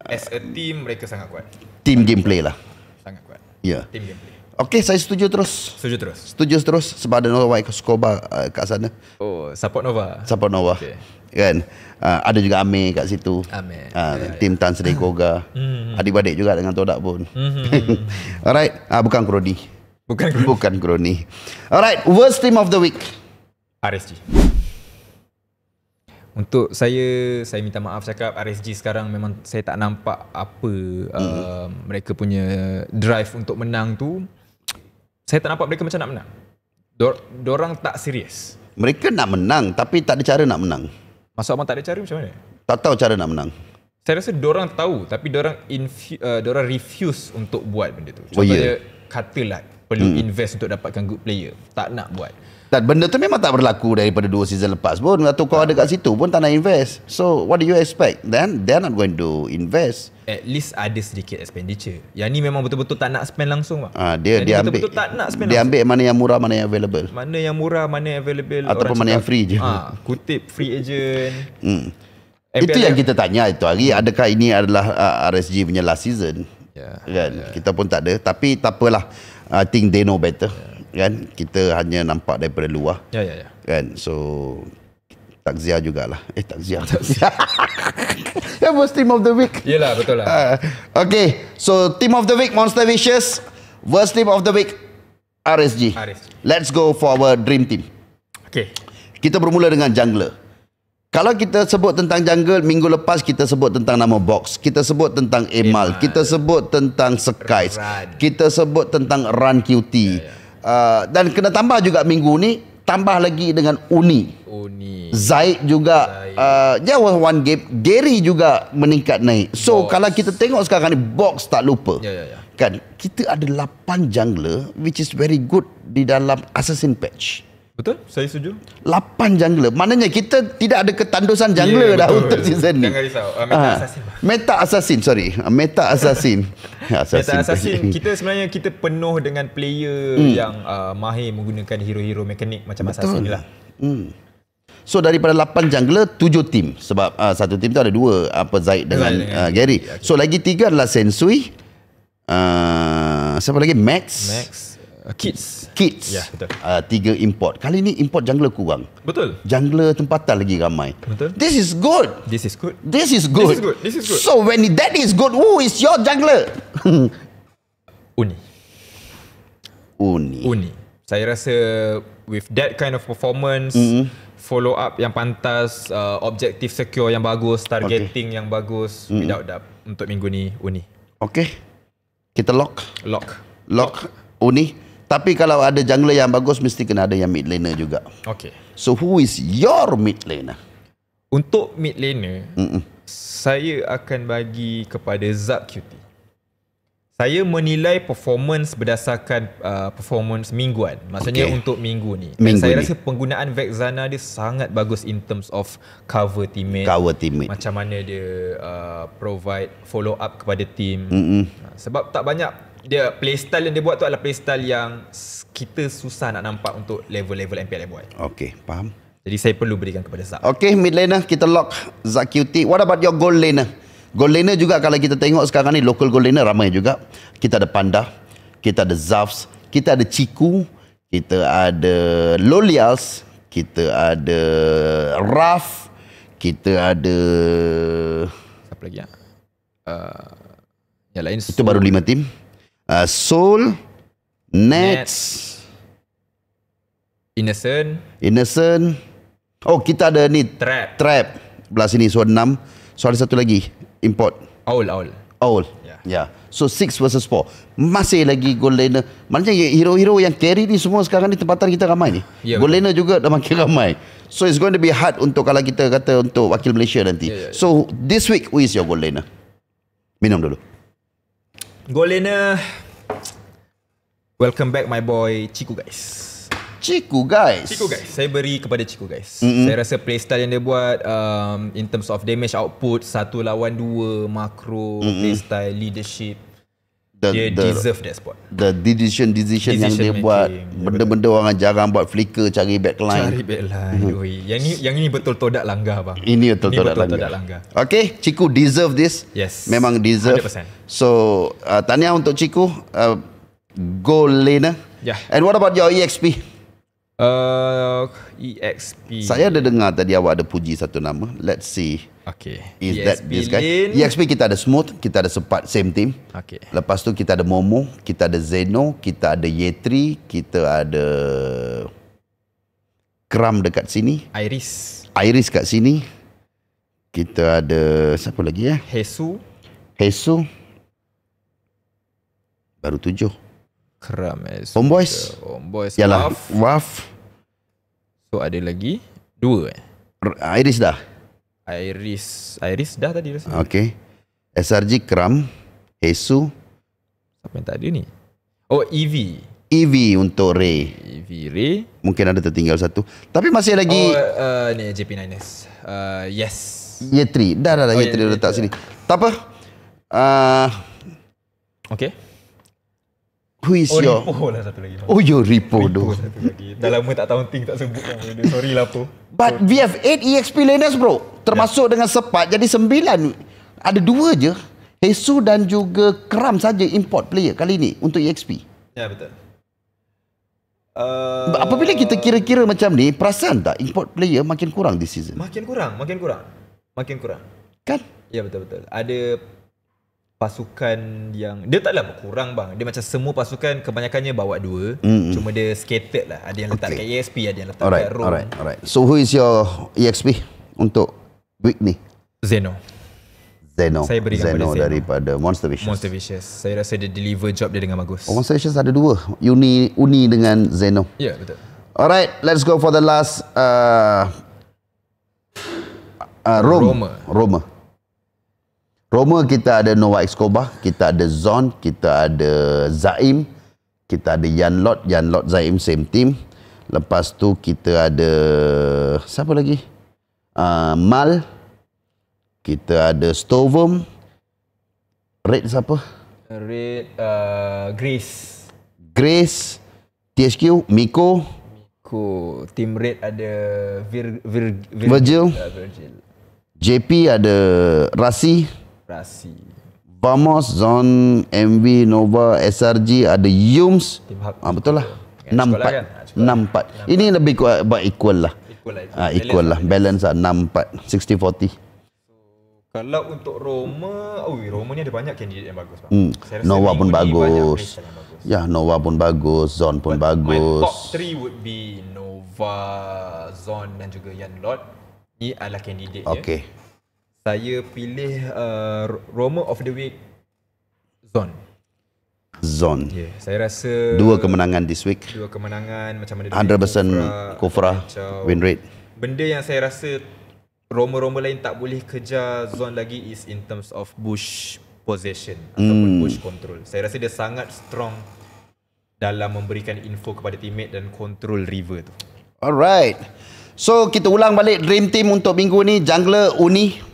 As a team Mereka sangat kuat team game play lah. Sangat kuat. Ya. Yeah. Team game play. Okay, saya setuju terus. Setuju terus. Setuju terus sebab ada Nova ikut Skoba uh, eh, kat sana. Oh, support Nova. Support Nova. Okay. Kan? Uh, ada juga Ame kat situ. Ame. Uh, ah, yeah, ya. team yeah. Tan Sri Koga. Hmm. Adik-adik juga dengan Todak pun. Hmm. Alright. Uh, bukan Krodi. Bukan Krodi. Bukan Krodi. Alright, worst team of the week. RSG untuk saya saya minta maaf cakap RSG sekarang memang saya tak nampak apa mm. mereka punya drive untuk menang tu saya tak nampak mereka macam nak menang orang tak serius mereka nak menang tapi tak ada cara nak menang maksud abang tak ada cara macam mana tak tahu cara nak menang saya rasa orang tahu tapi orang infu- uh, refuse untuk buat benda tu oh, contohnya oh, yeah. katalah perlu mm. invest untuk dapatkan good player tak nak buat dan benda tu memang tak berlaku daripada dua season lepas pun. Atau kau ada kat ya. situ pun tak nak invest. So, what do you expect? Then, they're not going to invest. At least ada sedikit expenditure. Yang ni memang betul-betul tak nak spend langsung, Ah Ha, dia yang dia betul -betul tak nak spend dia langsung. ambil mana yang murah, mana yang available. Mana yang murah, mana yang available. Atau mana yang free je. Ha, kutip free agent. Hmm. itu yang kita tanya itu hari adakah ini adalah uh, ah, RSG punya last season yeah, kan yeah. kita pun tak ada tapi tak apalah i think they know better yeah kan kita hanya nampak daripada luar ya ya ya kan so takziah jugalah eh takziah takziah Yeah, was team of the week yelah betul lah uh, okay so team of the week monster vicious worst team of the week RSG. RSG let's go for our dream team okay kita bermula dengan jungler kalau kita sebut tentang jungle minggu lepas kita sebut tentang nama box kita sebut tentang Emal, kita sebut tentang Skies kita sebut tentang Run cutie. yeah, yeah uh, dan kena tambah juga minggu ni tambah lagi dengan Uni. Uni. Zaid juga Zaid. Ah, uh, dia one game Gary juga meningkat naik. So box. kalau kita tengok sekarang ni box tak lupa. yeah, yeah, Yeah. Kan kita ada 8 jungler which is very good di dalam assassin patch. Betul? Saya setuju. Lapan jungler. Maknanya kita tidak ada ketandusan jungler yeah, dah untuk season ni. Jangan risau. Ah, meta ha. assassin. Meta assassin, sorry. Ah, meta assassin. assassin. Meta assassin. Kita sebenarnya kita penuh dengan player mm. yang uh, mahir menggunakan hero-hero mekanik macam Betul. assassin lah. Hmm. So daripada lapan jungler, tujuh tim sebab uh, satu tim tu ada dua, apa Zaid dengan, dengan uh, Gary. Okay. So lagi tiga adalah Sensui. Uh, siapa lagi? Max. Max. Uh, kids. Kids. Ya, yeah, betul. Uh, tiga import. Kali ni import jungler kurang. Betul. Jungler tempatan lagi ramai. Betul. This is good. This is good. This is good. This is good. This is good. So when that is good, who is your jungler? Uni. Uni. Uni. Saya rasa with that kind of performance, mm-hmm. follow up yang pantas, uh, objective secure yang bagus, targeting okay. yang bagus, mm-hmm. without doubt untuk minggu ni Uni. Okay. Kita lock. Lock. Lock. lock. Uni. Tapi kalau ada jungler yang bagus, mesti kena ada yang mid laner juga. Okay. So who is your mid laner? Untuk mid laner, Mm-mm. saya akan bagi kepada Zab QT. Saya menilai performance berdasarkan uh, performance mingguan. Maksudnya okay. untuk minggu ni. Minggu saya ni. rasa penggunaan Vexana dia sangat bagus in terms of cover teammate. Cover teammate. Macam mana dia uh, provide follow up kepada team. Mm-mm. Sebab tak banyak dia playstyle yang dia buat tu adalah playstyle yang kita susah nak nampak untuk level-level MPL dia buat. Okey, faham. Jadi saya perlu berikan kepada Zak. Okey, mid laner kita lock Zak QT. What about your goal laner? Goal laner juga kalau kita tengok sekarang ni local goal laner ramai juga. Kita ada Panda, kita ada Zavs, kita ada Chiku, kita ada Lolials, kita ada Raf, kita ada siapa lagi ah? Ya? Uh, yang lain itu baru lima tim uh, Soul Nets, Nets Innocent Innocent Oh kita ada ni Trap Trap Belah sini so enam So ada satu lagi Import Owl Owl Owl Ya yeah. yeah. So six versus four Masih lagi Gold Laner Maksudnya hero-hero yang carry ni semua sekarang ni tempatan kita ramai ni yeah, Gold Laner juga dah makin ramai So it's going to be hard untuk kalau kita kata untuk wakil Malaysia nanti yeah, yeah, yeah. So this week who is your Gold Laner? Minum dulu Golena eh, Welcome back my boy Chiku guys Chiku guys Chiku guys Saya beri kepada Chiku guys mm-hmm. Saya rasa playstyle yang dia buat um, In terms of damage output Satu lawan dua makro mm-hmm. Playstyle Leadership the, dia the, deserve that spot. The decision decision, decision yang dia making. buat benda-benda orang jarang buat flicker cari backline. Cari backline. Hmm. Yang ini yang ini betul todak langgar bang. Ini betul todak langgar. langgar. Okay, Ciku deserve this. Yes. Memang deserve. 100%. So, uh, tanya untuk Ciku uh, goal laner. Yeah. And what about your EXP? Uh, EXP. Saya ada dengar tadi awak ada puji satu nama. Let's see. Okay. Is EXP that this guy? Lin. EXP kita ada Smooth, kita ada Sepat, same team. Okay. Lepas tu kita ada Momo, kita ada Zeno, kita ada Yetri, kita ada Kram dekat sini. Iris. Iris kat sini. Kita ada siapa lagi ya? Hesu. Hesu. Baru tujuh. Kram as eh. Homeboys oh, Homeboys Yalah Waf tu ada lagi Dua eh Iris dah Iris Iris dah tadi rasa Okay SRG Kram Hesu Apa yang tak ada ni Oh EV EV untuk Ray EV Ray Mungkin ada tertinggal satu Tapi masih lagi Oh uh, ni JP Niners uh, eh, Yes Year 3 Dah dah dah oh, Year 3 letak sini Tak apa uh, Okay Who is oh, your... Oh, Ripo lah satu lagi. Man. Oh, your Ripo, Ripo tu. Dah lama tak tahu ting, tak sebut. Kan. Sorry lah, Po. But so, we have 8 EXP laners, bro. Termasuk yeah. dengan sepat. Jadi 9. Ada 2 je. Hesu dan juga Kram saja import player kali ni untuk EXP. Ya, yeah, betul. Uh, Apabila kita eh, kira-kira macam ni, perasan tak import player makin kurang this season? Makin kurang, makin kurang. Makin kurang. Kan? Ya, betul-betul. Ada pasukan yang dia taklah berkurang bang dia macam semua pasukan kebanyakannya bawa dua mm-hmm. cuma dia scattered lah ada yang letak okay. kat ESP ada yang letak alright, kat Rome alright alright so who is your EXP untuk week ni Zeno Zeno saya beri Zeno, Zeno daripada Monster Vicious Monster Vicious saya rasa dia deliver job dia dengan bagus oh, Monster Vicious ada dua uni uni dengan Zeno ya yeah, betul alright let's go for the last uh, uh Rome Roma. Roma. Roma kita ada Noah Escobar, kita ada Zon, kita ada Zaim, kita ada Yan Lot, Yan Lot Zaim same team. Lepas tu kita ada siapa lagi? Uh, Mal, kita ada Stovum, Red siapa? Red, uh, Grace. Grace, THQ, Miko. Miko, team Red ada Vir, Vir, Vir Virgil. Uh, Virgil. JP ada Rasi. Rasi. Vamos, Zon, MV, Nova, SRG, ada Yums. Ah, betul lah. Enam empat. Enam empat. Ini lebih kuat, equal lah. Equal lah. Equal, ha, equal lah. Balance lah. Enam empat. Sixty, forty. Kalau untuk Roma, oh, Roma ni ada banyak candidate yang bagus. Hmm. Nova pun bagus. Ya, Nova pun bagus, Zon pun But bagus. My top 3 would be Nova, Zon dan juga Yan Lord. Ni adalah candidate okay. dia. Okay saya pilih uh, Roma of the week Zon. Zon. Yeah, saya rasa dua kemenangan this week. Dua kemenangan macam mana 100% Kofra Kufra win rate. Benda yang saya rasa Roma-Roma lain tak boleh kejar Zon lagi is in terms of bush possession ataupun hmm. bush control. Saya rasa dia sangat strong dalam memberikan info kepada teammate dan control river tu. Alright. So kita ulang balik dream team untuk minggu ni jungler Uni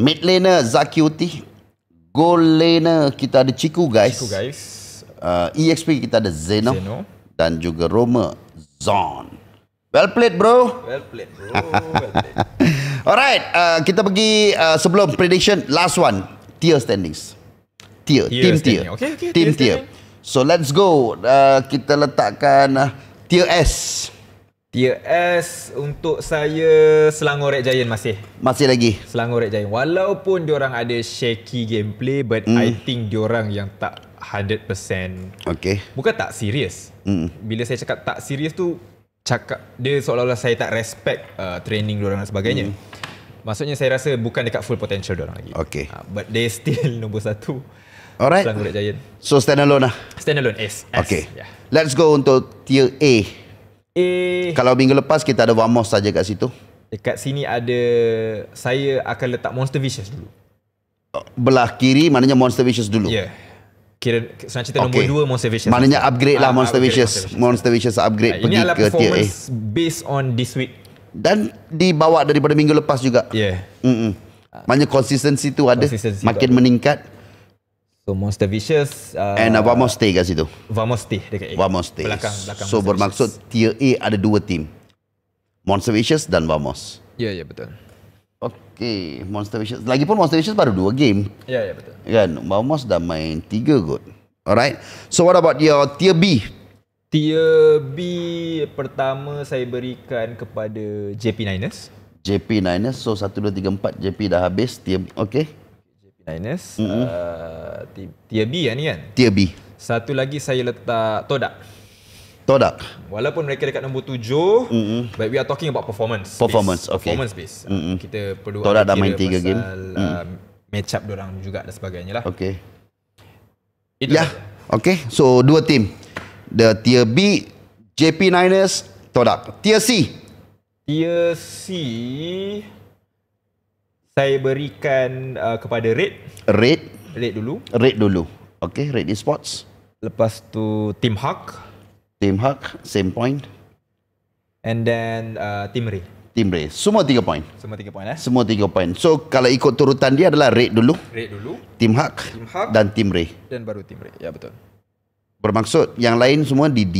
Mid laner Zakiuti. Goal laner kita ada Chiku guys. Chiku guys. Uh, EXP kita ada Zeno. Zeno. Dan juga Roma Zon. Well played bro. Well played bro. Well played. Alright, uh, kita pergi uh, sebelum prediction last one tier standings. Tier, tier team standing. tier. Okay, okay. Team tier. tier. So let's go. Uh, kita letakkan uh, tier S. Tier S untuk saya Selangor Red Giant masih. Masih lagi. Selangor Red Giant. Walaupun diorang ada shaky gameplay but mm. I think diorang yang tak 100%. Okay. Bukan tak serius. Mm. Bila saya cakap tak serius tu cakap dia seolah-olah saya tak respect uh, training diorang dan sebagainya. Mm. Maksudnya saya rasa bukan dekat full potential diorang lagi. Okay. Uh, but they still nombor satu. Alright. Selangor Red Giant. So standalone alone lah. Stand S. S. Okay. Yeah. Let's go untuk tier A. Eh, kalau minggu lepas kita ada Vamos saja kat situ. Dekat sini ada saya akan letak Monster Vicious dulu. Oh, belah kiri maknanya Monster Vicious dulu. Ya. Yeah. Kira senang cerita okay. nombor 2 Monster Vicious. Maknanya upgrade lah ah, Monster, upgrade Vicious. Monster Vicious. Monster Vicious upgrade nah, pergi ke tier A. based on this week. Dan dibawa daripada minggu lepas juga. Ya. Yeah. Mm -mm. Maknanya konsistensi tu ada. Konsistensi makin meningkat. Ada. So Monster Vicious uh, And uh, Vamos Stay kat situ Vamos Stay dekat Vamos Stay belakang, belakang So Monster bermaksud Vicious. Tier A ada dua team Monster Vicious dan Vamos Ya yeah, ya yeah, betul Okay Monster Vicious Lagipun Monster Vicious baru dua game Ya yeah, ya yeah, betul Kan Vamos dah main tiga kot Alright So what about your Tier B Tier B pertama saya berikan kepada JP Niners. JP Niners. So 1, 2, 3, 4 JP dah habis. Tier, okay. Linus mm-hmm. uh, Tier B kan ni kan Tia B Satu lagi saya letak Todak Todak Walaupun mereka dekat nombor tujuh mm-hmm. But we are talking about performance Performance based. Okay. Ah, performance base mm-hmm. Kita perlu Todak dah main tiga game uh, mm. Match up diorang juga dan sebagainya lah Okay Itu yeah. Saja. Okay So dua team The Tia B JP Niners Todak Tia C Tia C saya berikan uh, kepada Red. Red. Red dulu. Red dulu. Okay, Red sports. Lepas tu Team Hawk. Team Hawk, same point. And then uh, Team Ray. Team Ray. Semua tiga point. Semua tiga point eh. Semua tiga point. So kalau ikut turutan dia adalah Red dulu. Red dulu. Team Hawk. Team Hawk. Dan Team Ray. Dan baru Team Ray. Ya betul. Bermaksud yang lain semua di D.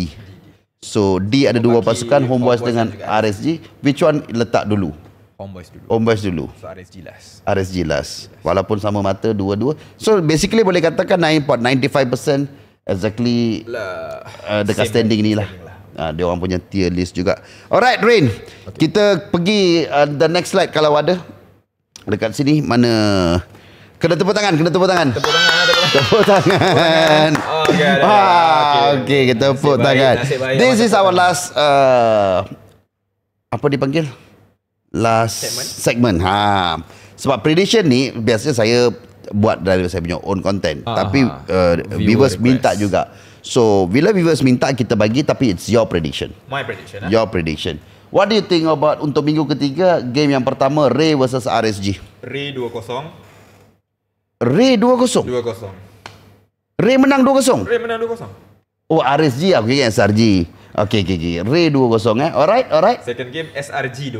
So D ada Memaki dua pasukan, Homeboys dengan eh? RSG. Which one letak dulu? Ombas dulu. Ombas dulu. So RSG last. RSG last. Walaupun sama mata dua-dua. So basically boleh katakan naik pot 9.95% exactly La, uh, dekat standing ni lah. Uh, dia orang punya tier list juga. Alright Rain. Okay. Kita pergi uh, the next slide kalau ada. Dekat sini mana... Kena tepuk tangan, kena tepuk tangan. Tepuk tangan, lah, tepuk tangan. Tepuk tangan. Oh, Okey, ah, kita tepuk tangan. This is our last uh, apa dipanggil? last segment. segment. Ha. Sebab prediction ni biasanya saya buat dari saya punya own content. Aha. Tapi uh, viewers, viewers minta juga. So bila viewers minta kita bagi tapi it's your prediction. My prediction. Ha? Your prediction. What do you think about untuk minggu ketiga game yang pertama Ray versus RSG? Ray 2-0. Ray 2-0. 2-0. Ray menang 2-0. Ray menang 2-0. Oh, RSG aku okay, kira SRG. Okey, Okay, okay. Ray 2-0 eh. Alright, alright. Second game SRG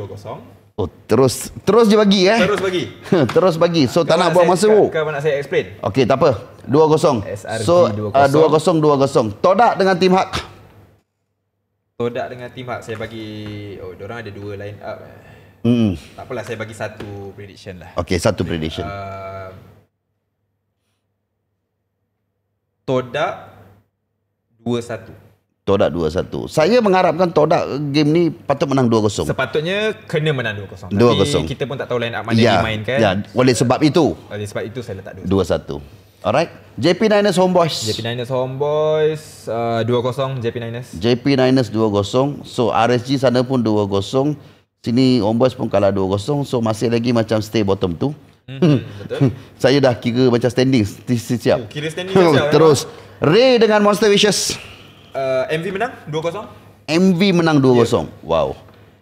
Oh, terus terus je bagi eh. Terus bagi. terus bagi. So kau tak nak buang masa tu. Kau nak saya explain? Okey, tak apa. 2-0. so, 2-0. Uh, 2-0, Todak dengan Tim Hak. Todak dengan Tim Hak. Saya bagi... Oh, orang ada dua line up. Hmm. Tak apalah, saya bagi satu prediction lah. Okey, satu prediction. Uh, Todak Todak 2-1. Saya mengharapkan Todak game ni patut menang 2-0. Sepatutnya kena menang 2-0. 2-0. kita pun tak tahu lain up mana ya, dimainkan. Ya, oleh sebab itu. Oleh sebab itu saya letak 2-1. 2 Alright. JP Niners Homeboys. JP Niners Homeboys uh, 2-0 JP Niners. JP Niners 2-0. So RSG sana pun 2-0. Sini Homeboys pun kalah 2-0. So masih lagi macam stay bottom tu. Mm-hmm, saya dah kira macam standing. Siap. Kira standing Terus. Ya. Ray dengan Monster Vicious. Uh, MV menang 2-0. MV menang 2-0. Yeah. Wow.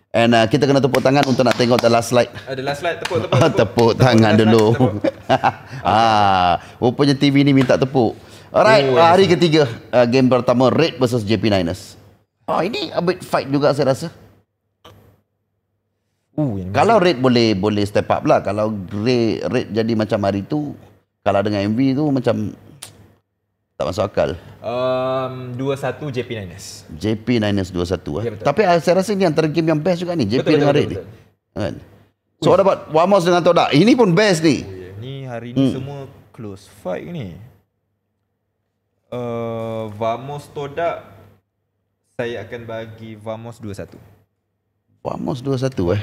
And uh, kita kena tepuk tangan untuk nak tengok the last slide. Uh, the last slide tepuk tepuk. Tepuk, tepuk tangan tepuk, dulu. Tepuk. ah, rupanya TV ni minta tepuk. Alright, oh, yeah, hari yeah. ketiga uh, game pertama Red versus JP Niners. Oh, ini a bit fight juga saya rasa. Ooh, kalau Red boleh boleh step up lah. Kalau Red, Red jadi macam hari tu, kalau dengan MV tu macam tak masuk akal. Um, 2-1 JP Niners. JP Niners 2-1. Ha? Yeah, ya, Tapi ah, saya rasa ni antara game yang best juga ni. JP dengan Red. Kan? So, what about Wamos dengan Toda. Ini pun best ni. Oh, yeah. Ni hari ni hmm. semua close fight ni. Uh, Vamos Todak saya akan bagi Vamos 2-1. Vamos 2-1 eh. Vamos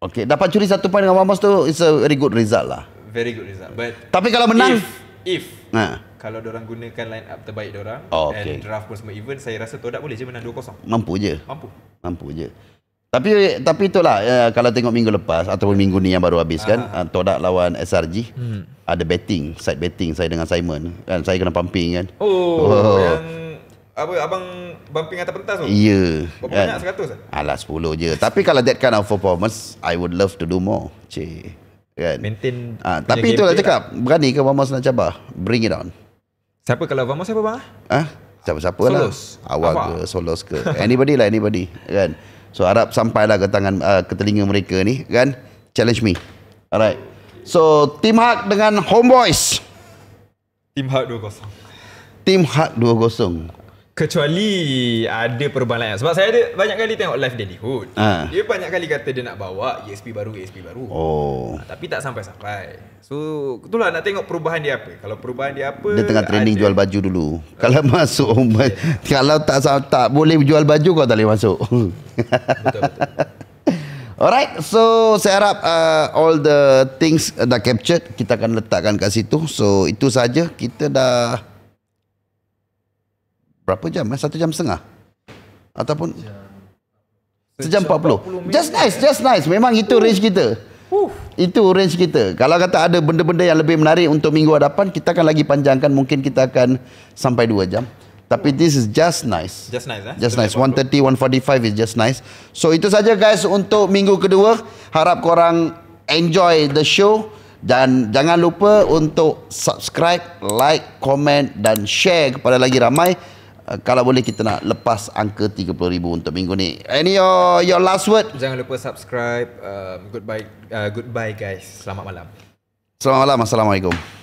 Okay, dapat curi satu poin dengan Wamos tu is a very good result lah. Very good result. But tapi kalau menang if, if ha. kalau orang gunakan line up terbaik orang oh, okay. and draft pun semua even saya rasa Todak boleh je menang 2-0 mampu je mampu mampu je tapi tapi itulah uh, kalau tengok minggu lepas ataupun minggu ni yang baru habis ha. kan uh, Todak lawan SRG hmm. ada betting side betting saya dengan Simon kan saya kena pumping kan oh, oh. yang apa abang bumping atas pentas tu ya yeah. berapa banyak 100 kan? eh? alah 10 je tapi kalau that kind of performance I would love to do more cik kan maintain ha, tapi itulah lah. cakap lah. berani ke Vamos nak cabar bring it on siapa kalau Vamos siapa bang ha? siapa-siapa lah awal ke solos ke anybody lah anybody kan so harap sampailah ke tangan uh, ke telinga mereka ni kan challenge me alright so team hug dengan homeboys team hug 2-0 team hug 2-0 kecuali ada perbalayan sebab saya ada banyak kali tengok live Dollywood ha. dia banyak kali kata dia nak bawa ESP baru ESP baru oh ha, tapi tak sampai sampai so itulah nak tengok perubahan dia apa kalau perubahan dia apa dia tengah training ada. jual baju dulu ha. kalau masuk yeah. kalau tak tak boleh jual baju kau tak boleh masuk betul betul alright so saya harap uh, all the things dah captured kita akan letakkan kat situ so itu saja kita dah berapa jam eh? satu jam setengah ataupun sejam 40, 40 just nice just nice memang itu uh. range kita uh. itu range kita kalau kata ada benda-benda yang lebih menarik untuk minggu hadapan kita akan lagi panjangkan mungkin kita akan sampai 2 jam tapi this is just nice. Just nice eh. Just nice. 130 145 is just nice. So itu saja guys untuk minggu kedua. Harap korang enjoy the show dan jangan lupa untuk subscribe, like, comment dan share kepada lagi ramai. Eh, kalau boleh kita nak lepas angka 30,000 untuk minggu ni. Any eh, your, your last word? Jangan lupa subscribe. Um, goodbye, uh, goodbye guys. Selamat malam. Selamat malam. Assalamualaikum.